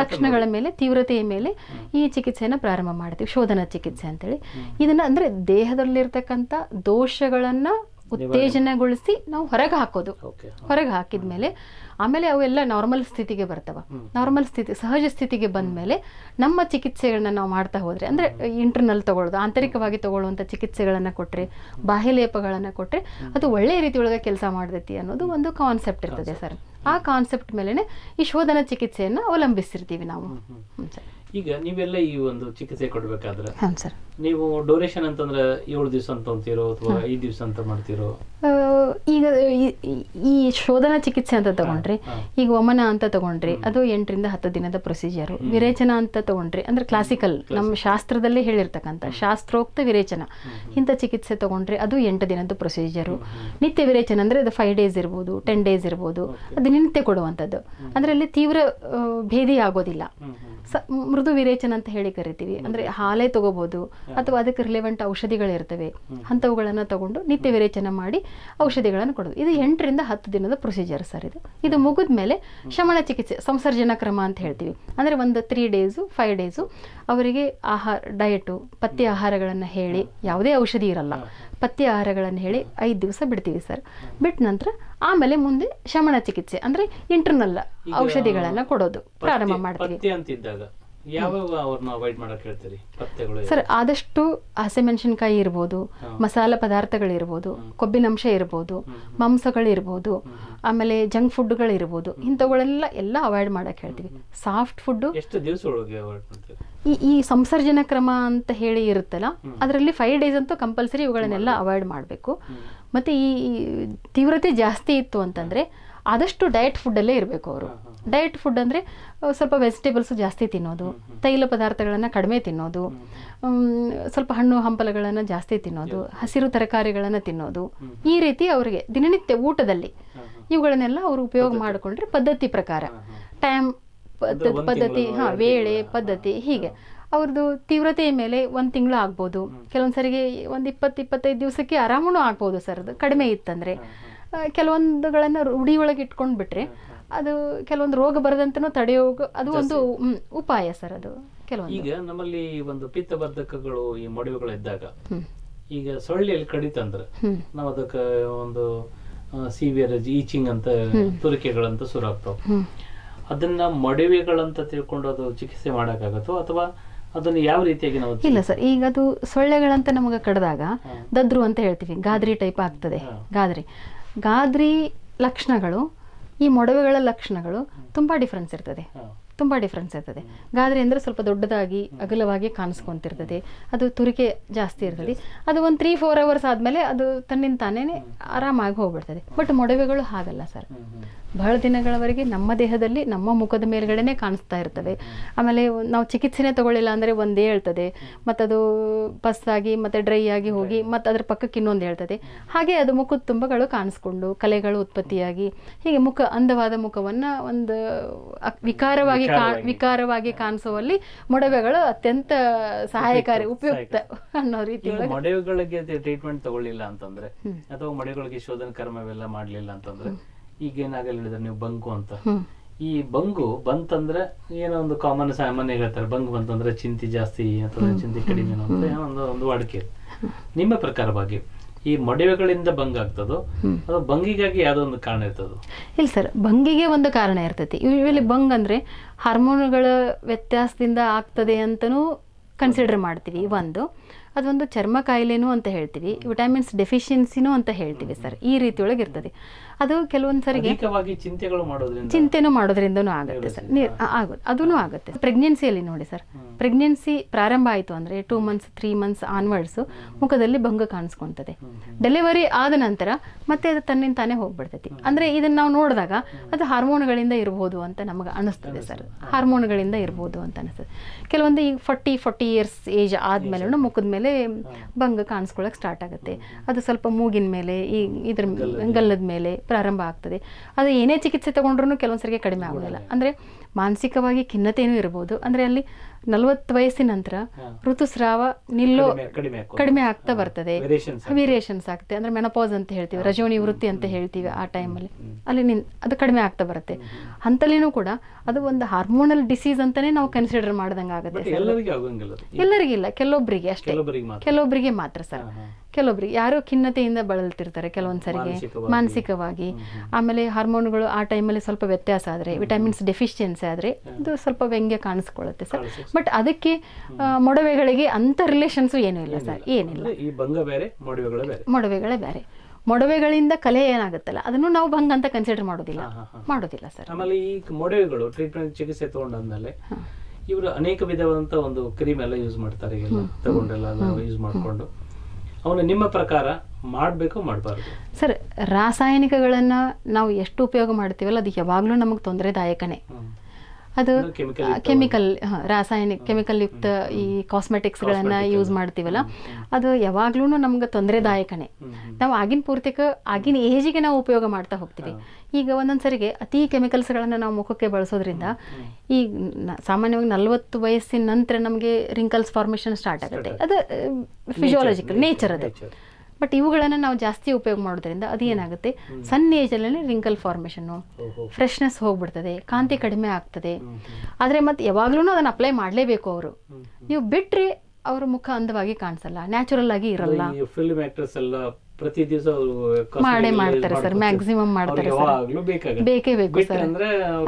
ಲಕ್ಷಣಗಳ ಮೇಲೆ ತೀವ್ರತೆಯ ಮೇಲೆ ಈ ಚಿಕಿತ್ಸೆಯನ್ನು ಪ್ರಾರಂಭ ಮಾಡ್ತೀವಿ ಶೋಧನಾ ಚಿಕಿತ್ಸೆ ಅಂತೇಳಿ ಇದನ್ನು ಅಂದರೆ ದೇಹದಲ್ಲಿರ್ತಕ್ಕಂಥ ದೋಷಗಳನ್ನು ಉತ್ತೇಜನಗೊಳಿಸಿ ನಾವು ಹೊರಗೆ ಹಾಕೋದು ಹೊರಗೆ ಹಾಕಿದ ಮೇಲೆ ಆಮೇಲೆ ಅವೆಲ್ಲ ನಾರ್ಮಲ್ ಸ್ಥಿತಿಗೆ ಬರ್ತವೆ ನಾರ್ಮಲ್ ಸ್ಥಿತಿ ಸಹಜ ಸ್ಥಿತಿಗೆ ಬಂದ ಮೇಲೆ ನಮ್ಮ ಚಿಕಿತ್ಸೆಗಳನ್ನ ನಾವು ಮಾಡ್ತಾ ಹೋದ್ರೆ ಅಂದ್ರೆ ಇಂಟರ್ನಲ್ ತಗೊಳ್ಳೋದು ಆಂತರಿಕವಾಗಿ ತಗೊಳ್ಳುವಂಥ ಚಿಕಿತ್ಸೆಗಳನ್ನು ಕೊಟ್ಟರೆ ಬಾಹ್ಯಲೇಪಗಳನ್ನು ಕೊಟ್ಟರೆ ಅದು ಒಳ್ಳೆಯ ರೀತಿ ಒಳಗೆ ಕೆಲಸ ಮಾಡ್ತೈತಿ ಅನ್ನೋದು ಒಂದು ಕಾನ್ಸೆಪ್ಟ್ ಇರ್ತದೆ ಸರ್ ಆ ಕಾನ್ಸೆಪ್ಟ್ ಮೇಲೇ ಈ ಶೋಧನಾ ಚಿಕಿತ್ಸೆಯನ್ನು ಅವಲಂಬಿಸಿರ್ತೀವಿ ನಾವು ಸರ್ ಈಗ ನೀವೆಲ್ಲ ಈ ಒಂದು ಚಿಕಿತ್ಸೆ ಕೊಡಬೇಕಾದ್ರೆ ನೀವು ಡೊರೇಷನ್ ಅಂತಂದ್ರೆ ಏಳು ದಿವಸ ಅಂತ ಅಥವಾ ಐದು ದಿವಸ ಅಂತ ಮಾಡ್ತಿರೋ ಈಗ ಈ ಶೋಧನಾ ಚಿಕಿತ್ಸೆ ಅಂತ ತಗೊಂಡ್ರಿ ಈಗ ವಮನ ಅಂತ ತಗೊಂಡ್ರಿ ಅದು ಎಂಟರಿಂದ ಹತ್ತು ದಿನದ ಪ್ರೊಸೀಜರ್ ವಿರೇಚನ ಅಂತ ತಗೊಂಡ್ರಿ ಅಂದ್ರೆ ಕ್ಲಾಸಿಕಲ್ ನಮ್ಮ ಶಾಸ್ತ್ರದಲ್ಲಿ ಹೇಳಿರ್ತಕ್ಕಂಥ ಶಾಸ್ತ್ರೋಕ್ತ ವಿರೇಚನ ಇಂಥ ಚಿಕಿತ್ಸೆ ತಗೊಂಡ್ರೆ ಅದು ಎಂಟು ದಿನದ ಪ್ರೊಸೀಜರು ನಿತ್ಯ ವಿರೇಚನ ಅಂದ್ರೆ ಅದು ಫೈವ್ ಡೇಸ್ ಇರ್ಬೋದು ಟೆನ್ ಡೇಸ್ ಇರ್ಬೋದು ಅದು ನಿತ್ಯ ಕೊಡುವಂಥದ್ದು ಅಂದ್ರೆ ಅಲ್ಲಿ ತೀವ್ರ ಭೇದಿ ಆಗೋದಿಲ್ಲ ಸ ಮೃದು ವಿರೇಚನ ಅಂತ ಹೇಳಿ ಕರಿತೀವಿ ಅಂದರೆ ಹಾಲೆ ತಗೋಬೋದು ಅಥವಾ ಅದಕ್ಕೆ ರಿಲೆವೆಂಟ್ ಔಷಧಿಗಳಿರ್ತವೆ ಅಂಥವುಗಳನ್ನು ತಗೊಂಡು ನಿತ್ಯ ವಿರೇಚನ ಮಾಡಿ ಔಷಧಿಗಳನ್ನು ಕೊಡೋದು ಇದು ಎಂಟರಿಂದ ಹತ್ತು ದಿನದ ಪ್ರೊಸೀಜರ್ ಸರ್ ಇದು ಇದು ಮುಗಿದ ಮೇಲೆ ಶಮನ ಚಿಕಿತ್ಸೆ ಸಂಸರ್ಜನಾ ಕ್ರಮ ಅಂತ ಹೇಳ್ತೀವಿ ಅಂದರೆ ಒಂದು ತ್ರೀ ಡೇಸು ಫೈವ್ ಡೇಸು ಅವರಿಗೆ ಆಹಾರ ಡಯಟು ಪಥ್ಯ ಆಹಾರಗಳನ್ನು ಹೇಳಿ ಯಾವುದೇ ಔಷಧಿ ಇರಲ್ಲ ಪಥ್ಯ ಆಹಾರಗಳನ್ನು ಹೇಳಿ ಐದು ದಿವಸ ಬಿಡ್ತೀವಿ ಸರ್ ಬಿಟ್ಟ ನಂತರ ಆಮೇಲೆ ಮುಂದೆ ಶಮನ ಚಿಕಿತ್ಸೆ ಅಂದ್ರೆ ಇಂಟರ್ನಲ್ ಔಷಧಿಗಳನ್ನ ಕೊಡೋದು ಪ್ರಾರಂಭ ಮಾಡ್ತೀವಿ ಸರ್ ಆದಷ್ಟು ಹಸಿಮೆಣಸಿನ್ಕಾಯಿ ಇರ್ಬೋದು ಮಸಾಲೆ ಪದಾರ್ಥಗಳಿರ್ಬೋದು ಕೊಬ್ಬಿನಂಶ ಇರ್ಬೋದು ಮಾಂಸಗಳಿರ್ಬೋದು ಆಮೇಲೆ ಜಂಕ್ ಫುಡ್ಗಳಿರ್ಬೋದು ಇಂಥವುಗಳೆಲ್ಲ ಎಲ್ಲ ಅವಾಯ್ಡ್ ಮಾಡಕ್ಕೆ ಹೇಳ್ತೀವಿ ಸಾಫ್ಟ್ ಫುಡ್ ಈ ಈ ಸಂಸರ್ಜನ ಕ್ರಮ ಅಂತ ಹೇಳಿ ಇರುತ್ತಲ್ಲ ಅದರಲ್ಲಿ ಫೈವ್ ಡೇಸ್ ಅಂತೂ ಕಂಪಲ್ಸರಿ ಇವುಗಳನ್ನೆಲ್ಲ ಅವಾಯ್ಡ್ ಮಾಡಬೇಕು ಮತ್ತು ಈ ತೀವ್ರತೆ ಜಾಸ್ತಿ ಇತ್ತು ಅಂತಂದರೆ ಆದಷ್ಟು ಡಯಟ್ ಫುಡ್ಡಲ್ಲೇ ಇರಬೇಕು ಅವರು ಡಯಟ್ ಫುಡ್ ಅಂದರೆ ಸ್ವಲ್ಪ ವೆಜಿಟೇಬಲ್ಸು ಜಾಸ್ತಿ ತಿನ್ನೋದು ತೈಲ ಪದಾರ್ಥಗಳನ್ನು ಕಡಿಮೆ ತಿನ್ನೋದು ಸ್ವಲ್ಪ ಹಣ್ಣು ಹಂಪಲಗಳನ್ನು ಜಾಸ್ತಿ ತಿನ್ನೋದು ಹಸಿರು ತರಕಾರಿಗಳನ್ನು ತಿನ್ನೋದು ಈ ರೀತಿ ಅವರಿಗೆ ದಿನನಿತ್ಯ ಊಟದಲ್ಲಿ ಇವುಗಳನ್ನೆಲ್ಲ ಅವರು ಉಪಯೋಗ ಮಾಡಿಕೊಂಡ್ರೆ ಪದ್ಧತಿ ಪ್ರಕಾರ ಟೈಮ್ ಪದ್ಧತಿ ಹಾಂ ವೇಳೆ ಪದ್ಧತಿ ಹೀಗೆ ಅವ್ರದ್ದು ತೀವ್ರತೆಯ ಮೇಲೆ ಒಂದ್ ತಿಂಗಳು ಆಗ್ಬೋದು ಕೆಲವೊಂದ್ಸರಿಗೆ ಒಂದ್ ಒಂದು ಇಪ್ಪತ್ತು ಇಪ್ಪತ್ತೈದು ದಿವಸಕ್ಕೆ ಆರಾಮೂ ಆಗ್ಬೋದು ಸರ್ ಅದು ಕಡಿಮೆ ಇತ್ತಂದರೆ ಕೆಲವೊಂದುಗಳನ್ನು ಒಳಗೆ ಇಟ್ಕೊಂಡು ಬಿಟ್ರೆ ಅದು ಕೆಲವೊಂದು ರೋಗ ಬರದಂತನೂ ತಡೆಯೋ ಅದು ಒಂದು ಉಪಾಯ ಸರ್ ಅದು ಕೆಲವೊಂದು ಈಗ ನಮ್ಮಲ್ಲಿ ಒಂದು ಪಿತ್ತವರ್ಧಕಗಳು ಈ ಮೊಡವೆಗಳು ಇದ್ದಾಗ ಈಗ ಸೊಳ್ಳೆಯಲ್ಲಿ ಕಡಿತ ನಾವು ಅದಕ್ಕೆ ಒಂದು ಸಿವಿಯರ್ ಈಚಿಂಗ್ ಅಂತ ತುರಿಕೆಗಳಂತ ಶುರು ಆಗ್ತಾವ ಅದನ್ನ ತಿಳ್ಕೊಂಡು ಅದು ಚಿಕಿತ್ಸೆ ಮಾಡೋಕ್ಕಾಗತ್ತೋ ಅಥವಾ ಯಾವ ರೀತಿಯಾಗಿ ನಾವು ಇಲ್ಲ ಸರ್ ಈಗ ಅದು ಸೊಳ್ಳೆಗಳಂತ ನಮಗೆ ಕಡ್ದಾಗ ದದ್ರು ಅಂತ ಹೇಳ್ತೀವಿ ಗಾದ್ರಿ ಟೈಪ್ ಆಗ್ತದೆ ಗಾದ್ರಿ ಗಾದ್ರಿ ಲಕ್ಷಣಗಳು ಈ ಮೊಡವೆಗಳ ಲಕ್ಷಣಗಳು ತುಂಬಾ ಡಿಫ್ರೆನ್ಸ್ ಇರ್ತದೆ ತುಂಬಾ ಡಿಫ್ರೆನ್ಸ್ ಇರ್ತದೆ ಗಾದ್ರಿ ಅಂದ್ರೆ ಸ್ವಲ್ಪ ದೊಡ್ಡದಾಗಿ ಅಗಲವಾಗಿ ಕಾಣಿಸ್ಕೊಂತಿರ್ತದೆ ಅದು ತುರಿಕೆ ಜಾಸ್ತಿ ಇರ್ತದೆ ಅದು ಒಂದು ತ್ರೀ ಫೋರ್ ಅವರ್ಸ್ ಆದ್ಮೇಲೆ ಅದು ತನ್ನಿಂದ ತಾನೇನೆ ಆರಾಮಾಗಿ ಹೋಗ್ಬಿಡ್ತದೆ ಬಟ್ ಮೊಡವೆಗಳು ಹಾಗಲ್ಲ ಸರ್ ಬಹಳ ದಿನಗಳವರೆಗೆ ನಮ್ಮ ದೇಹದಲ್ಲಿ ನಮ್ಮ ಮುಖದ ಮೇಲ್ಗಡೆನೆ ಕಾಣಿಸ್ತಾ ಇರ್ತವೆ ಆಮೇಲೆ ನಾವು ಚಿಕಿತ್ಸೆನೇ ತಗೊಳ್ಳಿಲ್ಲ ಅಂದರೆ ಒಂದೇ ಹೇಳ್ತದೆ ಮತ್ತದು ಆಗಿ ಮತ್ತು ಡ್ರೈ ಆಗಿ ಹೋಗಿ ಮತ್ತು ಅದ್ರ ಪಕ್ಕಕ್ಕೆ ಇನ್ನೊಂದು ಹೇಳ್ತದೆ ಹಾಗೆ ಅದು ಮುಖದ ತುಂಬಗಳು ಕಾಣಿಸ್ಕೊಂಡು ಕಲೆಗಳು ಉತ್ಪತ್ತಿಯಾಗಿ ಹೀಗೆ ಮುಖ ಅಂದವಾದ ಮುಖವನ್ನು ಒಂದು ವಿಕಾರವಾಗಿ ವಿಕಾರವಾಗಿ ಕಾಣಿಸುವಲ್ಲಿ ಮೊಡವೆಗಳು ಅತ್ಯಂತ ಸಹಾಯಕಾರಿ ಉಪಯುಕ್ತ ಅನ್ನೋ ರೀತಿ ಮೊಡವೆಗಳಿಗೆ ಟ್ರೀಟ್ಮೆಂಟ್ ತಗೊಳ್ಳಿಲ್ಲ ಅಂತಂದ್ರೆ ಅಥವಾ ಮೊಡವೆಗಳಿಗೆ ಶೋಧನ ಕರ್ಮವೆಲ್ಲ ಮಾಡಲಿಲ್ಲ ಅಂತಂದ್ರೆ ಈಗ ಏನಾಗಲ್ಲ ಹೇಳಿದ್ರೆ ನೀವು ಬಂಕು ಅಂತ ಈ ಬಂಗು ಬಂತಂದ್ರೆ ಏನೋ ಒಂದು ಕಾಮನ್ ಸಾಮಾನ್ಯ ಹೇಳ್ತಾರೆ ಬಂಗು ಬಂತಂದ್ರೆ ಚಿಂತೆ ಜಾಸ್ತಿ ಅಥವಾ ಚಿಂತೆ ಕಡಿಮೆ ಅಂತ ಏನೋ ಒಂದು ವಾಡಿಕೆ ನಿಮ್ಮ ಪ್ರಕಾರವಾಗಿ ಈ ಮೊಡವೆಗಳಿಂದ ಬಂಗ್ ಆಗ್ತದೋ ಅದು ಬಂಗಿಗಾಗಿ ಯಾವುದೋ ಒಂದು ಕಾರಣ ಇರ್ತದೋ ಇಲ್ಲ ಸರ್ ಬಂಗಿಗೆ ಒಂದು ಕಾರಣ ಇರ್ತೈತಿ ಯೂಶುವಲಿ ಬಂಗ್ ಅಂದ್ರೆ ಹಾರ್ಮೋನುಗಳ ವ್ಯತ್ಯಾಸದಿಂದ ಆಗ್ತದೆ ಅಂತನೂ ಕನ್ಸಿಡರ್ ಮಾಡ್ತೀವಿ ಒಂದು ಅದೊಂದು ಚರ್ಮ ಕಾಯಿಲೆನೂ ಅಂತ ಹೇಳ್ತೀವಿ ವಿಟಾಮಿನ್ಸ್ ಡೆಫಿಷಿಯನ್ಸಿನೂ ಅಂತ ಹೇಳ್ತೀವಿ ಸರ್ ಈ ರೀತಿಯೊಳಗೆ ಇರ್ತದೆ ಅದು ಕೆಲವೊಂದು ಸರಿಗೆ ಚಿಂತೆನೂ ಮಾಡೋದ್ರಿಂದನೂ ಆಗುತ್ತೆ ಸರ್ ಆಗುತ್ತೆ ಅದೂ ಆಗುತ್ತೆ ಪ್ರೆಗ್ನೆನ್ಸಿಯಲ್ಲಿ ನೋಡಿ ಸರ್ ಪ್ರೆಗ್ನೆನ್ಸಿ ಪ್ರಾರಂಭ ಆಯಿತು ಅಂದರೆ two months three months onwards ಮುಖದಲ್ಲಿ ಭಂಗ ಕಾಣಿಸ್ಕೊಂತದೆ ಡೆಲಿವರಿ ಆದ ನಂತರ ಮತ್ತೆ ಅದು ತನ್ನಿಂದ ತಾನೇ ಹೋಗ್ಬಿಡ್ತೈತಿ ಅಂದರೆ ಇದನ್ನ ನಾವು ನೋಡಿದಾಗ ಅದು ಹಾರ್ಮೋನ್ಗಳಿಂದ ಇರಬಹುದು ಅಂತ ನಮಗೆ ಅನಿಸ್ತದೆ ಸರ್ ಹಾರ್ಮೋನ್ಗಳಿಂದ ಇರಬಹುದು ಅಂತ ಅನಿಸ್ತದೆ ಕೆಲವೊಂದು ಈಗ ಫಾರ್ಟಿ ಫಾರ್ಟಿ ಇಯರ್ಸ್ ಏಜ್ ಆದ್ಮೇಲೆ ಮುಖದ ಮೇಲೆ ಭಂಗ ಕಾಣಿಸ್ಕೊಳ್ಳೋಕೆ ಸ್ಟಾರ್ಟ್ ಆಗುತ್ತೆ ಅದು ಸ್ವಲ್ಪ ಮೂಗಿನ ಮೇಲೆ ಈ ಇದ್ರ ಗಲ್ಲದ ಮೇಲೆ ಪ್ರಾರಂಭ ಆಗ್ತದೆ ಅದು ಏನೇ ಚಿಕಿತ್ಸೆ ತೊಗೊಂಡ್ರು ಕೆಲವೊಂದು ಸರಿಗೆ ಕಡಿಮೆ ಆಗೋದಿಲ್ಲ ಅಂದರೆ ಮಾನಸಿಕವಾಗಿ ಖಿನ್ನತೆಯೂ ಇರ್ಬೋದು ಅಂದರೆ ಅಲ್ಲಿ ನಲವತ್ತು ವಯಸ್ಸಿನ ನಂತರ ಋತುಸ್ರಾವ ನಿಲ್ಲೋ ಕಡಿಮೆ ಆಗ್ತಾ ಬರ್ತದೆ ವೇರಿಯೇಷನ್ಸ್ ಆಗ್ತದೆ ಅಂದ್ರೆ ಮೆನಪಾಸ್ ಅಂತ ಹೇಳ್ತೀವಿ ರಜೋನಿ ವೃತ್ತಿ ಅಂತ ಹೇಳ್ತೀವಿ ಆ ಟೈಮಲ್ಲಿ ಅಲ್ಲಿ ನಿನ್ ಅದು ಕಡಿಮೆ ಆಗ್ತಾ ಬರುತ್ತೆ ಅಂತಲೇನೂ ಕೂಡ ಅದು ಒಂದು ಹಾರ್ಮೋನಲ್ ಡಿಸೀಸ್ ಅಂತಾನೆ ನಾವು ಕನ್ಸಿಡರ್ ಮಾಡ್ದಂಗ ಆಗುತ್ತೆ ಎಲ್ಲರಿಗಿಲ್ಲ ಕೆಲವೊಬ್ಬರಿಗೆ ಅಷ್ಟೇ ಕೆಲವೊಬ್ಬರಿಗೆ ಮಾತ್ರ ಸರ್ ಕೆಲವೊಬ್ರಿಗೆ ಯಾರೋ ಖಿನ್ನತೆಯಿಂದ ಬಳಲ್ತಿರ್ತಾರೆ ಸರಿಗೆ ಮಾನಸಿಕವಾಗಿ ಆಮೇಲೆ ಹಾರ್ಮೋನ್ಗಳು ಆ ಟೈಮಲ್ಲಿ ಸ್ವಲ್ಪ ವ್ಯತ್ಯಾಸ ಆದ್ರೆ ವಿಟಮಿನ್ಸ್ ಡೆಫಿಷಿಯನ್ಸಿ ಆದ್ರೆ ಅದು ಸ್ವಲ್ಪ ವ್ಯಂಗ್ಯ ಕಾಣಿಸ್ಕೊಳ್ಳುತ್ತೆ ಸರ್ ಬಟ್ ಅದಕ್ಕೆ ಮೊಡವೆಗಳಿಗೆ ಅಂತ ರಿಲೇಷನ್ಸು ಏನೂ ಇಲ್ಲ ಸರ್ ಏನಿಲ್ಲ ಈ ಭಂಗ ಬೇರೆ ಮೊಡವೆಗಳೇ ಬೇರೆ ಮೊಡವೆಗಳಿಂದ ಕಲೆ ಏನಾಗುತ್ತಲ್ಲ ಅದನ್ನು ನಾವು ಭಂಗ ಅಂತ ಕನ್ಸಿಡರ್ ಮಾಡೋದಿಲ್ಲ ಮಾಡೋದಿಲ್ಲ ಸರ್ ಆಮೇಲೆ ಈ ಮೊಡವೆಗಳು ಟ್ರೀಟ್ಮೆಂಟ್ ಚಿಕಿತ್ಸೆ ತಗೊಂಡಾದ್ಮೇಲೆ ಇವರು ಅನೇಕ ವಿಧವಾದಂತ ಒಂದು ಕ್ರೀಮ್ ಎಲ್ಲ ಯೂಸ್ ಮಾಡ್ತಾರೆ ತಗೊಂಡೆಲ್ಲ ಯೂಸ್ ಮಾಡಿಕೊಂಡು ಅವನು ನಿಮ್ಮ ಪ್ರಕಾರ ಮಾಡಬೇಕು ಮಾಡಬಾರ್ದು ಸರ್ ರಾಸಾಯನಿಕಗಳನ್ನ ನಾವು ಎಷ್ಟು ಉಪಯೋಗ ಮಾಡ್ತೀವಲ್ಲ ಅದು ಯಾವಾಗಲೂ ನಮಗೆ ತೊಂದರೆದಾಯಕನೇ ಅದು ಕೆಮಿಕಲ್ ರಾಸಾಯನಿಕ ಕೆಮಿಕಲ್ ಯುಕ್ತ ಈ ಗಳನ್ನ ಯೂಸ್ ಮಾಡ್ತೀವಲ್ಲ ಅದು ಯಾವಾಗ್ಲೂ ನಮ್ಗೆ ತೊಂದರೆದಾಯಕನೇ ನಾವು ಆಗಿನ ಪೂರ್ತಿಕ ಆಗಿನ ಏಜಿಗೆ ನಾವು ಉಪಯೋಗ ಮಾಡ್ತಾ ಹೋಗ್ತೀವಿ ಈಗ ಒಂದೊಂದು ಸರಿಗೆ ಅತಿ ಕೆಮಿಕಲ್ಸ್ಗಳನ್ನು ನಾವು ಮುಖಕ್ಕೆ ಬಳಸೋದ್ರಿಂದ ಈ ಸಾಮಾನ್ಯವಾಗಿ ನಲ್ವತ್ತು ವಯಸ್ಸಿನ ನಂತರ ನಮಗೆ ರಿಂಕಲ್ಸ್ ಫಾರ್ಮೇಷನ್ ಸ್ಟಾರ್ಟ್ ಆಗುತ್ತೆ ಅದು ಫಿಜಿಯೋಲಜಿಕಲ್ ನೇಚರ್ ಅದು ಬಟ್ ಇವುಗಳನ್ನು ನಾವು ಜಾಸ್ತಿ ಉಪಯೋಗ ಮಾಡೋದ್ರಿಂದ ಅದು ಏನಾಗುತ್ತೆ ಸಣ್ಣ ಏಜಲ್ಲಿ ರಿಂಕಲ್ ಫಾರ್ಮೇಷನ್ನು ಫ್ರೆಶ್ನೆಸ್ ಹೋಗ್ಬಿಡ್ತದೆ ಕಾಂತಿ ಕಡಿಮೆ ಆಗ್ತದೆ ಆದರೆ ಮತ್ತೆ ಯಾವಾಗ್ಲೂ ಅದನ್ನ ಅಪ್ಲೈ ಮಾಡಲೇಬೇಕು ಅವರು ನೀವು ಬಿಟ್ಟರೆ ಅವ್ರ ಮುಖ ಅಂದವಾಗಿ ಕಾಣಿಸಲ್ಲ ನ್ಯಾಚುರಲ್ ಆಗಿ ಇರಲ್ಲ ಫಿಲ್ಮ್ ಆಕ್ಟ್ರೆಸ್ ಎಲ್ಲ ಪ್ರತಿ ದಿವಸ ಮಾಡೇ ಮಾಡ್ತಾರೆ ಸರ್ ಮ್ಯಾಕ್ಸಿಮಮ್ ಮಾಡ್ತಾರೆ ಬೇಕೇ ಬೇಕು ಸರ್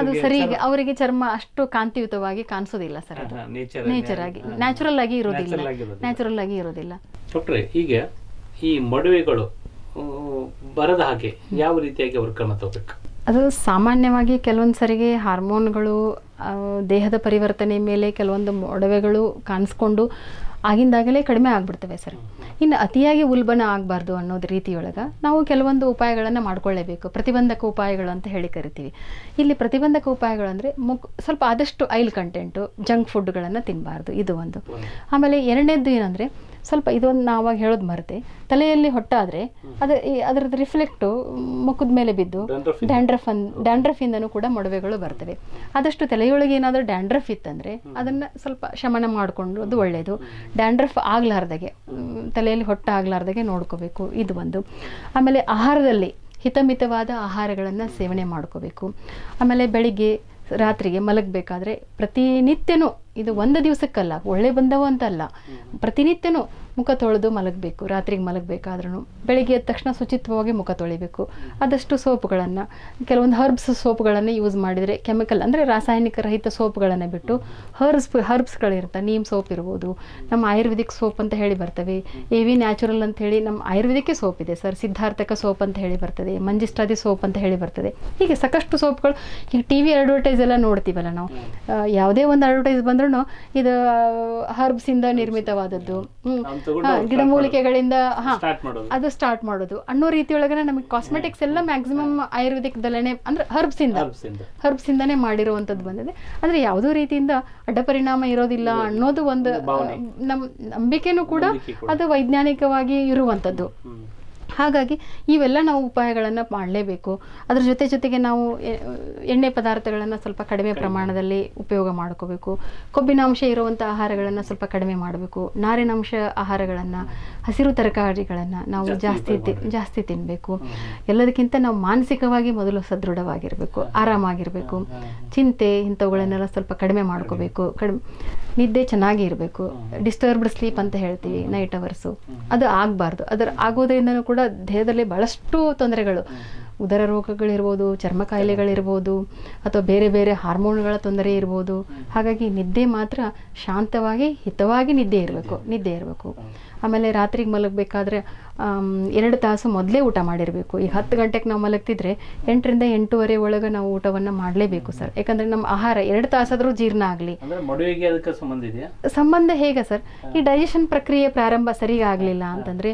ಅದು ಸರಿ ಅವರಿಗೆ ಚರ್ಮ ಅಷ್ಟು ಕಾಂತಿಯುತವಾಗಿ ಕಾಣಿಸೋದಿಲ್ಲ ಸರ್ ನೇಚರ್ ಆಗಿ ನ್ಯಾಚುರಲ್ ಆಗಿ ಇರೋದಿಲ್ಲ ನ್ಯಾಚುರಲ್ ಆಗಿ ಇರೋದಿಲ್ಲ ಡಾಕ್ಟ್ರೆ ಹೀಗೆ ಈ ಮಡುವೆಗಳು ಬರದ ಹಾಗೆ ಯಾವ ರೀತಿಯಾಗಿ ಅವರು ಕ್ರಮ ತಗೋಬೇಕು ಅದು ಸಾಮಾನ್ಯವಾಗಿ ಕೆಲವೊಂದು ಸರಿಗೆ ಹಾರ್ಮೋನ್ಗಳು ದೇಹದ ಪರಿವರ್ತನೆ ಮೇಲೆ ಕೆಲವೊಂದು ಮೊಡವೆಗಳು ಕಾಣಿಸ್ಕೊಂಡು ಆಗಿಂದಾಗಲೇ ಕಡಿಮೆ ಆಗ್ಬಿಡ್ತವೆ ಸರ್ ಇನ್ನು ಅತಿಯಾಗಿ ಉಲ್ಬಣ ಆಗಬಾರ್ದು ಅನ್ನೋದು ರೀತಿಯೊಳಗೆ ನಾವು ಕೆಲವೊಂದು ಉಪಾಯಗಳನ್ನು ಮಾಡ್ಕೊಳ್ಳೇಬೇಕು ಪ್ರತಿಬಂಧಕ ಉಪಾಯಗಳು ಅಂತ ಹೇಳಿ ಕರಿತೀವಿ ಇಲ್ಲಿ ಪ್ರತಿಬಂಧಕ ಉಪಾಯಗಳು ಅಂದರೆ ಮುಕ್ ಸ್ವಲ್ಪ ಆದಷ್ಟು ಆಯಿಲ್ ಕಂಟೆಂಟು ಜಂಕ್ ಫುಡ್ಗಳನ್ನು ತಿನ್ನಬಾರ್ದು ಇದು ಒಂದು ಆಮೇಲೆ ಎರಡನೇದ್ದು ಏನಂದರೆ ಸ್ವಲ್ಪ ಇದೊಂದು ನಾವಾಗ ಅವಾಗ ಹೇಳೋದು ಮರೆತೆ ತಲೆಯಲ್ಲಿ ಹೊಟ್ಟಾದರೆ ಅದು ಅದರದ್ದು ರಿಫ್ಲೆಕ್ಟು ಮುಖದ ಮೇಲೆ ಬಿದ್ದು ಡ್ಯಾಂಡ್ರಫ್ ಅನ್ ಡ್ಯಾಂಡ್ರಫಿಂದನೂ ಕೂಡ ಮೊಡವೆಗಳು ಬರ್ತವೆ ಆದಷ್ಟು ತಲೆಯೊಳಗೆ ಏನಾದರೂ ಡ್ಯಾಂಡ್ರಫ್ ಇತ್ತಂದರೆ ಅದನ್ನು ಸ್ವಲ್ಪ ಶಮನ ಮಾಡಿಕೊಂಡು ಅದು ಒಳ್ಳೆಯದು ಡ್ಯಾಂಡ್ರಫ್ ಆಗಲಾರ್ದಾಗೆ ತಲೆಯಲ್ಲಿ ಆಗ್ಲಾರ್ದಾಗೆ ನೋಡ್ಕೋಬೇಕು ಇದು ಒಂದು ಆಮೇಲೆ ಆಹಾರದಲ್ಲಿ ಹಿತಮಿತವಾದ ಆಹಾರಗಳನ್ನು ಸೇವನೆ ಮಾಡ್ಕೋಬೇಕು ಆಮೇಲೆ ಬೆಳಿಗ್ಗೆ ರಾತ್ರಿಗೆ ಮಲಗಬೇಕಾದ್ರೆ ಪ್ರತಿನಿತ್ಯನೂ ಇದು ಒಂದು ದಿವಸಕ್ಕಲ್ಲ ಒಳ್ಳೆ ಬಂದವು ಅಂತಲ್ಲ ಪ್ರತಿನಿತ್ಯನೂ ಮುಖ ತೊಳೆದು ಮಲಗಬೇಕು ರಾತ್ರಿಗೆ ಮಲಗಬೇಕಾದ್ರೂ ಬೆಳಿಗ್ಗೆ ಎದ್ದ ತಕ್ಷಣ ಶುಚಿತ್ವವಾಗಿ ಮುಖ ತೊಳಿಬೇಕು ಆದಷ್ಟು ಸೋಪ್ಗಳನ್ನು ಕೆಲವೊಂದು ಹರ್ಬ್ಸ್ ಸೋಪ್ಗಳನ್ನು ಯೂಸ್ ಮಾಡಿದರೆ ಕೆಮಿಕಲ್ ಅಂದರೆ ರಾಸಾಯನಿಕ ರಹಿತ ಸೋಪ್ಗಳನ್ನು ಬಿಟ್ಟು ಹರ್ಬ್ಸ್ ಹರ್ಬ್ಸ್ಗಳಿರುತ್ತೆ ನೀಮ್ ಸೋಪ್ ಇರ್ಬೋದು ನಮ್ಮ ಆಯುರ್ವೇದಿಕ್ ಸೋಪ್ ಅಂತ ಹೇಳಿ ಬರ್ತವೆ ಎ ವಿ ನ್ಯಾಚುರಲ್ ಅಂತ ಹೇಳಿ ನಮ್ಮ ಆಯುರ್ವೇದಿಕ್ಕೆ ಸೋಪ್ ಇದೆ ಸರ್ ಸಿದ್ಧಾರ್ಥಕ ಸೋಪ್ ಅಂತ ಹೇಳಿ ಬರ್ತದೆ ಮಂಜಿಷ್ಟಾದಿ ಸೋಪ್ ಅಂತ ಹೇಳಿ ಬರ್ತದೆ ಹೀಗೆ ಸಾಕಷ್ಟು ಸೋಪ್ಗಳು ಈಗ ಟಿ ವಿ ಅಡ್ವರ್ಟೈಸ್ ಎಲ್ಲ ನೋಡ್ತೀವಲ್ಲ ನಾವು ಯಾವುದೇ ಒಂದು ಅಡ್ವರ್ಟೈಸ್ ಬಂದ್ರೂ ಇದು ಹರ್ಬ್ಸಿಂದ ನಿರ್ಮಿತವಾದದ್ದು ಗಿಡಮೂಲಿಕೆಗಳಿಂದ ಅದು ಸ್ಟಾರ್ಟ್ ಮಾಡೋದು ಅನ್ನೋ ರೀತಿಯೊಳಗನೆ ನಮಗೆ ಕಾಸ್ಮೆಟಿಕ್ಸ್ ಎಲ್ಲ ಮ್ಯಾಕ್ಸಿಮಮ್ ಆಯುರ್ವೇದಿಕ್ದಲ್ಲೇ ಅಂದ್ರೆ ಹರ್ಬ್ಸ್ ಇಂದ ಹರ್ಬ್ಸ್ ಇಂದಾನೆ ಮಾಡಿರುವಂತದ್ದು ಬಂದಿದೆ ಅಂದ್ರೆ ಯಾವುದೋ ರೀತಿಯಿಂದ ಪರಿಣಾಮ ಇರೋದಿಲ್ಲ ಅನ್ನೋದು ಒಂದು ನಮ್ ನಂಬಿಕೆನೂ ಕೂಡ ಅದು ವೈಜ್ಞಾನಿಕವಾಗಿ ಇರುವಂತದ್ದು ಹಾಗಾಗಿ ಇವೆಲ್ಲ ನಾವು ಉಪಾಯಗಳನ್ನು ಮಾಡಲೇಬೇಕು ಅದ್ರ ಜೊತೆ ಜೊತೆಗೆ ನಾವು ಎಣ್ಣೆ ಪದಾರ್ಥಗಳನ್ನು ಸ್ವಲ್ಪ ಕಡಿಮೆ ಪ್ರಮಾಣದಲ್ಲಿ ಉಪಯೋಗ ಮಾಡ್ಕೋಬೇಕು ಕೊಬ್ಬಿನಾಂಶ ಇರುವಂಥ ಆಹಾರಗಳನ್ನು ಸ್ವಲ್ಪ ಕಡಿಮೆ ಮಾಡಬೇಕು ನಾರಿನಾಂಶ ಆಹಾರಗಳನ್ನು ಹಸಿರು ತರಕಾರಿಗಳನ್ನು ನಾವು ಜಾಸ್ತಿ ಜಾಸ್ತಿ ತಿನ್ನಬೇಕು ಎಲ್ಲದಕ್ಕಿಂತ ನಾವು ಮಾನಸಿಕವಾಗಿ ಮೊದಲು ಸದೃಢವಾಗಿರಬೇಕು ಆರಾಮಾಗಿರಬೇಕು ಚಿಂತೆ ಇಂಥವುಗಳನ್ನೆಲ್ಲ ಸ್ವಲ್ಪ ಕಡಿಮೆ ಮಾಡ್ಕೋಬೇಕು ಕಡಿಮೆ ನಿದ್ದೆ ಚೆನ್ನಾಗಿ ಇರಬೇಕು ಡಿಸ್ಟರ್ಬ್ಡ್ ಸ್ಲೀಪ್ ಅಂತ ಹೇಳ್ತೀವಿ ನೈಟ್ ಅವರ್ಸು ಅದು ಆಗಬಾರ್ದು ಅದರ ಆಗೋದ್ರಿಂದನೂ ಕೂಡ ದೇಹದಲ್ಲಿ ಭಾಳಷ್ಟು ತೊಂದರೆಗಳು ಉದರ ರೋಗಗಳಿರ್ಬೋದು ಚರ್ಮ ಕಾಯಿಲೆಗಳಿರ್ಬೋದು ಅಥವಾ ಬೇರೆ ಬೇರೆ ಹಾರ್ಮೋನ್ಗಳ ತೊಂದರೆ ಇರ್ಬೋದು ಹಾಗಾಗಿ ನಿದ್ದೆ ಮಾತ್ರ ಶಾಂತವಾಗಿ ಹಿತವಾಗಿ ನಿದ್ದೆ ಇರಬೇಕು ನಿದ್ದೆ ಇರಬೇಕು ಆಮೇಲೆ ರಾತ್ರಿಗೆ ಮಲಗಬೇಕಾದ್ರೆ ಎರಡು ತಾಸು ಮೊದಲೇ ಊಟ ಮಾಡಿರಬೇಕು ಈಗ ಹತ್ತು ಗಂಟೆಗೆ ನಾವು ಮಲಗ್ತಿದ್ರೆ ಎಂಟರಿಂದ ಎಂಟೂವರೆ ಒಳಗೆ ನಾವು ಊಟವನ್ನು ಮಾಡಲೇಬೇಕು ಸರ್ ಯಾಕಂದರೆ ನಮ್ಮ ಆಹಾರ ಎರಡು ತಾಸಾದರೂ ಜೀರ್ಣ ಆಗಲಿ ಸಂಬಂಧ ಹೇಗೆ ಸರ್ ಈ ಡೈಜೆಷನ್ ಪ್ರಕ್ರಿಯೆ ಪ್ರಾರಂಭ ಸರಿಯಾಗಿ ಆಗಲಿಲ್ಲ ಅಂತಂದರೆ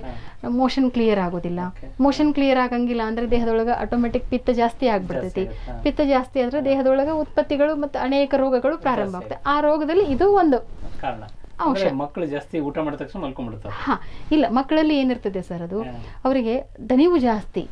ಮೋಷನ್ ಕ್ಲಿಯರ್ ಆಗೋದಿಲ್ಲ ಮೋಷನ್ ಕ್ಲಿಯರ್ ಆಗಂಗಿಲ್ಲ ಅಂದರೆ ದೇಹದೊಳಗೆ ಆಟೋಮೆಟಿಕ್ ಪಿತ್ತ ಜಾಸ್ತಿ ಆಗ್ಬಿಡ್ತೈತಿ ಪಿತ್ತ ಜಾಸ್ತಿ ಆದರೆ ದೇಹದೊಳಗೆ ಉತ್ಪತ್ತಿಗಳು ಮತ್ತು ಅನೇಕ ರೋಗಗಳು ಪ್ರಾರಂಭ ಆಗುತ್ತೆ ಆ ರೋಗದಲ್ಲಿ ಇದು ಒಂದು ಕಾರಣ ಮಕ್ಕಳು ಜಾಸ್ತಿ ಊಟ ಮಾಡಿದ ತಕ್ಷಣ ಮಲ್ಕೊಂಡ್ಬಿಡ್ತಾರೆ ಹಾ ಇಲ್ಲ ಮಕ್ಕಳಲ್ಲಿ ಏನಿರ್ತದೆ ಸರ್ ಅದು ಅವರಿಗೆ ದನಿವು ಜಾಸ್ತಿ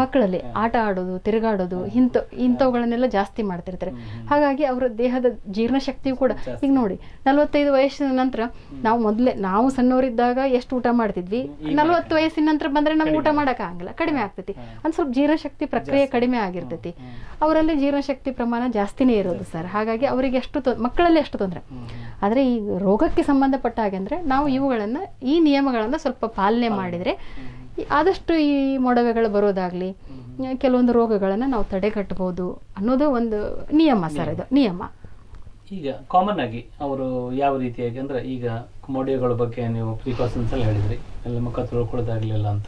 ಮಕ್ಕಳಲ್ಲಿ ಆಟ ಆಡೋದು ತಿರುಗಾಡೋದು ಇಂಥ ಇಂಥವುಗಳನ್ನೆಲ್ಲ ಜಾಸ್ತಿ ಮಾಡ್ತಿರ್ತಾರೆ ಹಾಗಾಗಿ ಅವರ ದೇಹದ ಜೀರ್ಣಶಕ್ತಿಯು ಕೂಡ ಈಗ ನೋಡಿ ನಲವತ್ತೈದು ವಯಸ್ಸಿನ ನಂತರ ನಾವು ಮೊದಲೇ ನಾವು ಸಣ್ಣವರಿದ್ದಾಗ ಎಷ್ಟು ಊಟ ಮಾಡ್ತಿದ್ವಿ ನಲವತ್ತು ವಯಸ್ಸಿನ ನಂತರ ಬಂದ್ರೆ ನಮ್ಗೆ ಊಟ ಆಗಲ್ಲ ಕಡಿಮೆ ಆಗ್ತೈತಿ ಒಂದು ಸ್ವಲ್ಪ ಜೀರ್ಣಶಕ್ತಿ ಪ್ರಕ್ರಿಯೆ ಕಡಿಮೆ ಆಗಿರ್ತೈತಿ ಅವರಲ್ಲಿ ಜೀರ್ಣಶಕ್ತಿ ಪ್ರಮಾಣ ಜಾಸ್ತಿನೇ ಇರೋದು ಸರ್ ಹಾಗಾಗಿ ಅವರಿಗೆ ಎಷ್ಟು ಮಕ್ಕಳಲ್ಲಿ ಎಷ್ಟು ತೊಂದರೆ ಆದರೆ ಈ ರೋಗಕ್ಕೆ ಸಂಬಂಧಪಟ್ಟ ಹಾಗೆ ಅಂದರೆ ನಾವು ಇವುಗಳನ್ನು ಈ ನಿಯಮಗಳನ್ನು ಸ್ವಲ್ಪ ಪಾಲನೆ ಮಾಡಿದರೆ ಆದಷ್ಟು ಈ ಮೊಡವೆಗಳು ಬರೋದಾಗಲಿ ಕೆಲವೊಂದು ರೋಗಗಳನ್ನು ನಾವು ತಡೆಗಟ್ಟಬಹುದು ಅನ್ನೋದು ಒಂದು ನಿಯಮ ಸರ್ ಇದು ನಿಯಮ ಈಗ ಕಾಮನ್ ಆಗಿ ಅವರು ಯಾವ ರೀತಿಯಾಗಿ ಅಂದ್ರೆ ಈಗ ಮೊಡವೆಗಳ ಬಗ್ಗೆ ನೀವು ಪ್ರಿಕಾಷನ್ಸ್ ಎಲ್ಲ ಹೇಳಿದ್ರಿ ಎಲ್ಲ ಮುಖ ತೊಳ್ಕೊಳ್ಳೋದಾಗ್ಲಿಲ್ಲ ಅಂತ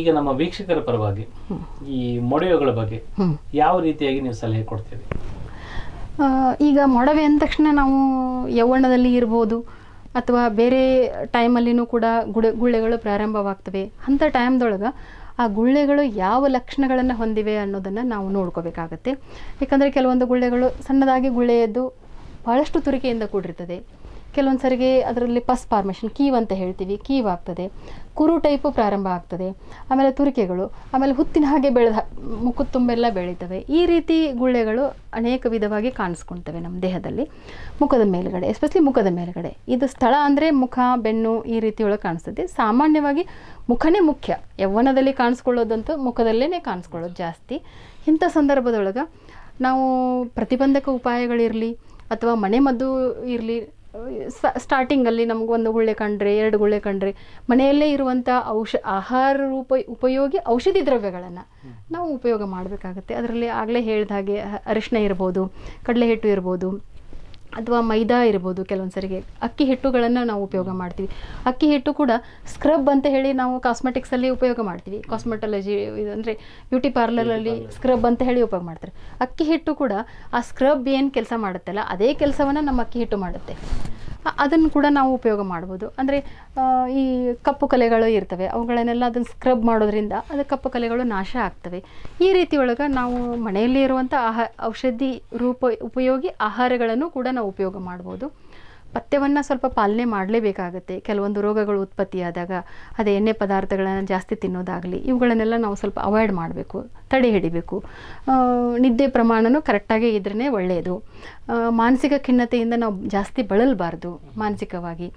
ಈಗ ನಮ್ಮ ವೀಕ್ಷಕರ ಪರವಾಗಿ ಈ ಮೊಡವೆಗಳ ಬಗ್ಗೆ ಯಾವ ರೀತಿಯಾಗಿ ನೀವು ಸಲಹೆ ಕೊಡ್ತೀವಿ ಈಗ ಮೊಡವೆ ಅಂದ ತಕ್ಷಣ ನಾವು ಯೌವನದಲ್ಲಿ ಇರ್ಬೋದು ಅಥವಾ ಬೇರೆ ಟೈಮಲ್ಲಿನೂ ಕೂಡ ಗುಡ ಗುಳ್ಳೆಗಳು ಪ್ರಾರಂಭವಾಗ್ತವೆ ಅಂಥ ಟೈಮ್ದೊಳಗೆ ಆ ಗುಳ್ಳೆಗಳು ಯಾವ ಲಕ್ಷಣಗಳನ್ನು ಹೊಂದಿವೆ ಅನ್ನೋದನ್ನು ನಾವು ನೋಡ್ಕೋಬೇಕಾಗತ್ತೆ ಯಾಕಂದರೆ ಕೆಲವೊಂದು ಗುಳ್ಳೆಗಳು ಸಣ್ಣದಾಗಿ ಗುಳ್ಳೆಯದ್ದು ಭಾಳಷ್ಟು ತುರಿಕೆಯಿಂದ ಕೂಡಿರ್ತದೆ ಕೆಲವೊಂದು ಸರಿಗೆ ಅದರಲ್ಲಿ ಪಸ್ ಫಾರ್ಮೇಷನ್ ಕೀವ್ ಅಂತ ಹೇಳ್ತೀವಿ ಕೀವ್ ಆಗ್ತದೆ ಕುರು ಟೈಪು ಪ್ರಾರಂಭ ಆಗ್ತದೆ ಆಮೇಲೆ ತುರಿಕೆಗಳು ಆಮೇಲೆ ಹುತ್ತಿನ ಹಾಗೆ ಬೆಳೆದ ಮುಖದ ತುಂಬೆಲ್ಲ ಬೆಳೀತವೆ ಈ ರೀತಿ ಗುಳ್ಳೆಗಳು ಅನೇಕ ವಿಧವಾಗಿ ಕಾಣಿಸ್ಕೊಳ್ತವೆ ನಮ್ಮ ದೇಹದಲ್ಲಿ ಮುಖದ ಮೇಲುಗಡೆ ಎಸ್ಪೆಷಲಿ ಮುಖದ ಮೇಲುಗಡೆ ಇದು ಸ್ಥಳ ಅಂದರೆ ಮುಖ ಬೆನ್ನು ಈ ರೀತಿಯೊಳಗೆ ಕಾಣಿಸ್ತದೆ ಸಾಮಾನ್ಯವಾಗಿ ಮುಖನೇ ಮುಖ್ಯ ಯೌವನದಲ್ಲಿ ಕಾಣಿಸ್ಕೊಳ್ಳೋದಂತೂ ಮುಖದಲ್ಲೇ ಕಾಣಿಸ್ಕೊಳ್ಳೋದು ಜಾಸ್ತಿ ಇಂಥ ಸಂದರ್ಭದೊಳಗೆ ನಾವು ಪ್ರತಿಬಂಧಕ ಉಪಾಯಗಳಿರಲಿ ಅಥವಾ ಮನೆಮದ್ದು ಇರಲಿ ಸ್ಟಾರ್ಟಿಂಗಲ್ಲಿ ಒಂದು ಗುಳ್ಳೆ ಕಂಡ್ರೆ ಎರಡು ಗುಳ್ಳೆ ಕಂಡ್ರೆ ಮನೆಯಲ್ಲೇ ಇರುವಂಥ ಔಷ ಆಹಾರ ರೂಪ ಉಪಯೋಗಿ ಔಷಧಿ ದ್ರವ್ಯಗಳನ್ನು ನಾವು ಉಪಯೋಗ ಮಾಡಬೇಕಾಗತ್ತೆ ಅದರಲ್ಲಿ ಆಗಲೇ ಹೇಳಿದ ಹಾಗೆ ಅರಿಶಿನ ಇರ್ಬೋದು ಕಡಲೆ ಹಿಟ್ಟು ಇರ್ಬೋದು ಅಥವಾ ಮೈದಾ ಇರ್ಬೋದು ಕೆಲವೊಂದು ಸರಿಗೆ ಅಕ್ಕಿ ಹಿಟ್ಟುಗಳನ್ನು ನಾವು ಉಪಯೋಗ ಮಾಡ್ತೀವಿ ಅಕ್ಕಿ ಹಿಟ್ಟು ಕೂಡ ಸ್ಕ್ರಬ್ ಅಂತ ಹೇಳಿ ನಾವು ಕಾಸ್ಮೆಟಿಕ್ಸಲ್ಲಿ ಉಪಯೋಗ ಮಾಡ್ತೀವಿ ಕಾಸ್ಮೆಟಾಲಜಿ ಅಂದರೆ ಬ್ಯೂಟಿ ಪಾರ್ಲರಲ್ಲಿ ಸ್ಕ್ರಬ್ ಅಂತ ಹೇಳಿ ಉಪಯೋಗ ಮಾಡ್ತಾರೆ ಅಕ್ಕಿ ಹಿಟ್ಟು ಕೂಡ ಆ ಸ್ಕ್ರಬ್ ಏನು ಕೆಲಸ ಮಾಡುತ್ತಲ್ಲ ಅದೇ ಕೆಲಸವನ್ನು ನಮ್ಮ ಅಕ್ಕಿ ಹಿಟ್ಟು ಮಾಡುತ್ತೆ ಅದನ್ನು ಕೂಡ ನಾವು ಉಪಯೋಗ ಮಾಡ್ಬೋದು ಅಂದರೆ ಈ ಕಪ್ಪು ಕಲೆಗಳು ಇರ್ತವೆ ಅವುಗಳನ್ನೆಲ್ಲ ಅದನ್ನು ಸ್ಕ್ರಬ್ ಮಾಡೋದ್ರಿಂದ ಅದು ಕಪ್ಪು ಕಲೆಗಳು ನಾಶ ಆಗ್ತವೆ ಈ ರೀತಿ ಒಳಗೆ ನಾವು ಮನೆಯಲ್ಲಿ ಇರುವಂಥ ಆಹಾ ಔಷಧಿ ರೂಪ ಉಪಯೋಗಿ ಆಹಾರಗಳನ್ನು ಕೂಡ ನಾವು ಉಪಯೋಗ ಮಾಡ್ಬೋದು ಪಥ್ಯವನ್ನು ಸ್ವಲ್ಪ ಪಾಲನೆ ಮಾಡಲೇಬೇಕಾಗತ್ತೆ ಕೆಲವೊಂದು ರೋಗಗಳು ಉತ್ಪತ್ತಿಯಾದಾಗ ಅದೇ ಎಣ್ಣೆ ಪದಾರ್ಥಗಳನ್ನು ಜಾಸ್ತಿ ತಿನ್ನೋದಾಗಲಿ ಇವುಗಳನ್ನೆಲ್ಲ ನಾವು ಸ್ವಲ್ಪ ಅವಾಯ್ಡ್ ಮಾಡಬೇಕು ತಡೆ ಹಿಡಿಬೇಕು ನಿದ್ದೆ ಪ್ರಮಾಣನೂ ಕರೆಕ್ಟಾಗಿ ಇದ್ರೇ ಒಳ್ಳೆಯದು ಮಾನಸಿಕ ಖಿನ್ನತೆಯಿಂದ ನಾವು ಜಾಸ್ತಿ ಬಳಲಬಾರ್ದು ಮಾನಸಿಕವಾಗಿ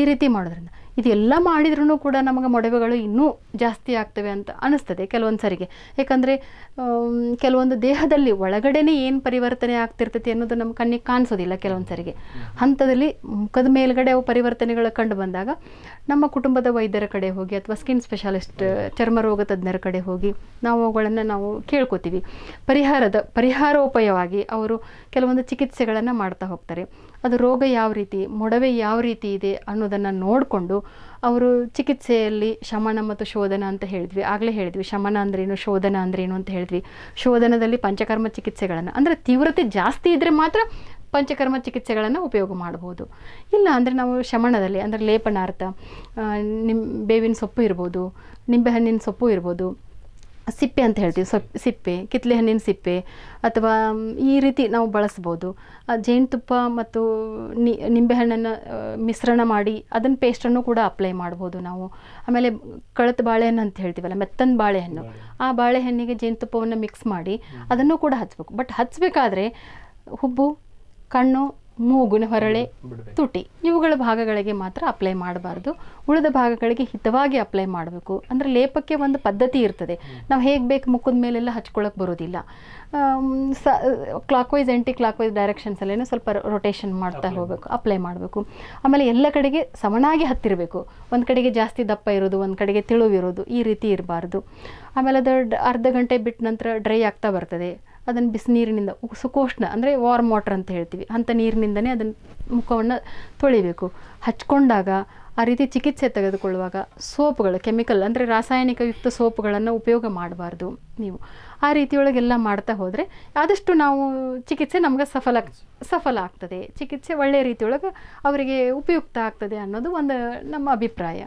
ಈ ರೀತಿ ಮಾಡೋದ್ರಿಂದ ಇದೆಲ್ಲ ಮಾಡಿದ್ರೂ ಕೂಡ ನಮಗೆ ಮೊಡವೆಗಳು ಇನ್ನೂ ಜಾಸ್ತಿ ಆಗ್ತವೆ ಅಂತ ಅನಿಸ್ತದೆ ಕೆಲವೊಂದು ಸರಿಗೆ ಯಾಕಂದರೆ ಕೆಲವೊಂದು ದೇಹದಲ್ಲಿ ಒಳಗಡೆನೇ ಏನು ಪರಿವರ್ತನೆ ಆಗ್ತಿರ್ತೈತಿ ಅನ್ನೋದು ನಮ್ಮ ಕಣ್ಣಿಗೆ ಕಾಣಿಸೋದಿಲ್ಲ ಕೆಲವೊಂದು ಸರಿಗೆ ಹಂತದಲ್ಲಿ ಮುಖದ ಮೇಲ್ಗಡೆ ಅವು ಪರಿವರ್ತನೆಗಳು ಕಂಡು ಬಂದಾಗ ನಮ್ಮ ಕುಟುಂಬದ ವೈದ್ಯರ ಕಡೆ ಹೋಗಿ ಅಥವಾ ಸ್ಕಿನ್ ಸ್ಪೆಷಾಲಿಸ್ಟ್ ಚರ್ಮರೋಗ ತಜ್ಞರ ಕಡೆ ಹೋಗಿ ನಾವು ಅವುಗಳನ್ನು ನಾವು ಕೇಳ್ಕೊತೀವಿ ಪರಿಹಾರದ ಪರಿಹಾರೋಪಾಯವಾಗಿ ಅವರು ಕೆಲವೊಂದು ಚಿಕಿತ್ಸೆಗಳನ್ನು ಮಾಡ್ತಾ ಹೋಗ್ತಾರೆ ಅದು ರೋಗ ಯಾವ ರೀತಿ ಮೊಡವೆ ಯಾವ ರೀತಿ ಇದೆ ಅನ್ನೋದನ್ನು ನೋಡಿಕೊಂಡು ಅವರು ಚಿಕಿತ್ಸೆಯಲ್ಲಿ ಶಮನ ಮತ್ತು ಶೋಧನ ಅಂತ ಹೇಳಿದ್ವಿ ಆಗಲೇ ಹೇಳಿದ್ವಿ ಶಮನ ಅಂದ್ರೇನು ಶೋಧನ ಅಂದ್ರೇನು ಅಂತ ಹೇಳಿದ್ವಿ ಶೋಧನದಲ್ಲಿ ಪಂಚಕರ್ಮ ಚಿಕಿತ್ಸೆಗಳನ್ನು ಅಂದರೆ ತೀವ್ರತೆ ಜಾಸ್ತಿ ಇದ್ದರೆ ಮಾತ್ರ ಪಂಚಕರ್ಮ ಚಿಕಿತ್ಸೆಗಳನ್ನು ಉಪಯೋಗ ಮಾಡ್ಬೋದು ಇಲ್ಲ ಅಂದರೆ ನಾವು ಶಮನದಲ್ಲಿ ಅಂದರೆ ಲೇಪನಾರ್ಥ ನಿಮ್ಮ ಬೇವಿನ ಸೊಪ್ಪು ಇರ್ಬೋದು ನಿಂಬೆಹಣ್ಣಿನ ಸೊಪ್ಪು ಇರ್ಬೋದು ಸಿಪ್ಪೆ ಅಂತ ಹೇಳ್ತೀವಿ ಸೊಪ್ಪು ಸಿಪ್ಪೆ ಕಿತ್ತಲೆ ಹಣ್ಣಿನ ಸಿಪ್ಪೆ ಅಥವಾ ಈ ರೀತಿ ನಾವು ಬಳಸ್ಬೋದು ಜೇನುತುಪ್ಪ ಮತ್ತು ನಿಂಬೆಹಣ್ಣನ್ನು ಮಿಶ್ರಣ ಮಾಡಿ ಅದನ್ನು ಪೇಸ್ಟನ್ನು ಕೂಡ ಅಪ್ಲೈ ಮಾಡ್ಬೋದು ನಾವು ಆಮೇಲೆ ಕಳತ್ ಬಾಳೆಹಣ್ಣು ಅಂತ ಹೇಳ್ತೀವಲ್ಲ ಮೆತ್ತನ ಬಾಳೆಹಣ್ಣು ಆ ಬಾಳೆಹಣ್ಣಿಗೆ ಜೇನುತುಪ್ಪವನ್ನು ಮಿಕ್ಸ್ ಮಾಡಿ ಅದನ್ನು ಕೂಡ ಹಚ್ಚಬೇಕು ಬಟ್ ಹಚ್ಚಬೇಕಾದ್ರೆ ಹುಬ್ಬು ಕಣ್ಣು ಮೂಗುನ ಹೊರಳೆ ತುಟಿ ಇವುಗಳ ಭಾಗಗಳಿಗೆ ಮಾತ್ರ ಅಪ್ಲೈ ಮಾಡಬಾರ್ದು ಉಳಿದ ಭಾಗಗಳಿಗೆ ಹಿತವಾಗಿ ಅಪ್ಲೈ ಮಾಡಬೇಕು ಅಂದರೆ ಲೇಪಕ್ಕೆ ಒಂದು ಪದ್ಧತಿ ಇರ್ತದೆ ನಾವು ಹೇಗೆ ಬೇಕು ಮುಖದ ಮೇಲೆಲ್ಲ ಹಚ್ಕೊಳ್ಳೋಕೆ ಬರೋದಿಲ್ಲ ಸ clockwise anti clockwise ಡೈರೆಕ್ಷನ್ಸಲ್ಲೇನೋ ಸ್ವಲ್ಪ ರೊಟೇಷನ್ ಮಾಡ್ತಾ ಹೋಗಬೇಕು ಅಪ್ಲೈ ಮಾಡಬೇಕು ಆಮೇಲೆ ಎಲ್ಲ ಕಡೆಗೆ ಸಮನಾಗಿ ಹತ್ತಿರಬೇಕು ಒಂದು ಕಡೆಗೆ ಜಾಸ್ತಿ ದಪ್ಪ ಇರೋದು ಒಂದು ಕಡೆಗೆ ತಿಳುವಿರೋದು ಈ ರೀತಿ ಇರಬಾರ್ದು ಆಮೇಲೆ ಅದು ಅರ್ಧ ಗಂಟೆ ಬಿಟ್ಟ ನಂತರ ಡ್ರೈ ಆಗ್ತಾ ಬರ್ತದೆ ಅದನ್ನು ಬಿಸಿ ನೀರಿನಿಂದ ಸುಕೋಷ್ಣ ಅಂದರೆ ವಾರ್ಮ್ ವಾಟರ್ ಅಂತ ಹೇಳ್ತೀವಿ ಅಂಥ ನೀರಿನಿಂದನೇ ಅದನ್ನು ಮುಖವನ್ನು ತೊಳಿಬೇಕು ಹಚ್ಕೊಂಡಾಗ ಆ ರೀತಿ ಚಿಕಿತ್ಸೆ ತೆಗೆದುಕೊಳ್ಳುವಾಗ ಸೋಪ್ಗಳು ಕೆಮಿಕಲ್ ಅಂದರೆ ರಾಸಾಯನಿಕಯುಕ್ತ ಸೋಪ್ಗಳನ್ನು ಉಪಯೋಗ ಮಾಡಬಾರ್ದು ನೀವು ಆ ರೀತಿಯೊಳಗೆಲ್ಲ ಮಾಡ್ತಾ ಹೋದರೆ ಆದಷ್ಟು ನಾವು ಚಿಕಿತ್ಸೆ ನಮ್ಗೆ ಸಫಲ ಸಫಲ ಆಗ್ತದೆ ಚಿಕಿತ್ಸೆ ಒಳ್ಳೆಯ ರೀತಿಯೊಳಗೆ ಅವರಿಗೆ ಉಪಯುಕ್ತ ಆಗ್ತದೆ ಅನ್ನೋದು ಒಂದು ನಮ್ಮ ಅಭಿಪ್ರಾಯ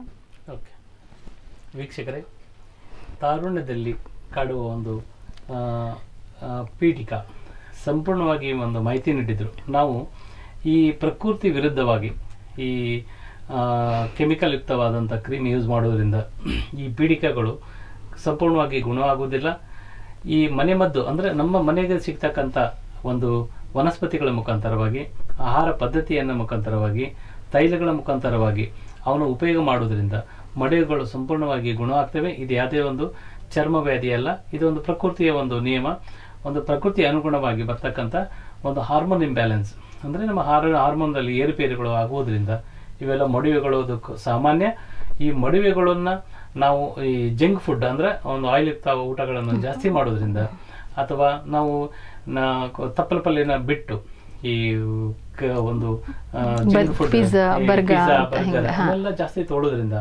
ವೀಕ್ಷಕರೇ ತಾರುಣ್ಯದಲ್ಲಿ ಕಾಡುವ ಒಂದು ಪೀಠಿಕ ಸಂಪೂರ್ಣವಾಗಿ ಒಂದು ಮಾಹಿತಿ ನೀಡಿದರು ನಾವು ಈ ಪ್ರಕೃತಿ ವಿರುದ್ಧವಾಗಿ ಈ ಕೆಮಿಕಲ್ ಯುಕ್ತವಾದಂಥ ಕ್ರೀಮ್ ಯೂಸ್ ಮಾಡೋದ್ರಿಂದ ಈ ಪೀಡಿಕಗಳು ಸಂಪೂರ್ಣವಾಗಿ ಗುಣವಾಗುವುದಿಲ್ಲ ಈ ಮನೆ ಮದ್ದು ಅಂದರೆ ನಮ್ಮ ಮನೆಗೆ ಸಿಗ್ತಕ್ಕಂಥ ಒಂದು ವನಸ್ಪತಿಗಳ ಮುಖಾಂತರವಾಗಿ ಆಹಾರ ಪದ್ಧತಿಯನ್ನು ಮುಖಾಂತರವಾಗಿ ತೈಲಗಳ ಮುಖಾಂತರವಾಗಿ ಅವನು ಉಪಯೋಗ ಮಾಡೋದ್ರಿಂದ ಮಡೆಗಳು ಸಂಪೂರ್ಣವಾಗಿ ಗುಣ ಆಗ್ತವೆ ಇದು ಯಾವುದೇ ಒಂದು ಚರ್ಮ ವ್ಯಾಧಿಯಲ್ಲ ಇದೊಂದು ಪ್ರಕೃತಿಯ ಒಂದು ನಿಯಮ ಒಂದು ಪ್ರಕೃತಿ ಅನುಗುಣವಾಗಿ ಬರ್ತಕ್ಕಂಥ ಒಂದು ಹಾರ್ಮೋನ್ ಇಂಬ್ಯಾಲೆನ್ಸ್ ಅಂದರೆ ನಮ್ಮ ಹಾರ್ ಹಾರ್ಮೋನ್ದಲ್ಲಿ ಏರುಪೇರುಗಳು ಆಗುವುದರಿಂದ ಇವೆಲ್ಲ ಅದಕ್ಕೆ ಸಾಮಾನ್ಯ ಈ ಮಡುವೆಗಳನ್ನು ನಾವು ಈ ಜಂಕ್ ಫುಡ್ ಅಂದರೆ ಒಂದು ಆಯಿಲ್ ಯುಕ್ತ ಊಟಗಳನ್ನು ಜಾಸ್ತಿ ಮಾಡೋದ್ರಿಂದ ಅಥವಾ ನಾವು ತಪ್ಪಲ ಪಲ್ಯನ ಬಿಟ್ಟು ಈ ಒಂದು ಜಂಕ್ ಫುಡ್ ಪಿಜ್ಜಾ ಬರ್ಗರ್ ಜಾಸ್ತಿ ತೊಗೊಳೋದ್ರಿಂದ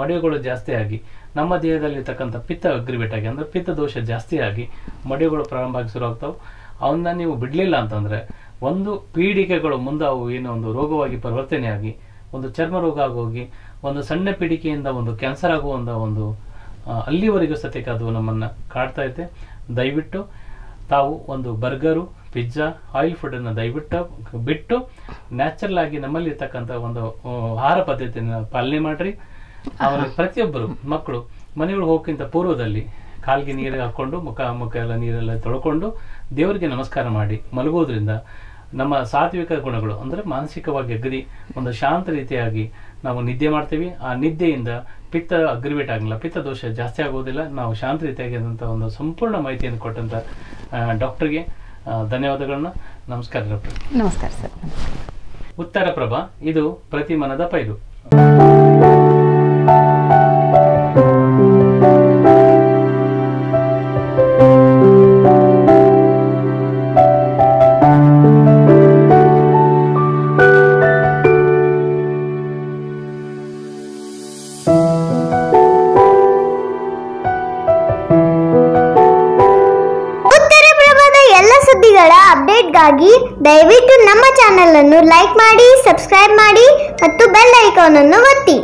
ಮಡಿಗಳು ಜಾಸ್ತಿಯಾಗಿ ನಮ್ಮ ದೇಹದಲ್ಲಿರ್ತಕ್ಕಂಥ ಪಿತ್ತ ಅಗ್ರಿವೇಟ್ ಆಗಿ ಅಂದರೆ ಪಿತ್ತ ದೋಷ ಜಾಸ್ತಿಯಾಗಿ ಮಡಿಗಳು ಪ್ರಾರಂಭ ಆಗಿ ಅವನ್ನ ನೀವು ಬಿಡಲಿಲ್ಲ ಅಂತಂದರೆ ಒಂದು ಪೀಡಿಕೆಗಳು ಮುಂದೆ ಅವು ಏನೋ ಒಂದು ರೋಗವಾಗಿ ಪರಿವರ್ತನೆಯಾಗಿ ಒಂದು ಚರ್ಮ ರೋಗ ಆಗೋಗಿ ಒಂದು ಸಣ್ಣ ಪೀಡಿಕೆಯಿಂದ ಒಂದು ಕ್ಯಾನ್ಸರ್ ಆಗುವಂಥ ಒಂದು ಅಲ್ಲಿವರೆಗೂ ಸತ್ಯಕ್ಕೆ ಅದು ನಮ್ಮನ್ನು ಕಾಡ್ತಾ ಇದೆ ದಯವಿಟ್ಟು ತಾವು ಒಂದು ಬರ್ಗರು ಪಿಜ್ಜಾ ಆಯಿಲ್ ಫುಡನ್ನು ದಯವಿಟ್ಟು ಬಿಟ್ಟು ನ್ಯಾಚುರಲ್ ಆಗಿ ನಮ್ಮಲ್ಲಿ ಒಂದು ಆಹಾರ ಪದ್ಧತಿಯನ್ನು ಪಾಲನೆ ಮಾಡಿರಿ ಅವರ ಪ್ರತಿಯೊಬ್ಬರು ಮಕ್ಕಳು ಮನೆಯೊಳಗೆ ಹೋಗಕ್ಕಿಂತ ಪೂರ್ವದಲ್ಲಿ ಕಾಲಿಗೆ ನೀರು ಹಾಕೊಂಡು ಮುಖ ಮುಖ ಎಲ್ಲ ನೀರೆಲ್ಲ ತೊಳ್ಕೊಂಡು ದೇವರಿಗೆ ನಮಸ್ಕಾರ ಮಾಡಿ ಮಲಗೋದ್ರಿಂದ ನಮ್ಮ ಸಾತ್ವಿಕ ಗುಣಗಳು ಅಂದರೆ ಮಾನಸಿಕವಾಗಿ ಅಗ್ರಿ ಒಂದು ಶಾಂತ ರೀತಿಯಾಗಿ ನಾವು ನಿದ್ದೆ ಮಾಡ್ತೀವಿ ಆ ನಿದ್ದೆಯಿಂದ ಪಿತ್ತ ಅಗ್ರಿವೇಟ್ ಆಗಲ್ಲ ಪಿತ್ತ ದೋಷ ಜಾಸ್ತಿ ಆಗೋದಿಲ್ಲ ನಾವು ಶಾಂತ ರೀತಿಯಾಗಿರುವಂಥ ಒಂದು ಸಂಪೂರ್ಣ ಮಾಹಿತಿಯನ್ನು ಕೊಟ್ಟಂಥ ಡಾಕ್ಟರ್ಗೆ ಧನ್ಯವಾದಗಳನ್ನ ನಮಸ್ಕಾರ ಡಾಕ್ಟರ್ ನಮಸ್ಕಾರ ಸರ್ ಉತ್ತರ ಪ್ರಭಾ ಇದು ಪ್ರತಿ ಮನದ ಪೈರು ದಯವಿಟ್ಟು ನಮ್ಮ ಚಾನಲನ್ನು ಲೈಕ್ ಮಾಡಿ ಸಬ್ಸ್ಕ್ರೈಬ್ ಮಾಡಿ ಮತ್ತು ಬೆಲ್ ಐಕಾನನ್ನು ಒತ್ತಿ